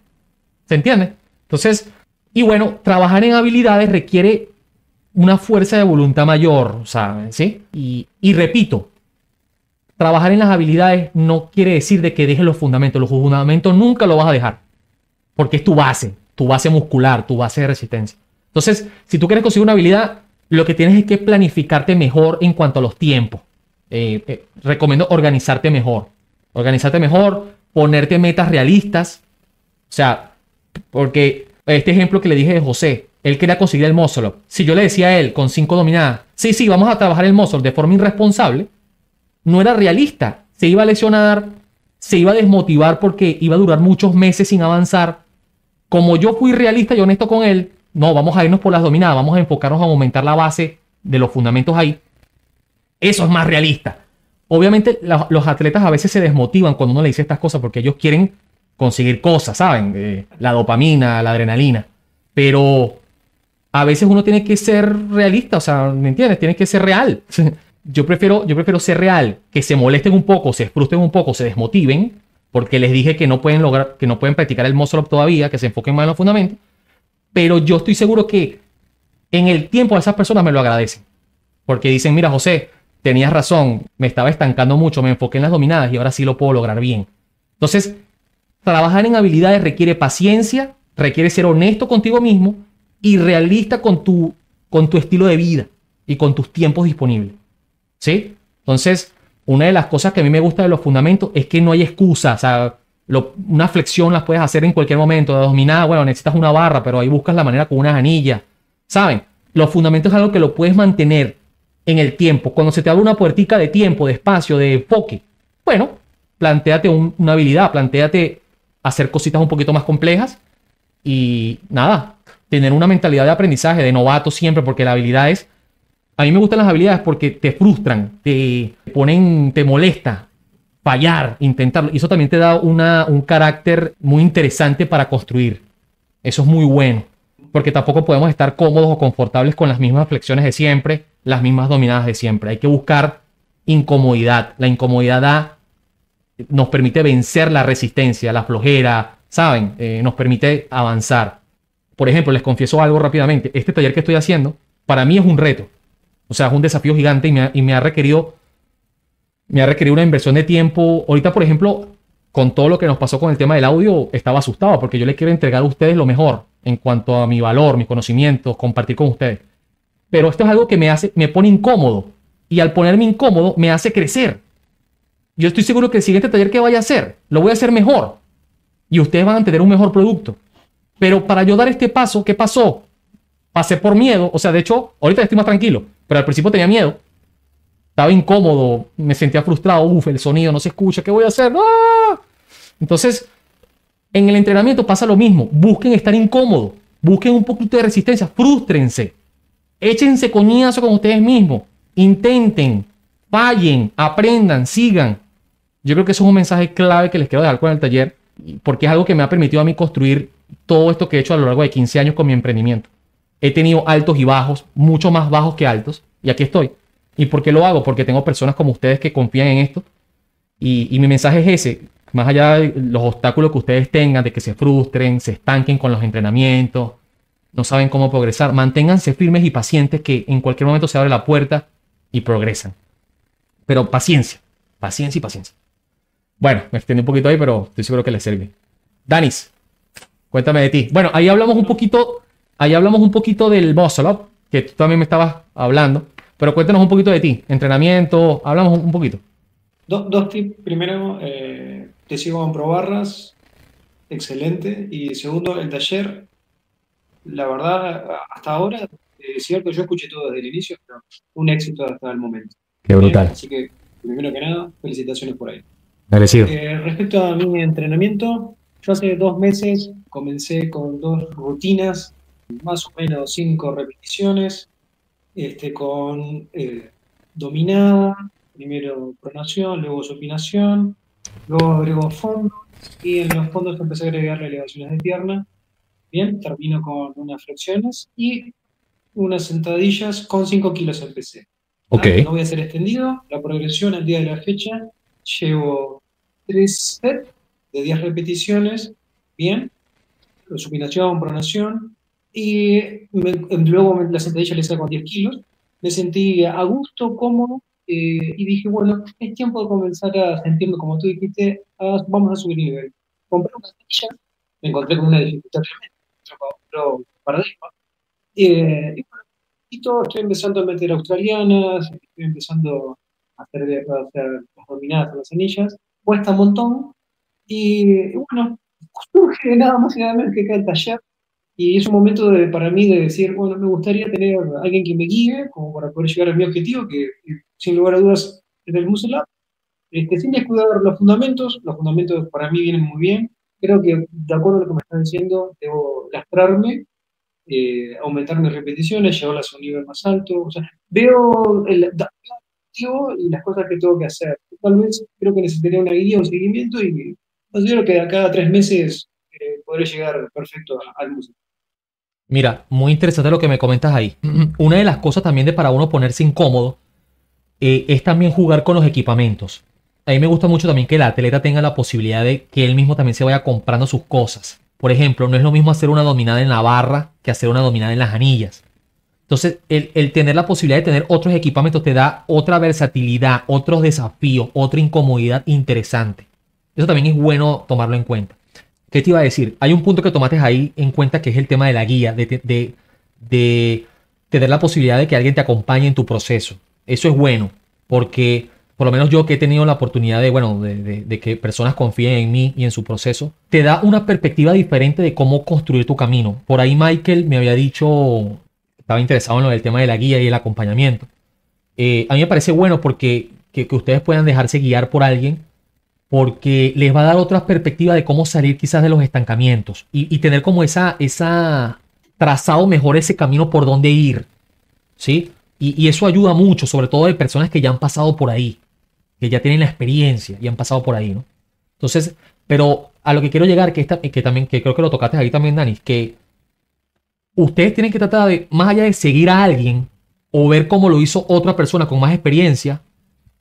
¿Se entiende? Entonces, y bueno, trabajar en habilidades requiere una fuerza de voluntad mayor, ¿saben? ¿Sí? Y, repito, trabajar en las habilidades no quiere decir de que dejes los fundamentos. Los fundamentos nunca los vas a dejar. Porque es tu base, tu base muscular, tu base de resistencia. Entonces, si tú quieres conseguir una habilidad, lo que tienes es que planificarte mejor en cuanto a los tiempos. Eh, eh, recomiendo organizarte mejor. Organizarte mejor, ponerte metas realistas. O sea, porque este ejemplo que le dije de José, él quería conseguir el muscle Si yo le decía a él con cinco dominadas, sí, sí, vamos a trabajar el muscle de forma irresponsable, no era realista. Se iba a lesionar, se iba a desmotivar porque iba a durar muchos meses sin avanzar. Como yo fui realista y honesto con él, no, vamos a irnos por las dominadas, vamos a enfocarnos a aumentar la base de los fundamentos ahí. Eso es más realista. Obviamente los atletas a veces se desmotivan cuando uno le dice estas cosas porque ellos quieren conseguir cosas, ¿saben? Eh, la dopamina, la adrenalina. Pero a veces uno tiene que ser realista, o sea, ¿me entiendes? Tiene que ser real. <laughs> Yo prefiero, yo prefiero ser real, que se molesten un poco, se frustren un poco, se desmotiven, porque les dije que no pueden lograr, que no pueden practicar el muscle todavía, que se enfoquen más en los fundamentos, pero yo estoy seguro que en el tiempo esas personas me lo agradecen, porque dicen, mira José, tenías razón, me estaba estancando mucho, me enfoqué en las dominadas y ahora sí lo puedo lograr bien. Entonces, trabajar en habilidades requiere paciencia, requiere ser honesto contigo mismo y realista con tu, con tu estilo de vida y con tus tiempos disponibles. ¿Sí? Entonces, una de las cosas que a mí me gusta de los fundamentos es que no hay excusas. O una flexión las puedes hacer en cualquier momento. De dominada, bueno, necesitas una barra, pero ahí buscas la manera con unas anillas. ¿Saben? Los fundamentos es algo que lo puedes mantener en el tiempo. Cuando se te abre una puertica de tiempo, de espacio, de enfoque, bueno, planteate una habilidad, planteate hacer cositas un poquito más complejas y nada, tener una mentalidad de aprendizaje, de novato siempre, porque la habilidad es... A mí me gustan las habilidades porque te frustran, te ponen, te molesta fallar, intentarlo. Y eso también te da una, un carácter muy interesante para construir. Eso es muy bueno, porque tampoco podemos estar cómodos o confortables con las mismas flexiones de siempre, las mismas dominadas de siempre. Hay que buscar incomodidad. La incomodidad nos permite vencer la resistencia, la flojera, ¿saben? Eh, nos permite avanzar por ejemplo, les confieso algo rápidamente, este taller que estoy haciendo, para mí es un reto. O sea, es un desafío gigante y me ha, requerido me ha requerido una inversión de tiempo. Ahorita, por ejemplo, con todo lo que nos pasó con el tema del audio, estaba asustado porque yo les quiero entregar a ustedes lo mejor en cuanto a mi valor, mis conocimientos, compartir con ustedes. Pero esto es algo que me hace, me pone incómodo y al ponerme incómodo me hace crecer. Yo estoy seguro que el siguiente taller que vaya a hacer, lo voy a hacer mejor y ustedes van a tener un mejor producto. Pero para yo dar este paso, ¿qué pasó? Pasé por miedo. O sea, de hecho, ahorita estoy más tranquilo, pero al principio tenía miedo. Estaba incómodo, me sentía frustrado, Uf, el sonido no se escucha, ¿qué voy a hacer? ¡Ah! Entonces, en el entrenamiento pasa lo mismo. Busquen estar incómodo, busquen un poquito de resistencia, frústrense, échense coñazo con ustedes mismos, intenten, Vayan. aprendan, sigan. Yo creo que eso es un mensaje clave que les quiero dejar con el taller, porque es algo que me ha permitido a mí construir todo esto que he hecho a lo largo de 15 años con mi emprendimiento. He tenido altos y bajos, mucho más bajos que altos, y aquí estoy. ¿Y por qué lo hago? Porque tengo personas como ustedes que confían en esto. Y, mi mensaje es ese, más allá de los obstáculos que ustedes tengan, de que se frustren, se estanquen con los entrenamientos, no saben cómo progresar, manténganse firmes y pacientes que en cualquier momento se abre la puerta y progresan. Pero paciencia, paciencia y paciencia. Bueno, me extendí un poquito ahí, pero estoy seguro que les sirve. Danis, Cuéntame de ti. Bueno, ahí hablamos un poquito, ahí hablamos un poquito del muscle que tú también me estabas hablando. Pero cuéntanos un poquito de ti, entrenamiento, hablamos un poquito. dos, tips. Primero, eh, te sigo en probarras, excelente. Y segundo, el taller, la verdad, hasta ahora, eh, es cierto, yo escuché todo desde el inicio, pero un éxito hasta el momento. Qué brutal. Eh, así que, primero que nada, felicitaciones por ahí. Merecido. respecto a mi entrenamiento, yo hace dos meses comencé con dos rutinas, más o menos cinco repeticiones, este, con eh, dominada, primero pronación, luego supinación, luego agrego fondo y en los fondos empecé a agregar elevaciones de pierna. Bien, termino con unas flexiones y unas sentadillas con 5 kilos empecé. Okay. Ah, no voy a ser extendido, la progresión al día de la fecha llevo tres sets de 10 repeticiones, bien, supinación, pronación, y luego la sentadilla le con 10 kilos, me sentí a gusto, cómodo, eh, y dije, bueno, es tiempo de comenzar a sentirme, como tú dijiste, vamos a subir nivel. Compré una sentadilla, me encontré con una dificultad tremenda, otro paradigma, eh, y y todo, estoy empezando a meter australianas, estoy empezando a hacer, a hacer dominadas a las anillas, cuesta un montón, y bueno, surge nada más y nada menos que acá el taller. Y es un momento de, para mí de decir, bueno, me gustaría tener a alguien que me guíe, como para poder llegar a mi objetivo, que, sin lugar a dudas es el Muscle Este, sin descuidar los fundamentos, los fundamentos para mí vienen muy bien. Creo que, de acuerdo a lo que me están diciendo, debo lastrarme, eh, aumentar mis repeticiones, llevarlas a un nivel más alto. O sea, veo el, objetivo y las cosas que tengo que hacer. Tal vez creo que necesitaría una guía, un seguimiento y creo que a cada tres meses eh, podré llegar perfecto al museo. Mira, muy interesante lo que me comentas ahí. <clears throat> Una de las cosas también de para uno ponerse incómodo eh, es también jugar con los equipamientos. A mí me gusta mucho también que el atleta tenga la posibilidad de que él mismo también se vaya comprando sus cosas. Por ejemplo, no es lo mismo hacer una dominada en la barra que hacer una dominada en las anillas. Entonces, el, el, tener la posibilidad de tener otros equipamientos te da otra versatilidad, otros desafíos, otra incomodidad interesante. Eso también es bueno tomarlo en cuenta. ¿Qué te iba a decir? Hay un punto que tomaste ahí en cuenta que es el tema de la guía, de, tener la posibilidad de que alguien te acompañe en tu proceso. Eso es bueno, porque por lo menos yo que he tenido la oportunidad de, bueno, de, que personas confíen en mí y en su proceso, te da una perspectiva diferente de cómo construir tu camino. Por ahí Michael me había dicho, estaba interesado en lo del tema de la guía y el acompañamiento. Eh, a mí me parece bueno porque que ustedes puedan dejarse guiar por alguien porque les va a dar otra perspectiva de cómo salir quizás de los estancamientos y, tener como esa, esa trazado mejor ese camino por dónde ir, ¿sí? Y, eso ayuda mucho, sobre todo de personas que ya han pasado por ahí, que ya tienen la experiencia y han pasado por ahí, ¿no? Entonces, pero a lo que quiero llegar, que, que también, que creo que lo tocaste ahí también, Dani, que ustedes tienen que tratar de, más allá de seguir a alguien o ver cómo lo hizo otra persona con más experiencia,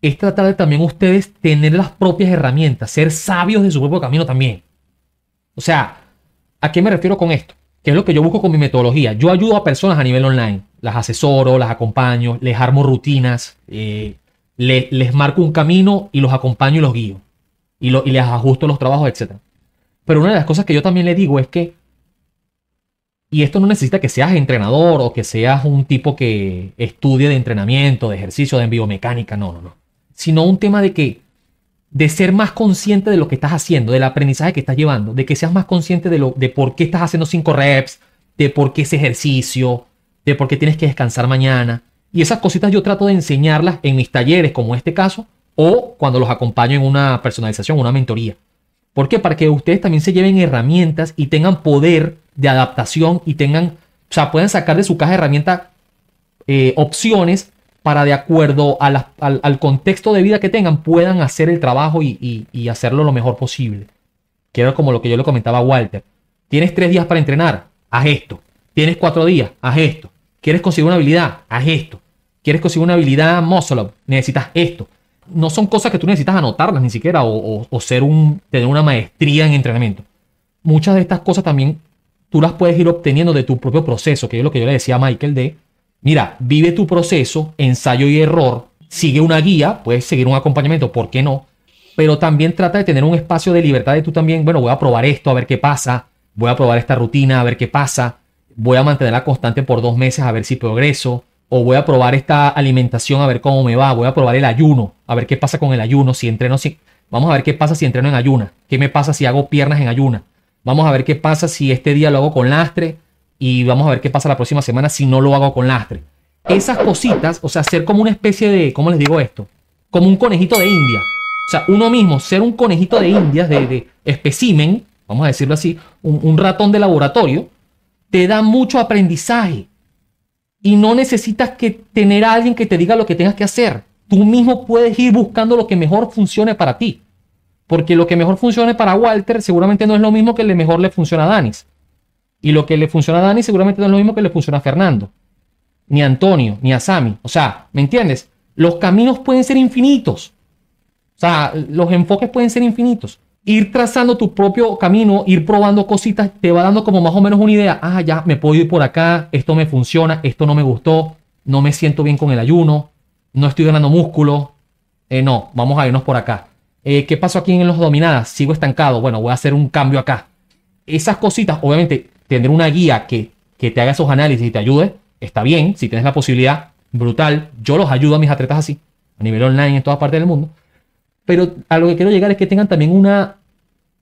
es tratar de también ustedes tener las propias herramientas, ser sabios de su propio camino también. O sea, ¿a qué me refiero con esto? Que es lo que yo busco con mi metodología. Yo ayudo a personas a nivel online, las asesoro, las acompaño, les armo rutinas, eh, les, marco un camino y los acompaño y los guío. Y, les ajusto los trabajos, etc. Pero una de las cosas que yo también le digo es que y esto no necesita que seas entrenador o que seas un tipo que estudie de entrenamiento, de ejercicio, de biomecánica, no, no, no sino un tema de que de ser más consciente de lo que estás haciendo, del aprendizaje que estás llevando, de que seas más consciente de lo de por qué estás haciendo 5 reps, de por qué ese ejercicio, de por qué tienes que descansar mañana. Y esas cositas yo trato de enseñarlas en mis talleres, como este caso, o cuando los acompaño en una personalización, una mentoría. ¿Por qué? Para que ustedes también se lleven herramientas y tengan poder de adaptación y tengan, o sea, puedan sacar de su caja de herramientas eh, opciones para de acuerdo al, contexto de vida que tengan, puedan hacer el trabajo y, hacerlo lo mejor posible. quiero como lo que yo le comentaba a Walter. Tienes tres días para entrenar, haz esto. Tienes cuatro días, haz esto. ¿Quieres conseguir una habilidad? Haz esto. ¿Quieres conseguir una habilidad muscle Necesitas esto. No son cosas que tú necesitas anotarlas ni siquiera o, ser un, tener una maestría en entrenamiento. Muchas de estas cosas también tú las puedes ir obteniendo de tu propio proceso, que es lo que yo le decía a Michael de mira, vive tu proceso, ensayo y error, sigue una guía, puedes seguir un acompañamiento, ¿por qué no? Pero también trata de tener un espacio de libertad de tú también, bueno, voy a probar esto, a ver qué pasa, voy a probar esta rutina, a ver qué pasa, voy a mantenerla constante por dos meses a ver si progreso, o voy a probar esta alimentación a ver cómo me va, voy a probar el ayuno, a ver qué pasa con el ayuno, si entreno, si... vamos a ver qué pasa si entreno en ayuna, qué me pasa si hago piernas en ayuna, vamos a ver qué pasa si este día lo hago con lastre, y vamos a ver qué pasa la próxima semana si no lo hago con lastre. Esas cositas, o sea, ser como una especie de, ¿cómo les digo esto? Como un conejito de India. O sea, uno mismo, ser un conejito de india, de, de especimen, vamos a decirlo así, un, ratón de laboratorio, te da mucho aprendizaje. Y no necesitas que tener a alguien que te diga lo que tengas que hacer. Tú mismo puedes ir buscando lo que mejor funcione para ti. Porque lo que mejor funcione para Walter seguramente no es lo mismo que lo mejor le funciona a Danis. Y lo que le funciona a Dani seguramente no es lo mismo que le funciona a Fernando, ni a Antonio, ni a Sami. O sea, ¿me entiendes? Los caminos pueden ser infinitos. O sea, los enfoques pueden ser infinitos. Ir trazando tu propio camino, ir probando cositas, te va dando como más o menos una idea. Ah, ya me puedo ir por acá, esto me funciona, esto no me gustó, no me siento bien con el ayuno, no estoy ganando músculo. Eh, no, vamos a irnos por acá. Eh, ¿Qué pasó aquí en los dominadas? Sigo estancado. Bueno, voy a hacer un cambio acá. Esas cositas, obviamente, tener una guía que, te haga esos análisis y te ayude, está bien, si tienes la posibilidad, brutal. Yo los ayudo a mis atletas así, a nivel online en todas partes del mundo. Pero a lo que quiero llegar es que tengan también una,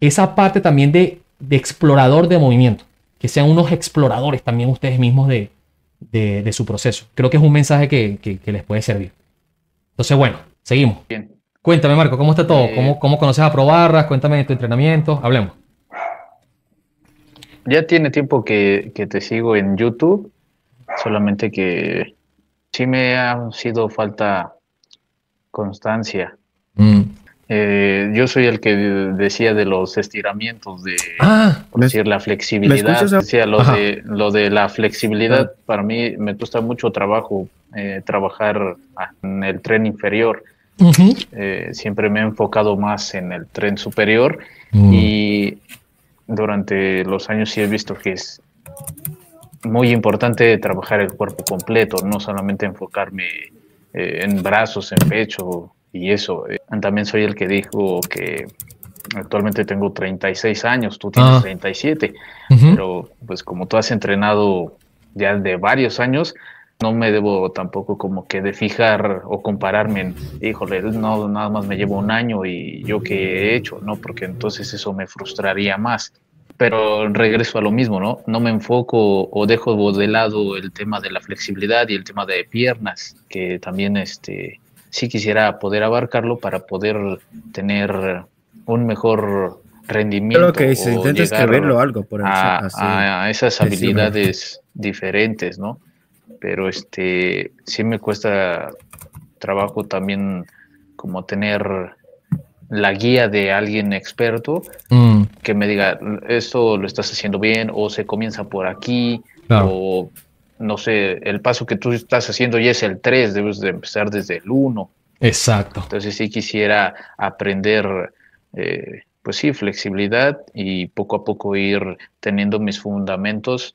esa parte también de, explorador de movimiento, que sean unos exploradores también ustedes mismos de, su proceso. Creo que es un mensaje que, les puede servir. Entonces, bueno, seguimos. Cuéntame, Marco, ¿cómo está todo? Eh, ¿Cómo, ¿Cómo conoces a Probarras? Cuéntame de tu entrenamiento. Hablemos ya tiene tiempo que, te sigo en YouTube, solamente que sí me ha sido falta constancia. Mm. Eh, yo soy el que decía de los estiramientos, de ah, decir la flexibilidad. Decía lo de, lo de la flexibilidad, para mí me cuesta mucho trabajo eh, trabajar en el tren inferior. Eh, siempre me he enfocado más en el tren superior mm. y durante los años sí he visto que es muy importante trabajar el cuerpo completo, no solamente enfocarme eh, en brazos, en pecho y eso. Eh, también soy el que dijo que actualmente tengo 36 años, tú tienes 37, ah. pero pues como tú has entrenado ya de varios años, no me debo tampoco como que de fijar o compararme en, híjole, no, nada más me llevo un año y yo qué he hecho, ¿no? Porque entonces eso me frustraría más. Pero regreso a lo mismo, ¿no? No me enfoco o dejo de lado el tema de la flexibilidad y el tema de piernas, que también este, sí quisiera poder abarcarlo para poder tener un mejor rendimiento. Creo que algo por a esas habilidades diferentes, ¿no? pero este, sí me cuesta trabajo también como tener la guía de alguien experto mm. que me diga, esto lo estás haciendo bien o se comienza por aquí o no sé, el paso que tú estás haciendo ya es el 3, debes de empezar desde el 1. Exacto. Entonces sí quisiera aprender, eh, pues sí, flexibilidad y poco a poco ir teniendo mis fundamentos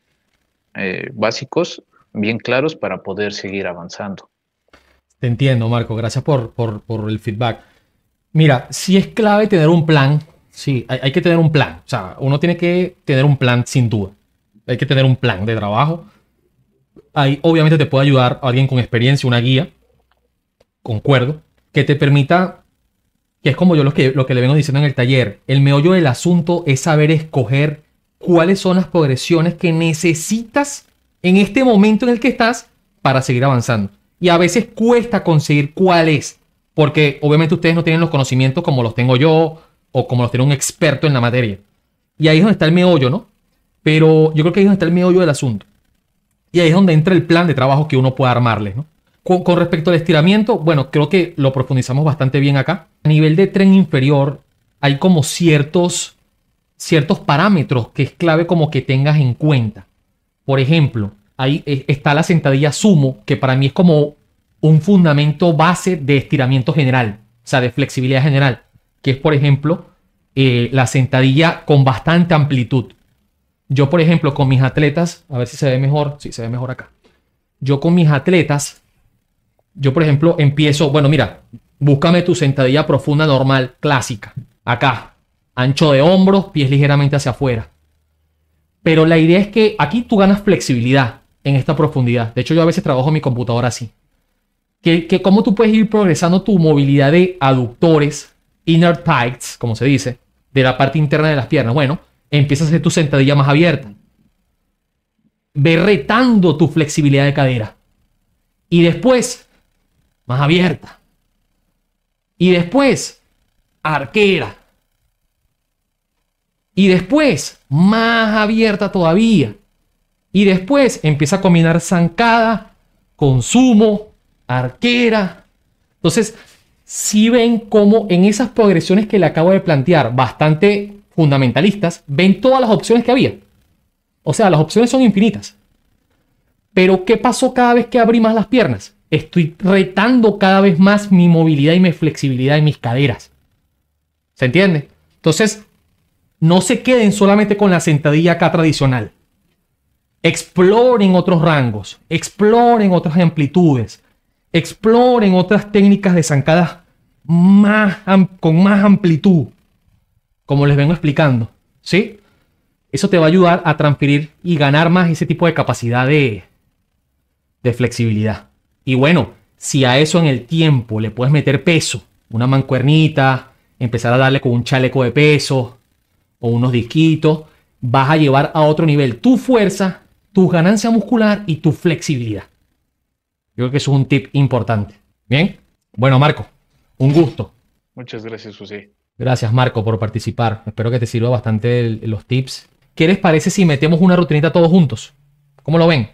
eh, básicos bien claros para poder seguir avanzando. Te entiendo, Marco. Gracias por, por, el feedback. Mira, si es clave tener un plan. Sí, hay, que tener un plan. O sea, uno tiene que tener un plan sin duda. Hay que tener un plan de trabajo. Ahí obviamente te puede ayudar alguien con experiencia, una guía, concuerdo, que te permita, que es como yo que, lo que le vengo diciendo en el taller, el meollo del asunto es saber escoger cuáles son las progresiones que necesitas en este momento en el que estás para seguir avanzando. Y a veces cuesta conseguir cuál es, porque obviamente ustedes no tienen los conocimientos como los tengo yo o como los tiene un experto en la materia. Y ahí es donde está el meollo, ¿no? Pero yo creo que ahí es donde está el meollo del asunto. Y ahí es donde entra el plan de trabajo que uno puede armarles, ¿no? Con, respecto al estiramiento, bueno, creo que lo profundizamos bastante bien acá. A nivel de tren inferior, hay como ciertos, ciertos parámetros que es clave como que tengas en cuenta. Por ejemplo, ahí eh, está la sentadilla sumo, que para mí es como un fundamento base de estiramiento general, o sea, de flexibilidad general, que es, por ejemplo, eh, la sentadilla con bastante amplitud. Yo, por ejemplo, con mis atletas, a ver si se ve mejor, si se ve mejor acá. Yo con mis atletas, yo, por ejemplo, empiezo, bueno, mira, búscame tu sentadilla profunda normal, clásica, acá, ancho de hombros, pies ligeramente hacia afuera. Pero la idea es que aquí tú ganas flexibilidad en esta profundidad. De hecho, yo a veces trabajo en mi computadora así. Que, que cómo tú puedes ir progresando tu movilidad de aductores, inner tights, como se dice, de la parte interna de las piernas. Bueno, empiezas a hacer tu sentadilla más abierta. Ve retando tu flexibilidad de cadera. Y después, más abierta. Y después, arquera. Y después, más abierta todavía. Y después empieza a combinar zancada, consumo, arquera. Entonces, si ven cómo en esas progresiones que le acabo de plantear, bastante fundamentalistas, ven todas las opciones que había. O sea, las opciones son infinitas. Pero ¿qué pasó cada vez que abrí más las piernas? Estoy retando cada vez más mi movilidad y mi flexibilidad en mis caderas. ¿Se entiende? Entonces, no se queden solamente con la sentadilla acá tradicional. Exploren otros rangos, exploren otras amplitudes, exploren otras técnicas de zancadas más, con más amplitud, como les vengo explicando. ¿Sí? Eso te va a ayudar a transferir y ganar más ese tipo de capacidad de, de flexibilidad. Y bueno, si a eso en el tiempo le puedes meter peso, una mancuernita, empezar a darle con un chaleco de peso, o unos disquitos, vas a llevar a otro nivel tu fuerza, tu ganancia muscular y tu flexibilidad. Yo creo que eso es un tip importante. Bien, bueno, Marco, un gusto. Muchas gracias, José. Gracias, Marco, por participar. Espero que te sirva bastante los tips. ¿Qué les parece si metemos una rutinita todos juntos? ¿Cómo lo ven?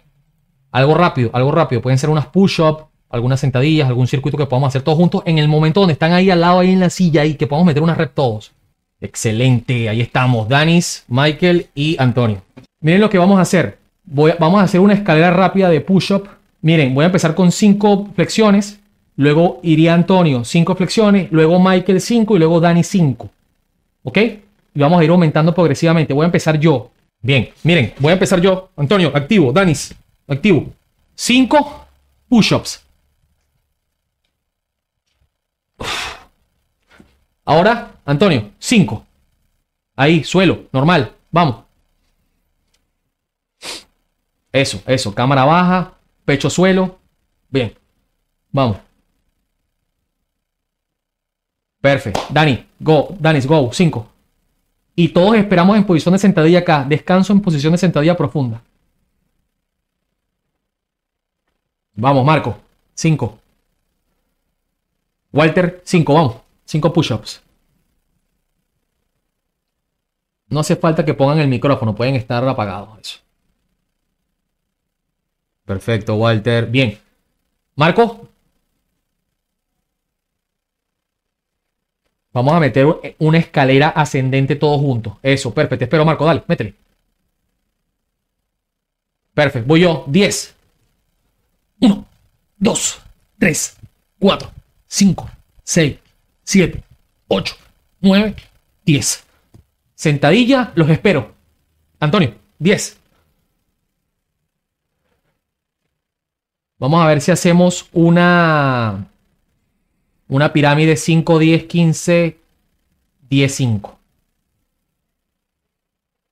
Algo rápido, algo rápido. Pueden ser unas push-up, algunas sentadillas, algún circuito que podamos hacer todos juntos en el momento donde están ahí al lado, ahí en la silla, y que podamos meter una rep todos. Excelente, ahí estamos, Danis, Michael y Antonio. Miren lo que vamos a hacer. vamos a hacer una escalera rápida de push-up. Miren, voy a empezar con 5 flexiones, luego iría Antonio 5 flexiones, luego Michael 5 y luego Dani 5. ¿Ok? Y vamos a ir aumentando progresivamente. Voy a empezar yo. Bien, miren, voy a empezar yo. Antonio, activo. Danis, activo. 5 push-ups. Ahora Antonio, 5. Ahí, suelo, normal. Vamos. Eso, eso. Cámara baja, pecho suelo. Bien. Vamos. Perfecto. Dani, go. Dani. go. 5. Y todos esperamos en posición de sentadilla acá. Descanso en posición de sentadilla profunda. Vamos, Marco. 5. Walter, 5. Vamos. 5 push-ups. No hace falta que pongan el micrófono, pueden estar apagados. Eso. Perfecto, Walter. Bien. Marco. Vamos a meter una escalera ascendente todos juntos. Eso, perfecto. Espero, Marco, dale, métele. Perfecto, voy yo. 10. 1, 2, 3, 4, 5, 6, 7, 8, 9, 10. Sentadilla, los espero. Antonio, 10. Vamos a ver si hacemos una, una pirámide 5, 10, 15, 10, 5.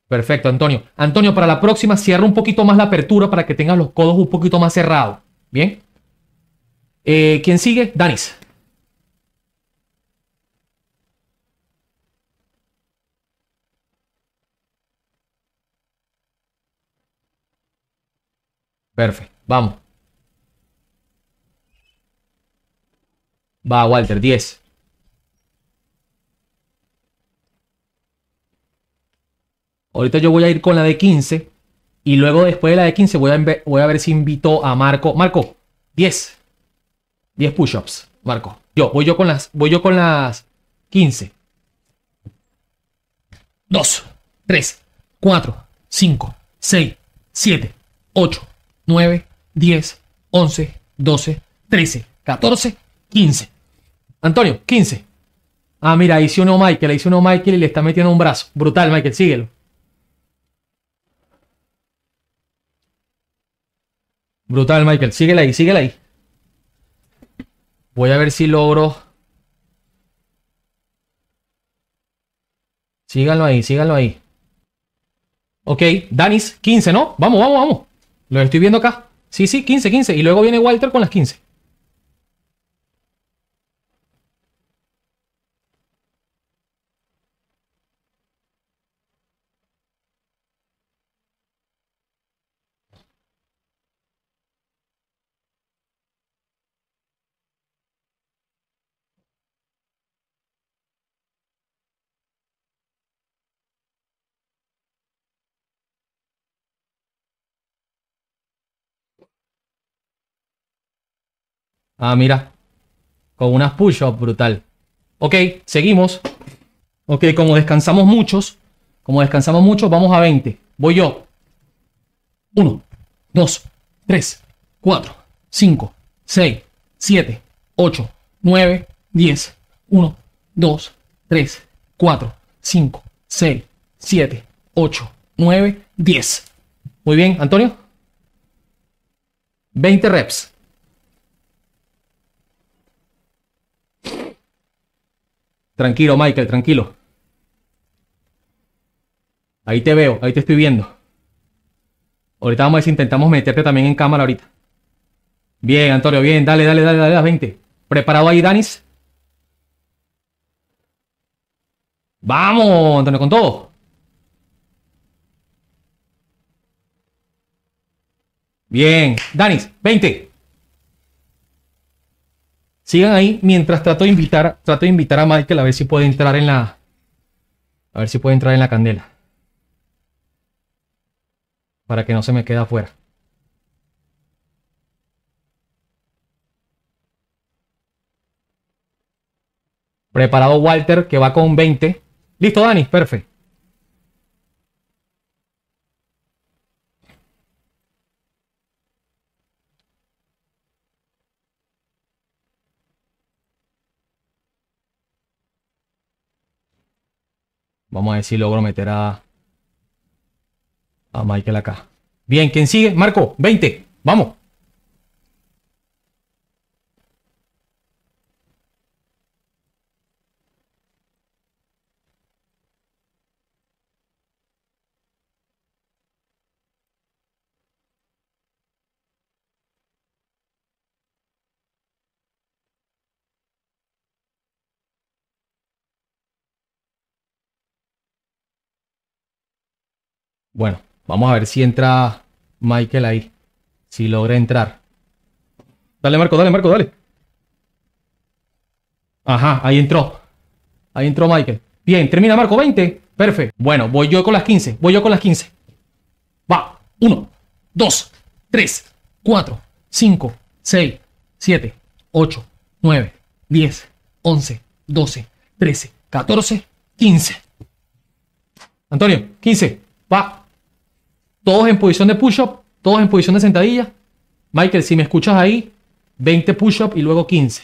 Perfecto, Antonio. Antonio, para la próxima cierra un poquito más la apertura para que tengas los codos un poquito más cerrados. ¿Bien? Eh, ¿Quién sigue? Danis. Perfecto, vamos. Va, Walter, 10. Ahorita yo voy a ir con la de 15. Y luego después de la de 15 voy a, voy a ver si invito a Marco. Marco, 10. 10 push-ups, Marco. Yo, voy yo con las, voy yo con las 15. 2, 3, 4, 5, 6, 7, 8, 9, 10, 11, 12, 13, 14, 15. Antonio, 15. Ah, mira, ahí hice uno Michael, ahí hice uno Michael y le está metiendo un brazo. Brutal, Michael, síguelo. Brutal, Michael, síguela ahí, síguela ahí. Voy a ver si logro. Síganlo ahí, síganlo ahí. Ok, Danis, 15, ¿no? Vamos, vamos, vamos. Lo estoy viendo acá. Sí, sí, 15, 15. Y luego viene Walter con las 15. Ah, mira. Con unas push ups brutal. Ok, seguimos. Ok, como descansamos muchos, como descansamos muchos, vamos a 20. Voy yo. 1, 2, 3, 4, 5, 6, 7, 8, 9, 10. 1, 2, 3, 4, 5, 6, 7, 8, 9, 10. Muy bien, Antonio. 20 reps. Tranquilo, Michael, tranquilo. Ahí te veo, ahí te estoy viendo. Ahorita vamos a ver si intentamos meterte también en cámara ahorita. Bien, Antonio, bien, dale, dale, dale, dale las 20. ¿Preparado ahí, Danis? Vamos, Antonio, con todo. Bien, Danis, 20. Sigan ahí mientras trato de invitar, trato de invitar a Michael a ver si puede entrar en la. A ver si puede entrar en la candela. Para que no se me quede afuera. Preparado Walter, que va con 20. Listo, Dani, perfecto. Vamos a ver si logro meter a, a Michael acá. Bien, ¿quién sigue? Marco, 20. Vamos. Bueno, vamos a ver si entra Michael ahí. Si logra entrar. Dale, Marco, dale, Marco, dale. Ajá, ahí entró. Ahí entró Michael. Bien, termina Marco 20. Perfecto. Bueno, voy yo con las 15. Voy yo con las 15. Va. 1, 2, 3, 4, 5, 6, 7, 8, 9, 10, 11, 12, 13, 14, 15. Antonio, 15. Va todos en posición de push-up, todos en posición de sentadilla. Michael, si me escuchas ahí, 20 push-up y luego 15.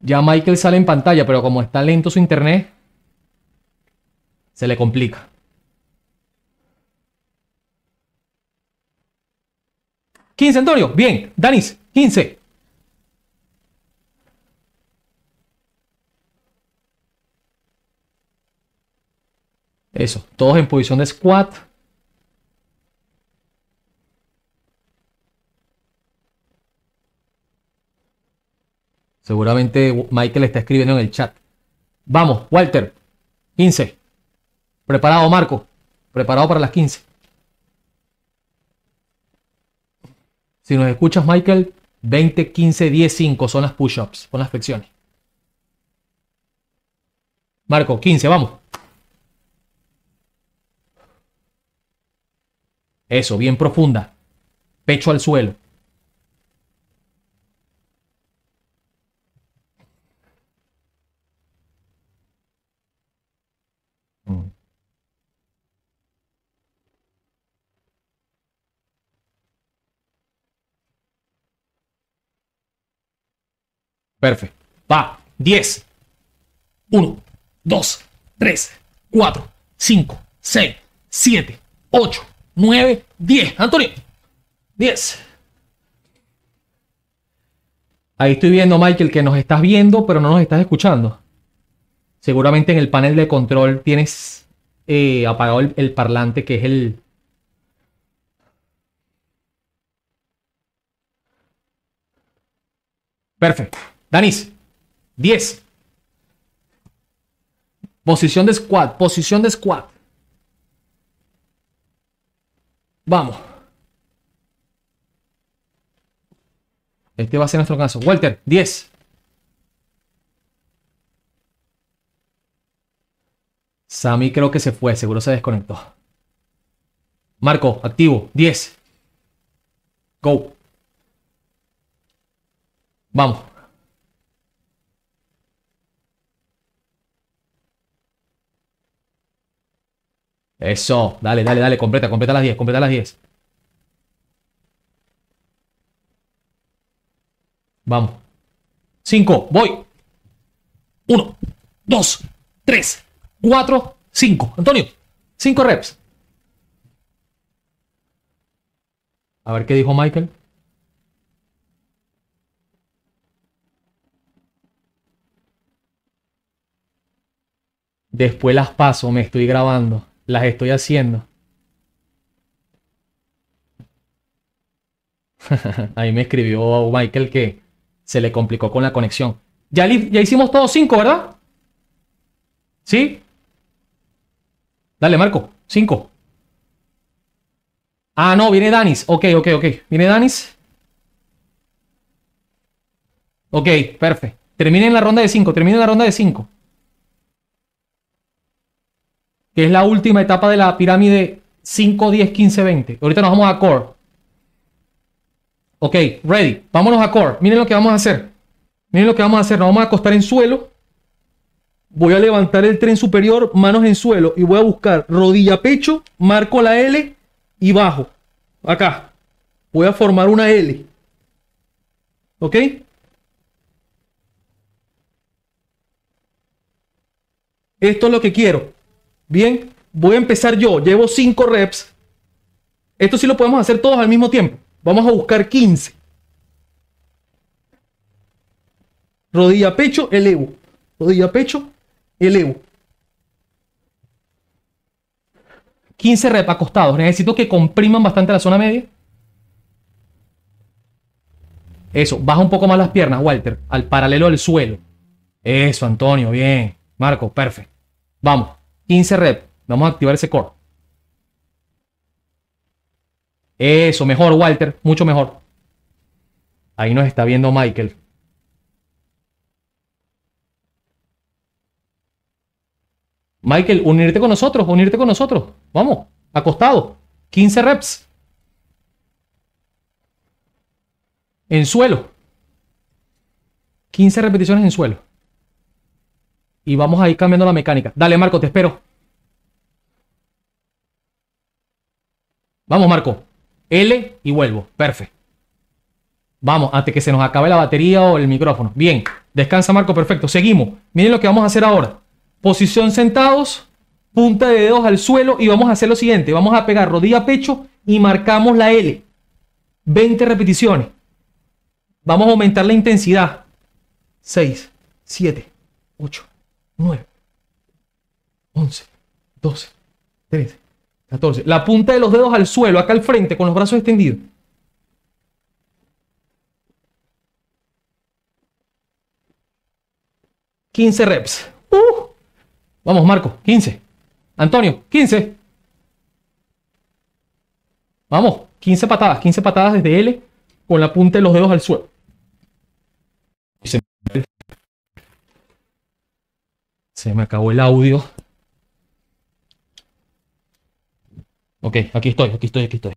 Ya Michael sale en pantalla, pero como está lento su internet, se le complica. ¿15, Antonio? Bien. Danis, 15. Eso, todos en posición de squat. Seguramente Michael está escribiendo en el chat. Vamos, Walter. 15. Preparado, Marco. Preparado para las 15. Si nos escuchas, Michael, 20, 15, 10, 5 son las push-ups, son las flexiones. Marco, 15, vamos. Eso, bien profunda. Pecho al suelo. Mm. Perfecto. Va. 10. 1, 2, 3, 4, 5, 6, 7, 8, 9, 10. Antonio, 10. Ahí estoy viendo, Michael, que nos estás viendo, pero no nos estás escuchando. Seguramente en el panel de control tienes eh, apagado el, parlante, que es el, Perfecto. Danis, 10. Posición de squad, posición de squad. Vamos. Este va a ser nuestro caso. Walter, 10. Sammy creo que se fue, seguro se desconectó. Marco, activo, 10. Go. Vamos. Eso, dale, dale, dale, completa, completa las 10, completa las 10. Vamos. 5, voy. 1, 2, 3, 4, 5. Antonio, 5 reps. A ver qué dijo Michael. Después las paso, me estoy grabando las estoy haciendo. <laughs> Ahí me escribió Michael que se le complicó con la conexión. Ya, ya hicimos todos cinco, ¿verdad? ¿Sí? Dale, Marco. Cinco. Ah, no, viene Danis. Ok, ok, ok. Viene Danis. Ok, perfecto. Terminen la ronda de cinco. Terminen la ronda de cinco que es la última etapa de la pirámide 5, 10, 15, 20. Ahorita nos vamos a core. Ok, ready. Vámonos a core. Miren lo que vamos a hacer. Miren lo que vamos a hacer. Nos vamos a acostar en suelo. Voy a levantar el tren superior, manos en suelo. Y voy a buscar rodilla, pecho, marco la L y bajo. Acá. Voy a formar una L. ¿Ok? Esto es lo que quiero. Bien, voy a empezar yo. Llevo 5 reps. Esto sí lo podemos hacer todos al mismo tiempo. Vamos a buscar 15. Rodilla, pecho, elevo. Rodilla, pecho, elevo. 15 reps acostados. Necesito que compriman bastante la zona media. Eso, baja un poco más las piernas, Walter, al paralelo al suelo. Eso, Antonio, bien. Marco, perfecto. Vamos. 15 reps. Vamos a activar ese core. Eso, mejor, Walter. Mucho mejor. Ahí nos está viendo Michael. Michael, unirte con nosotros, unirte con nosotros. Vamos, acostado. 15 reps. En suelo. 15 repeticiones en suelo. Y vamos a ir cambiando la mecánica. Dale, Marco, te espero. Vamos, Marco. L y vuelvo. Perfecto. Vamos, antes que se nos acabe la batería o el micrófono. Bien, descansa Marco, perfecto. Seguimos. Miren lo que vamos a hacer ahora. Posición sentados, punta de dedos al suelo y vamos a hacer lo siguiente. Vamos a pegar rodilla a pecho y marcamos la L. 20 repeticiones. Vamos a aumentar la intensidad. 6, 7, 8, 9, 11, 12, 13, 14. La punta de los dedos al suelo, acá al frente, con los brazos extendidos. 15 reps. Uh. Vamos, Marco, 15. Antonio, 15. Vamos, 15 patadas, 15 patadas desde L con la punta de los dedos al suelo. Se me acabó el audio. Ok, aquí estoy, aquí estoy, aquí estoy.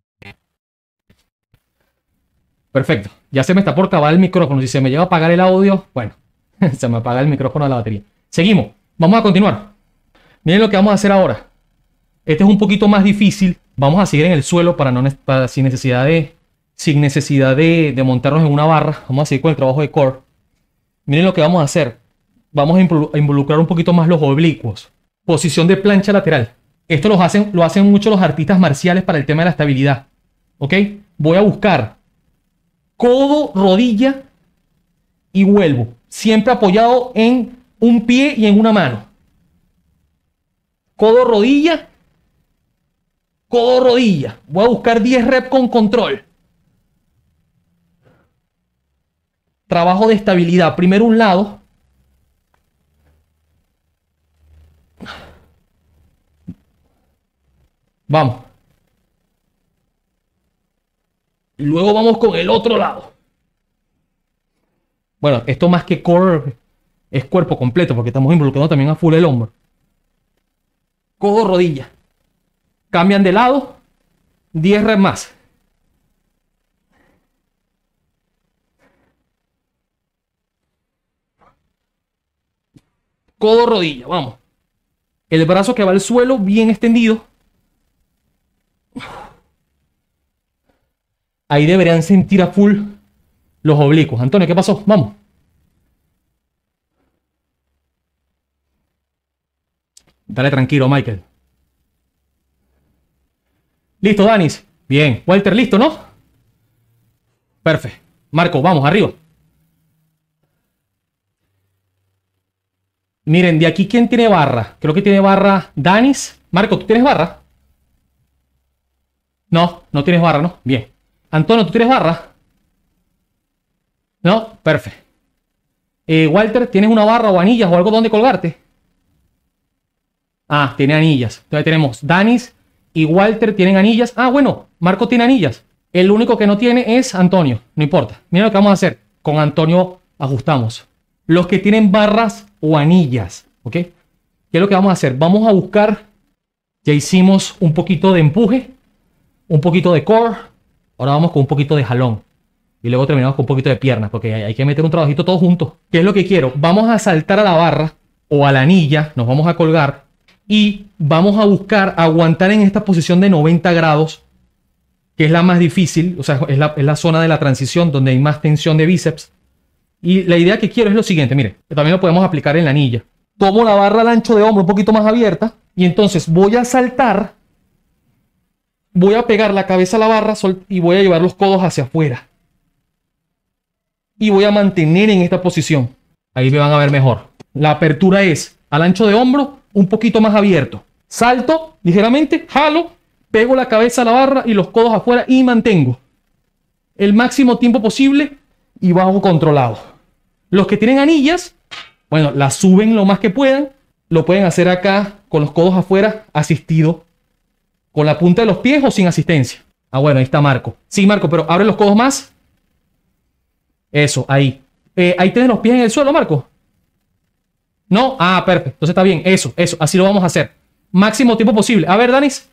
Perfecto. Ya se me está por acabar el micrófono. Si se me lleva a apagar el audio, bueno, <laughs> se me apaga el micrófono a la batería. Seguimos. Vamos a continuar. Miren lo que vamos a hacer ahora. Este es un poquito más difícil. Vamos a seguir en el suelo para no sin necesidad de sin necesidad de montarnos en una barra. Vamos a seguir con el trabajo de core. Miren lo que vamos a hacer vamos a involucrar un poquito más los oblicuos. Posición de plancha lateral. Esto lo hacen, lo hacen mucho los artistas marciales para el tema de la estabilidad. ¿Ok? Voy a buscar codo, rodilla y vuelvo. Siempre apoyado en un pie y en una mano. Codo, rodilla. Codo, rodilla. Voy a buscar 10 reps con control. Trabajo de estabilidad. Primero un lado, Vamos. Luego vamos con el otro lado. Bueno, esto más que core es cuerpo completo, porque estamos involucrando también a full el hombro. Codo, rodilla. Cambian de lado. 10 más. Codo, rodilla, vamos. El brazo que va al suelo bien extendido. Ahí deberían sentir a full los oblicuos. Antonio, ¿qué pasó? Vamos. Dale tranquilo, Michael. Listo, Danis. Bien. Walter, listo, ¿no? Perfecto. Marco, vamos, arriba. Miren, de aquí, ¿quién tiene barra? Creo que tiene barra Danis. Marco, ¿tú tienes barra? No, no tienes barra, ¿no? Bien. Antonio, ¿tú tienes barra? No, perfecto. Eh, Walter, ¿tienes una barra o anillas o algo donde colgarte? Ah, tiene anillas. Entonces tenemos Danis y Walter tienen anillas. Ah, bueno, Marco tiene anillas. El único que no tiene es Antonio. No importa. Mira lo que vamos a hacer. Con Antonio ajustamos. Los que tienen barras o anillas. ¿Ok? ¿Qué es lo que vamos a hacer? Vamos a buscar. Ya hicimos un poquito de empuje. Un poquito de core. Ahora vamos con un poquito de jalón. Y luego terminamos con un poquito de piernas, porque hay, que meter un trabajito todo juntos. ¿Qué es lo que quiero? Vamos a saltar a la barra o a la anilla, nos vamos a colgar y vamos a buscar aguantar en esta posición de 90 grados, que es la más difícil, o sea, es la, zona de la transición donde hay más tensión de bíceps. Y la idea que quiero es lo siguiente, mire, también lo podemos aplicar en la anilla. Tomo la barra al ancho de hombro un poquito más abierta y entonces voy a saltar voy a pegar la cabeza a la barra y voy a llevar los codos hacia afuera. Y voy a mantener en esta posición. Ahí me van a ver mejor. La apertura es al ancho de hombro, un poquito más abierto. Salto ligeramente, jalo, pego la cabeza a la barra y los codos afuera y mantengo el máximo tiempo posible y bajo controlado. Los que tienen anillas, bueno, las suben lo más que puedan. Lo pueden hacer acá con los codos afuera, asistido ¿Con la punta de los pies o sin asistencia? Ah, bueno, ahí está Marco. Sí, Marco, pero abre los codos más. Eso, ahí. Eh, ahí tienes los pies en el suelo, Marco. No, ah, perfecto. Entonces está bien. Eso, eso. Así lo vamos a hacer. Máximo tiempo posible. A ver, Danis.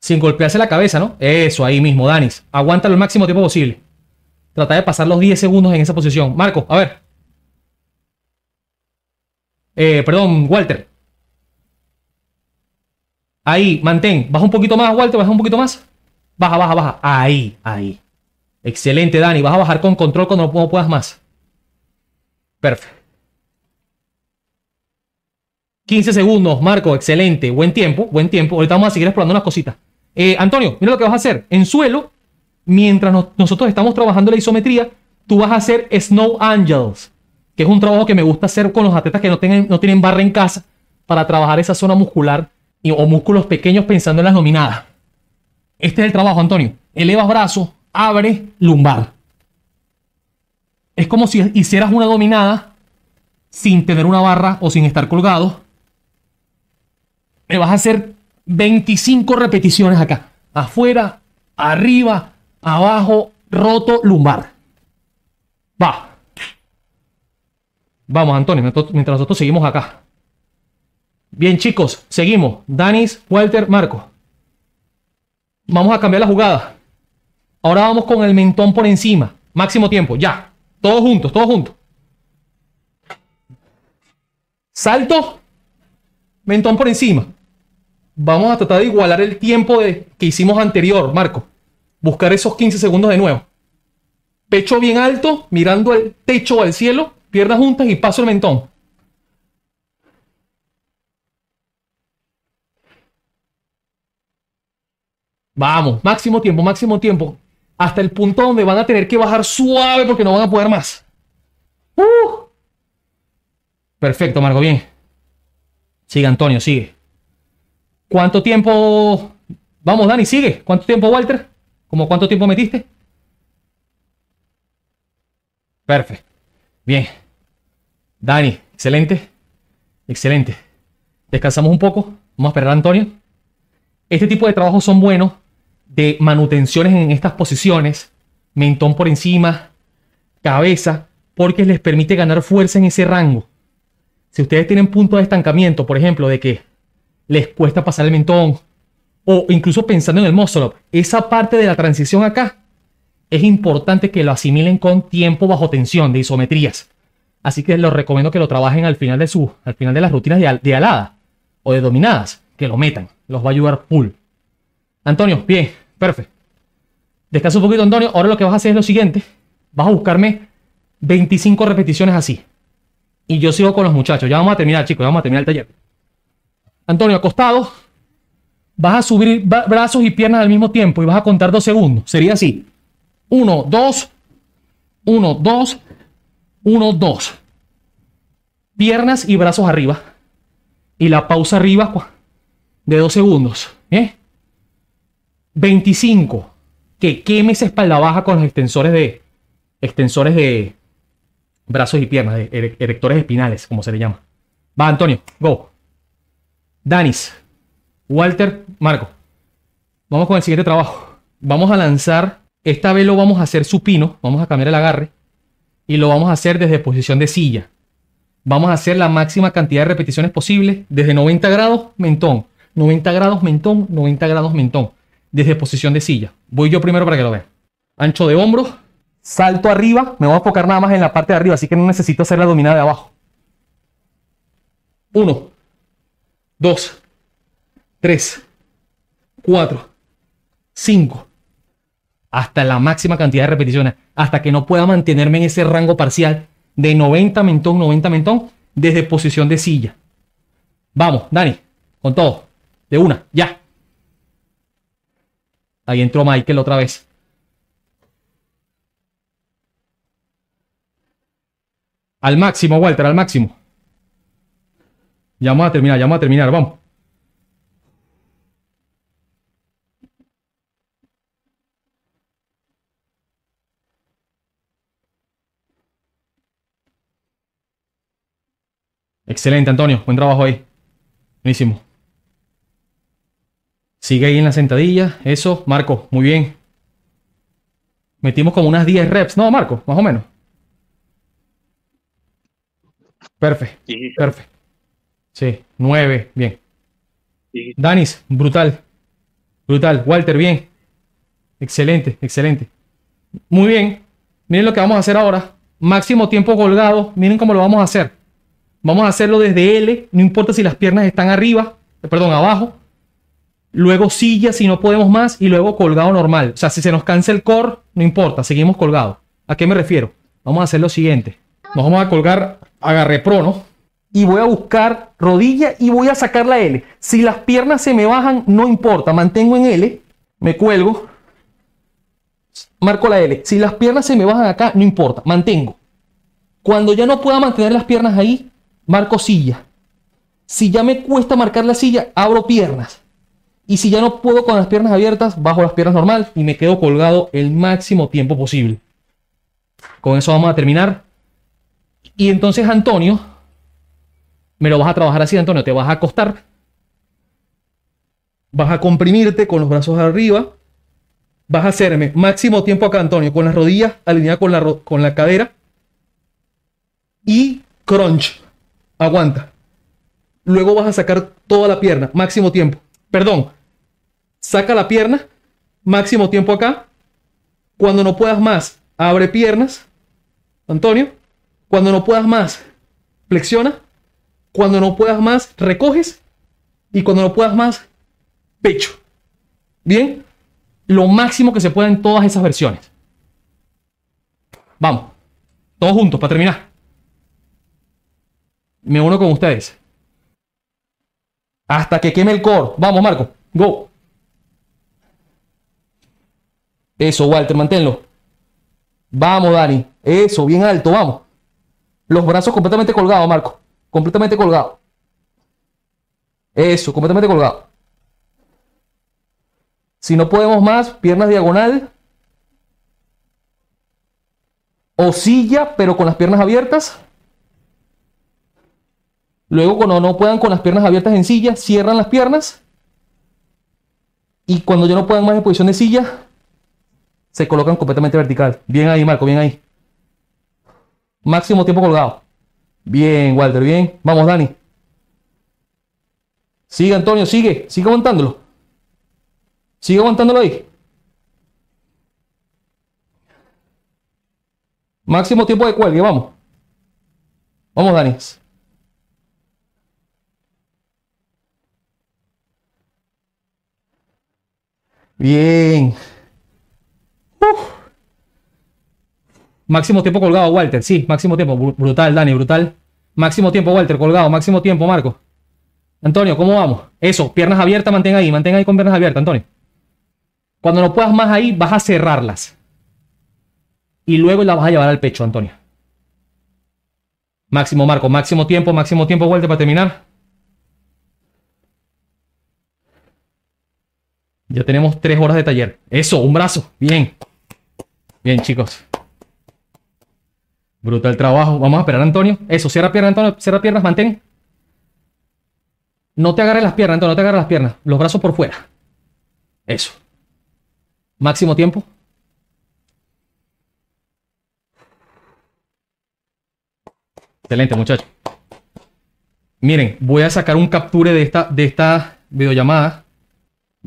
Sin golpearse la cabeza, ¿no? Eso, ahí mismo, Danis. Aguántalo el máximo tiempo posible. Trata de pasar los 10 segundos en esa posición. Marco, a ver. Eh, perdón, Walter. Ahí, mantén. Baja un poquito más, Walter, baja un poquito más. Baja, baja, baja. Ahí, ahí. Excelente, Dani. Vas a bajar con control cuando no puedas más. Perfecto. 15 segundos, Marco. Excelente. Buen tiempo, buen tiempo. Ahorita vamos a seguir explorando unas cositas. Eh, Antonio, mira lo que vas a hacer. En suelo, mientras nosotros estamos trabajando la isometría, tú vas a hacer Snow Angels que es un trabajo que me gusta hacer con los atletas que no tienen, no tienen barra en casa, para trabajar esa zona muscular o músculos pequeños pensando en las dominadas. Este es el trabajo, Antonio. Elevas brazos, abre lumbar. Es como si hicieras una dominada sin tener una barra o sin estar colgado. Me vas a hacer 25 repeticiones acá. Afuera, arriba, abajo, roto, lumbar. Va. Vamos, Antonio, mientras nosotros seguimos acá. Bien, chicos, seguimos. Danis, Walter, Marco. Vamos a cambiar la jugada. Ahora vamos con el mentón por encima. Máximo tiempo, ya. Todos juntos, todos juntos. Salto, mentón por encima. Vamos a tratar de igualar el tiempo de, que hicimos anterior, Marco. Buscar esos 15 segundos de nuevo. Pecho bien alto, mirando el techo al cielo piernas juntas y paso el mentón. Vamos, máximo tiempo, máximo tiempo. Hasta el punto donde van a tener que bajar suave porque no van a poder más. Uh. Perfecto, Marco, bien. Sigue, Antonio, sigue. ¿Cuánto tiempo? Vamos, Dani, sigue. ¿Cuánto tiempo, Walter? ¿Cómo cuánto tiempo metiste? Perfecto. Bien. Dani, excelente. Excelente. Descansamos un poco. Vamos a esperar a Antonio. Este tipo de trabajos son buenos de manutenciones en estas posiciones. Mentón por encima, cabeza, porque les permite ganar fuerza en ese rango. Si ustedes tienen puntos de estancamiento, por ejemplo, de que les cuesta pasar el mentón o incluso pensando en el muscle esa parte de la transición acá es importante que lo asimilen con tiempo bajo tensión de isometrías. Así que les recomiendo que lo trabajen al final de, su, al final de las rutinas de, alada o de dominadas, que lo metan. Los va a ayudar pull. Antonio, bien, perfecto. Descansa un poquito, Antonio. Ahora lo que vas a hacer es lo siguiente. Vas a buscarme 25 repeticiones así. Y yo sigo con los muchachos. Ya vamos a terminar, chicos. Ya vamos a terminar el taller. Antonio, acostado. Vas a subir brazos y piernas al mismo tiempo y vas a contar dos segundos. Sería así. 1, 2, 1, 2, 1, 2. Piernas y brazos arriba. Y la pausa arriba de 2 segundos. 25. ¿eh? Que queme esa espalda baja con los extensores de. Extensores de brazos y piernas, de erectores espinales, como se le llama. Va, Antonio, go. Danis, Walter, Marco. Vamos con el siguiente trabajo. Vamos a lanzar esta vez lo vamos a hacer supino, vamos a cambiar el agarre y lo vamos a hacer desde posición de silla. Vamos a hacer la máxima cantidad de repeticiones posible desde 90 grados mentón, 90 grados mentón, 90 grados mentón, desde posición de silla. Voy yo primero para que lo vean. Ancho de hombros, salto arriba, me voy a enfocar nada más en la parte de arriba, así que no necesito hacer la dominada de abajo. 1, 2, 3, 4, 5, hasta la máxima cantidad de repeticiones, hasta que no pueda mantenerme en ese rango parcial de 90 mentón, 90 mentón, desde posición de silla. Vamos, Dani, con todo. De una, ya. Ahí entró Michael otra vez. Al máximo, Walter, al máximo. Ya vamos a terminar, ya vamos a terminar, vamos. Excelente, Antonio. Buen trabajo ahí. Buenísimo. Sigue ahí en la sentadilla. Eso, Marco. Muy bien. Metimos como unas 10 reps. No, Marco, más o menos. Perfecto. Sí. Perfecto. Sí, 9. Bien. Danis, brutal. Brutal. Walter, bien. Excelente, excelente. Muy bien. Miren lo que vamos a hacer ahora. Máximo tiempo colgado. Miren cómo lo vamos a hacer. Vamos a hacerlo desde L, no importa si las piernas están arriba, eh, perdón, abajo. Luego silla si no podemos más y luego colgado normal. O sea, si se nos cansa el core, no importa, seguimos colgados. ¿A qué me refiero? Vamos a hacer lo siguiente. Nos vamos a colgar agarre prono y voy a buscar rodilla y voy a sacar la L. Si las piernas se me bajan, no importa, mantengo en L, me cuelgo, marco la L. Si las piernas se me bajan acá, no importa, mantengo. Cuando ya no pueda mantener las piernas ahí, marco silla. Si ya me cuesta marcar la silla, abro piernas. Y si ya no puedo con las piernas abiertas, bajo las piernas normal y me quedo colgado el máximo tiempo posible. Con eso vamos a terminar. Y entonces, Antonio, me lo vas a trabajar así, Antonio. Te vas a acostar. Vas a comprimirte con los brazos arriba. Vas a hacerme máximo tiempo acá, Antonio, con las rodillas alineadas con la, con la cadera. Y crunch aguanta. Luego vas a sacar toda la pierna, máximo tiempo. Perdón, saca la pierna, máximo tiempo acá. Cuando no puedas más, abre piernas. Antonio, cuando no puedas más, flexiona. Cuando no puedas más, recoges. Y cuando no puedas más, pecho. Bien, lo máximo que se pueda en todas esas versiones. Vamos, todos juntos para terminar. Me uno con ustedes. Hasta que queme el core. Vamos, Marco. Go. Eso, Walter, manténlo. Vamos, Dani. Eso, bien alto, vamos. Los brazos completamente colgados, Marco. Completamente colgados. Eso, completamente colgado. Si no podemos más, piernas diagonal. O silla, pero con las piernas abiertas. Luego, cuando no puedan con las piernas abiertas en silla, cierran las piernas. Y cuando ya no puedan más en posición de silla, se colocan completamente vertical. Bien ahí, Marco, bien ahí. Máximo tiempo colgado. Bien, Walter, bien. Vamos, Dani. Sigue, Antonio, sigue. Sigue aguantándolo. Sigue aguantándolo ahí. Máximo tiempo de cuelgue, vamos. Vamos, Dani. Bien. Máximo tiempo colgado, Walter. Sí, máximo tiempo. Brutal, Dani, brutal. Máximo tiempo, Walter, colgado. Máximo tiempo, Marco. Antonio, ¿cómo vamos? Eso, piernas abiertas, mantén ahí, mantén ahí con piernas abiertas, Antonio. Cuando no puedas más ahí, vas a cerrarlas. Y luego las vas a llevar al pecho, Antonio. Máximo, Marco, máximo tiempo, máximo tiempo, Walter, para terminar. Ya tenemos tres horas de taller. Eso, un brazo. Bien. Bien, chicos. Brutal trabajo. Vamos a esperar Antonio. Eso, cierra piernas, Antonio. Cierra piernas, mantén. No te agarres las piernas, Antonio. No te agarres las piernas. Los brazos por fuera. Eso. Máximo tiempo. Excelente, muchachos. Miren, voy a sacar un capture de esta, de esta videollamada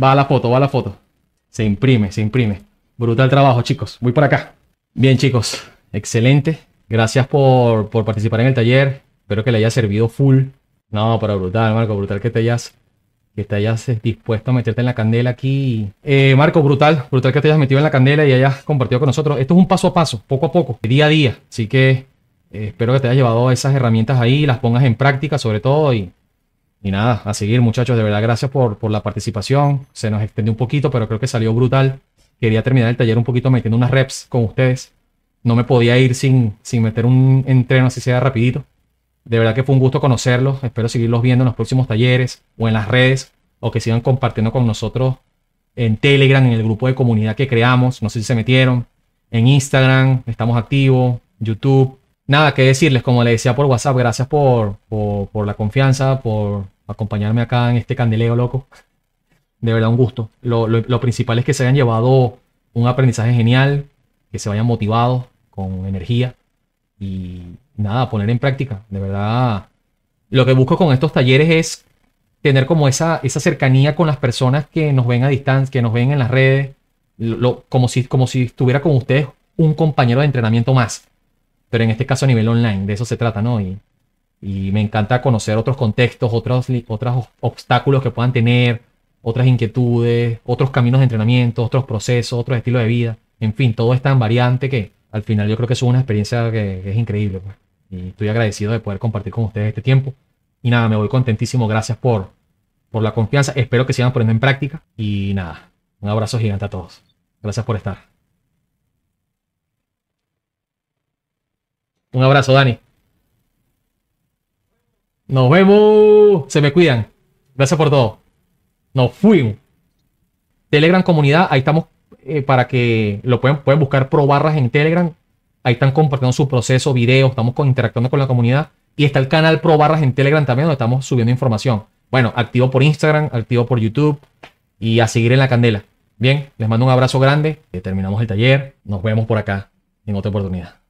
Va a la foto, va a la foto. Se imprime, se imprime. Brutal trabajo, chicos. Voy por acá. Bien, chicos. Excelente. Gracias por, participar en el taller. Espero que le haya servido full. No, para brutal, Marco. Brutal que te hayas que te hayas eh, dispuesto a meterte en la candela aquí. Eh, Marco, brutal, brutal que te hayas metido en la candela y hayas compartido con nosotros. Esto es un paso a paso, poco a poco, día a día. Así que eh, espero que te hayas llevado esas herramientas ahí, las pongas en práctica sobre todo y y nada, a seguir muchachos, de verdad gracias por, por la participación. Se nos extendió un poquito, pero creo que salió brutal. Quería terminar el taller un poquito metiendo unas reps con ustedes. No me podía ir sin, sin meter un entreno así sea rapidito. De verdad que fue un gusto conocerlos. Espero seguirlos viendo en los próximos talleres o en las redes o que sigan compartiendo con nosotros en Telegram, en el grupo de comunidad que creamos. No sé si se metieron. En Instagram estamos activos. YouTube nada que decirles, como les decía por WhatsApp, gracias por, la confianza, por acompañarme acá en este candeleo loco. De verdad, un gusto. Lo, principal es que se hayan llevado un aprendizaje genial, que se vayan motivados, con energía y nada, poner en práctica. De verdad, lo que busco con estos talleres es tener como esa, esa cercanía con las personas que nos ven a distancia, que nos ven en las redes, como, si, como si estuviera con ustedes un compañero de entrenamiento más pero en este caso a nivel online, de eso se trata, ¿no? Y, me encanta conocer otros contextos, otros, otros obstáculos que puedan tener, otras inquietudes, otros caminos de entrenamiento, otros procesos, otros estilos de vida. En fin, todo es tan variante que al final yo creo que es una experiencia que, es increíble. Pues. Y estoy agradecido de poder compartir con ustedes este tiempo. Y nada, me voy contentísimo. Gracias por, por la confianza. Espero que sigan poniendo en práctica. Y nada, un abrazo gigante a todos. Gracias por estar. Un abrazo, Dani. Nos vemos. Se me cuidan. Gracias por todo. Nos fuimos. Telegram comunidad, ahí estamos eh, para que lo pueden, pueden buscar pro barras en Telegram. Ahí están compartiendo su proceso, videos, estamos interactuando con la comunidad. Y está el canal pro barras en Telegram también, donde estamos subiendo información. Bueno, activo por Instagram, activo por YouTube y a seguir en la candela. Bien, les mando un abrazo grande. Terminamos el taller. Nos vemos por acá en otra oportunidad.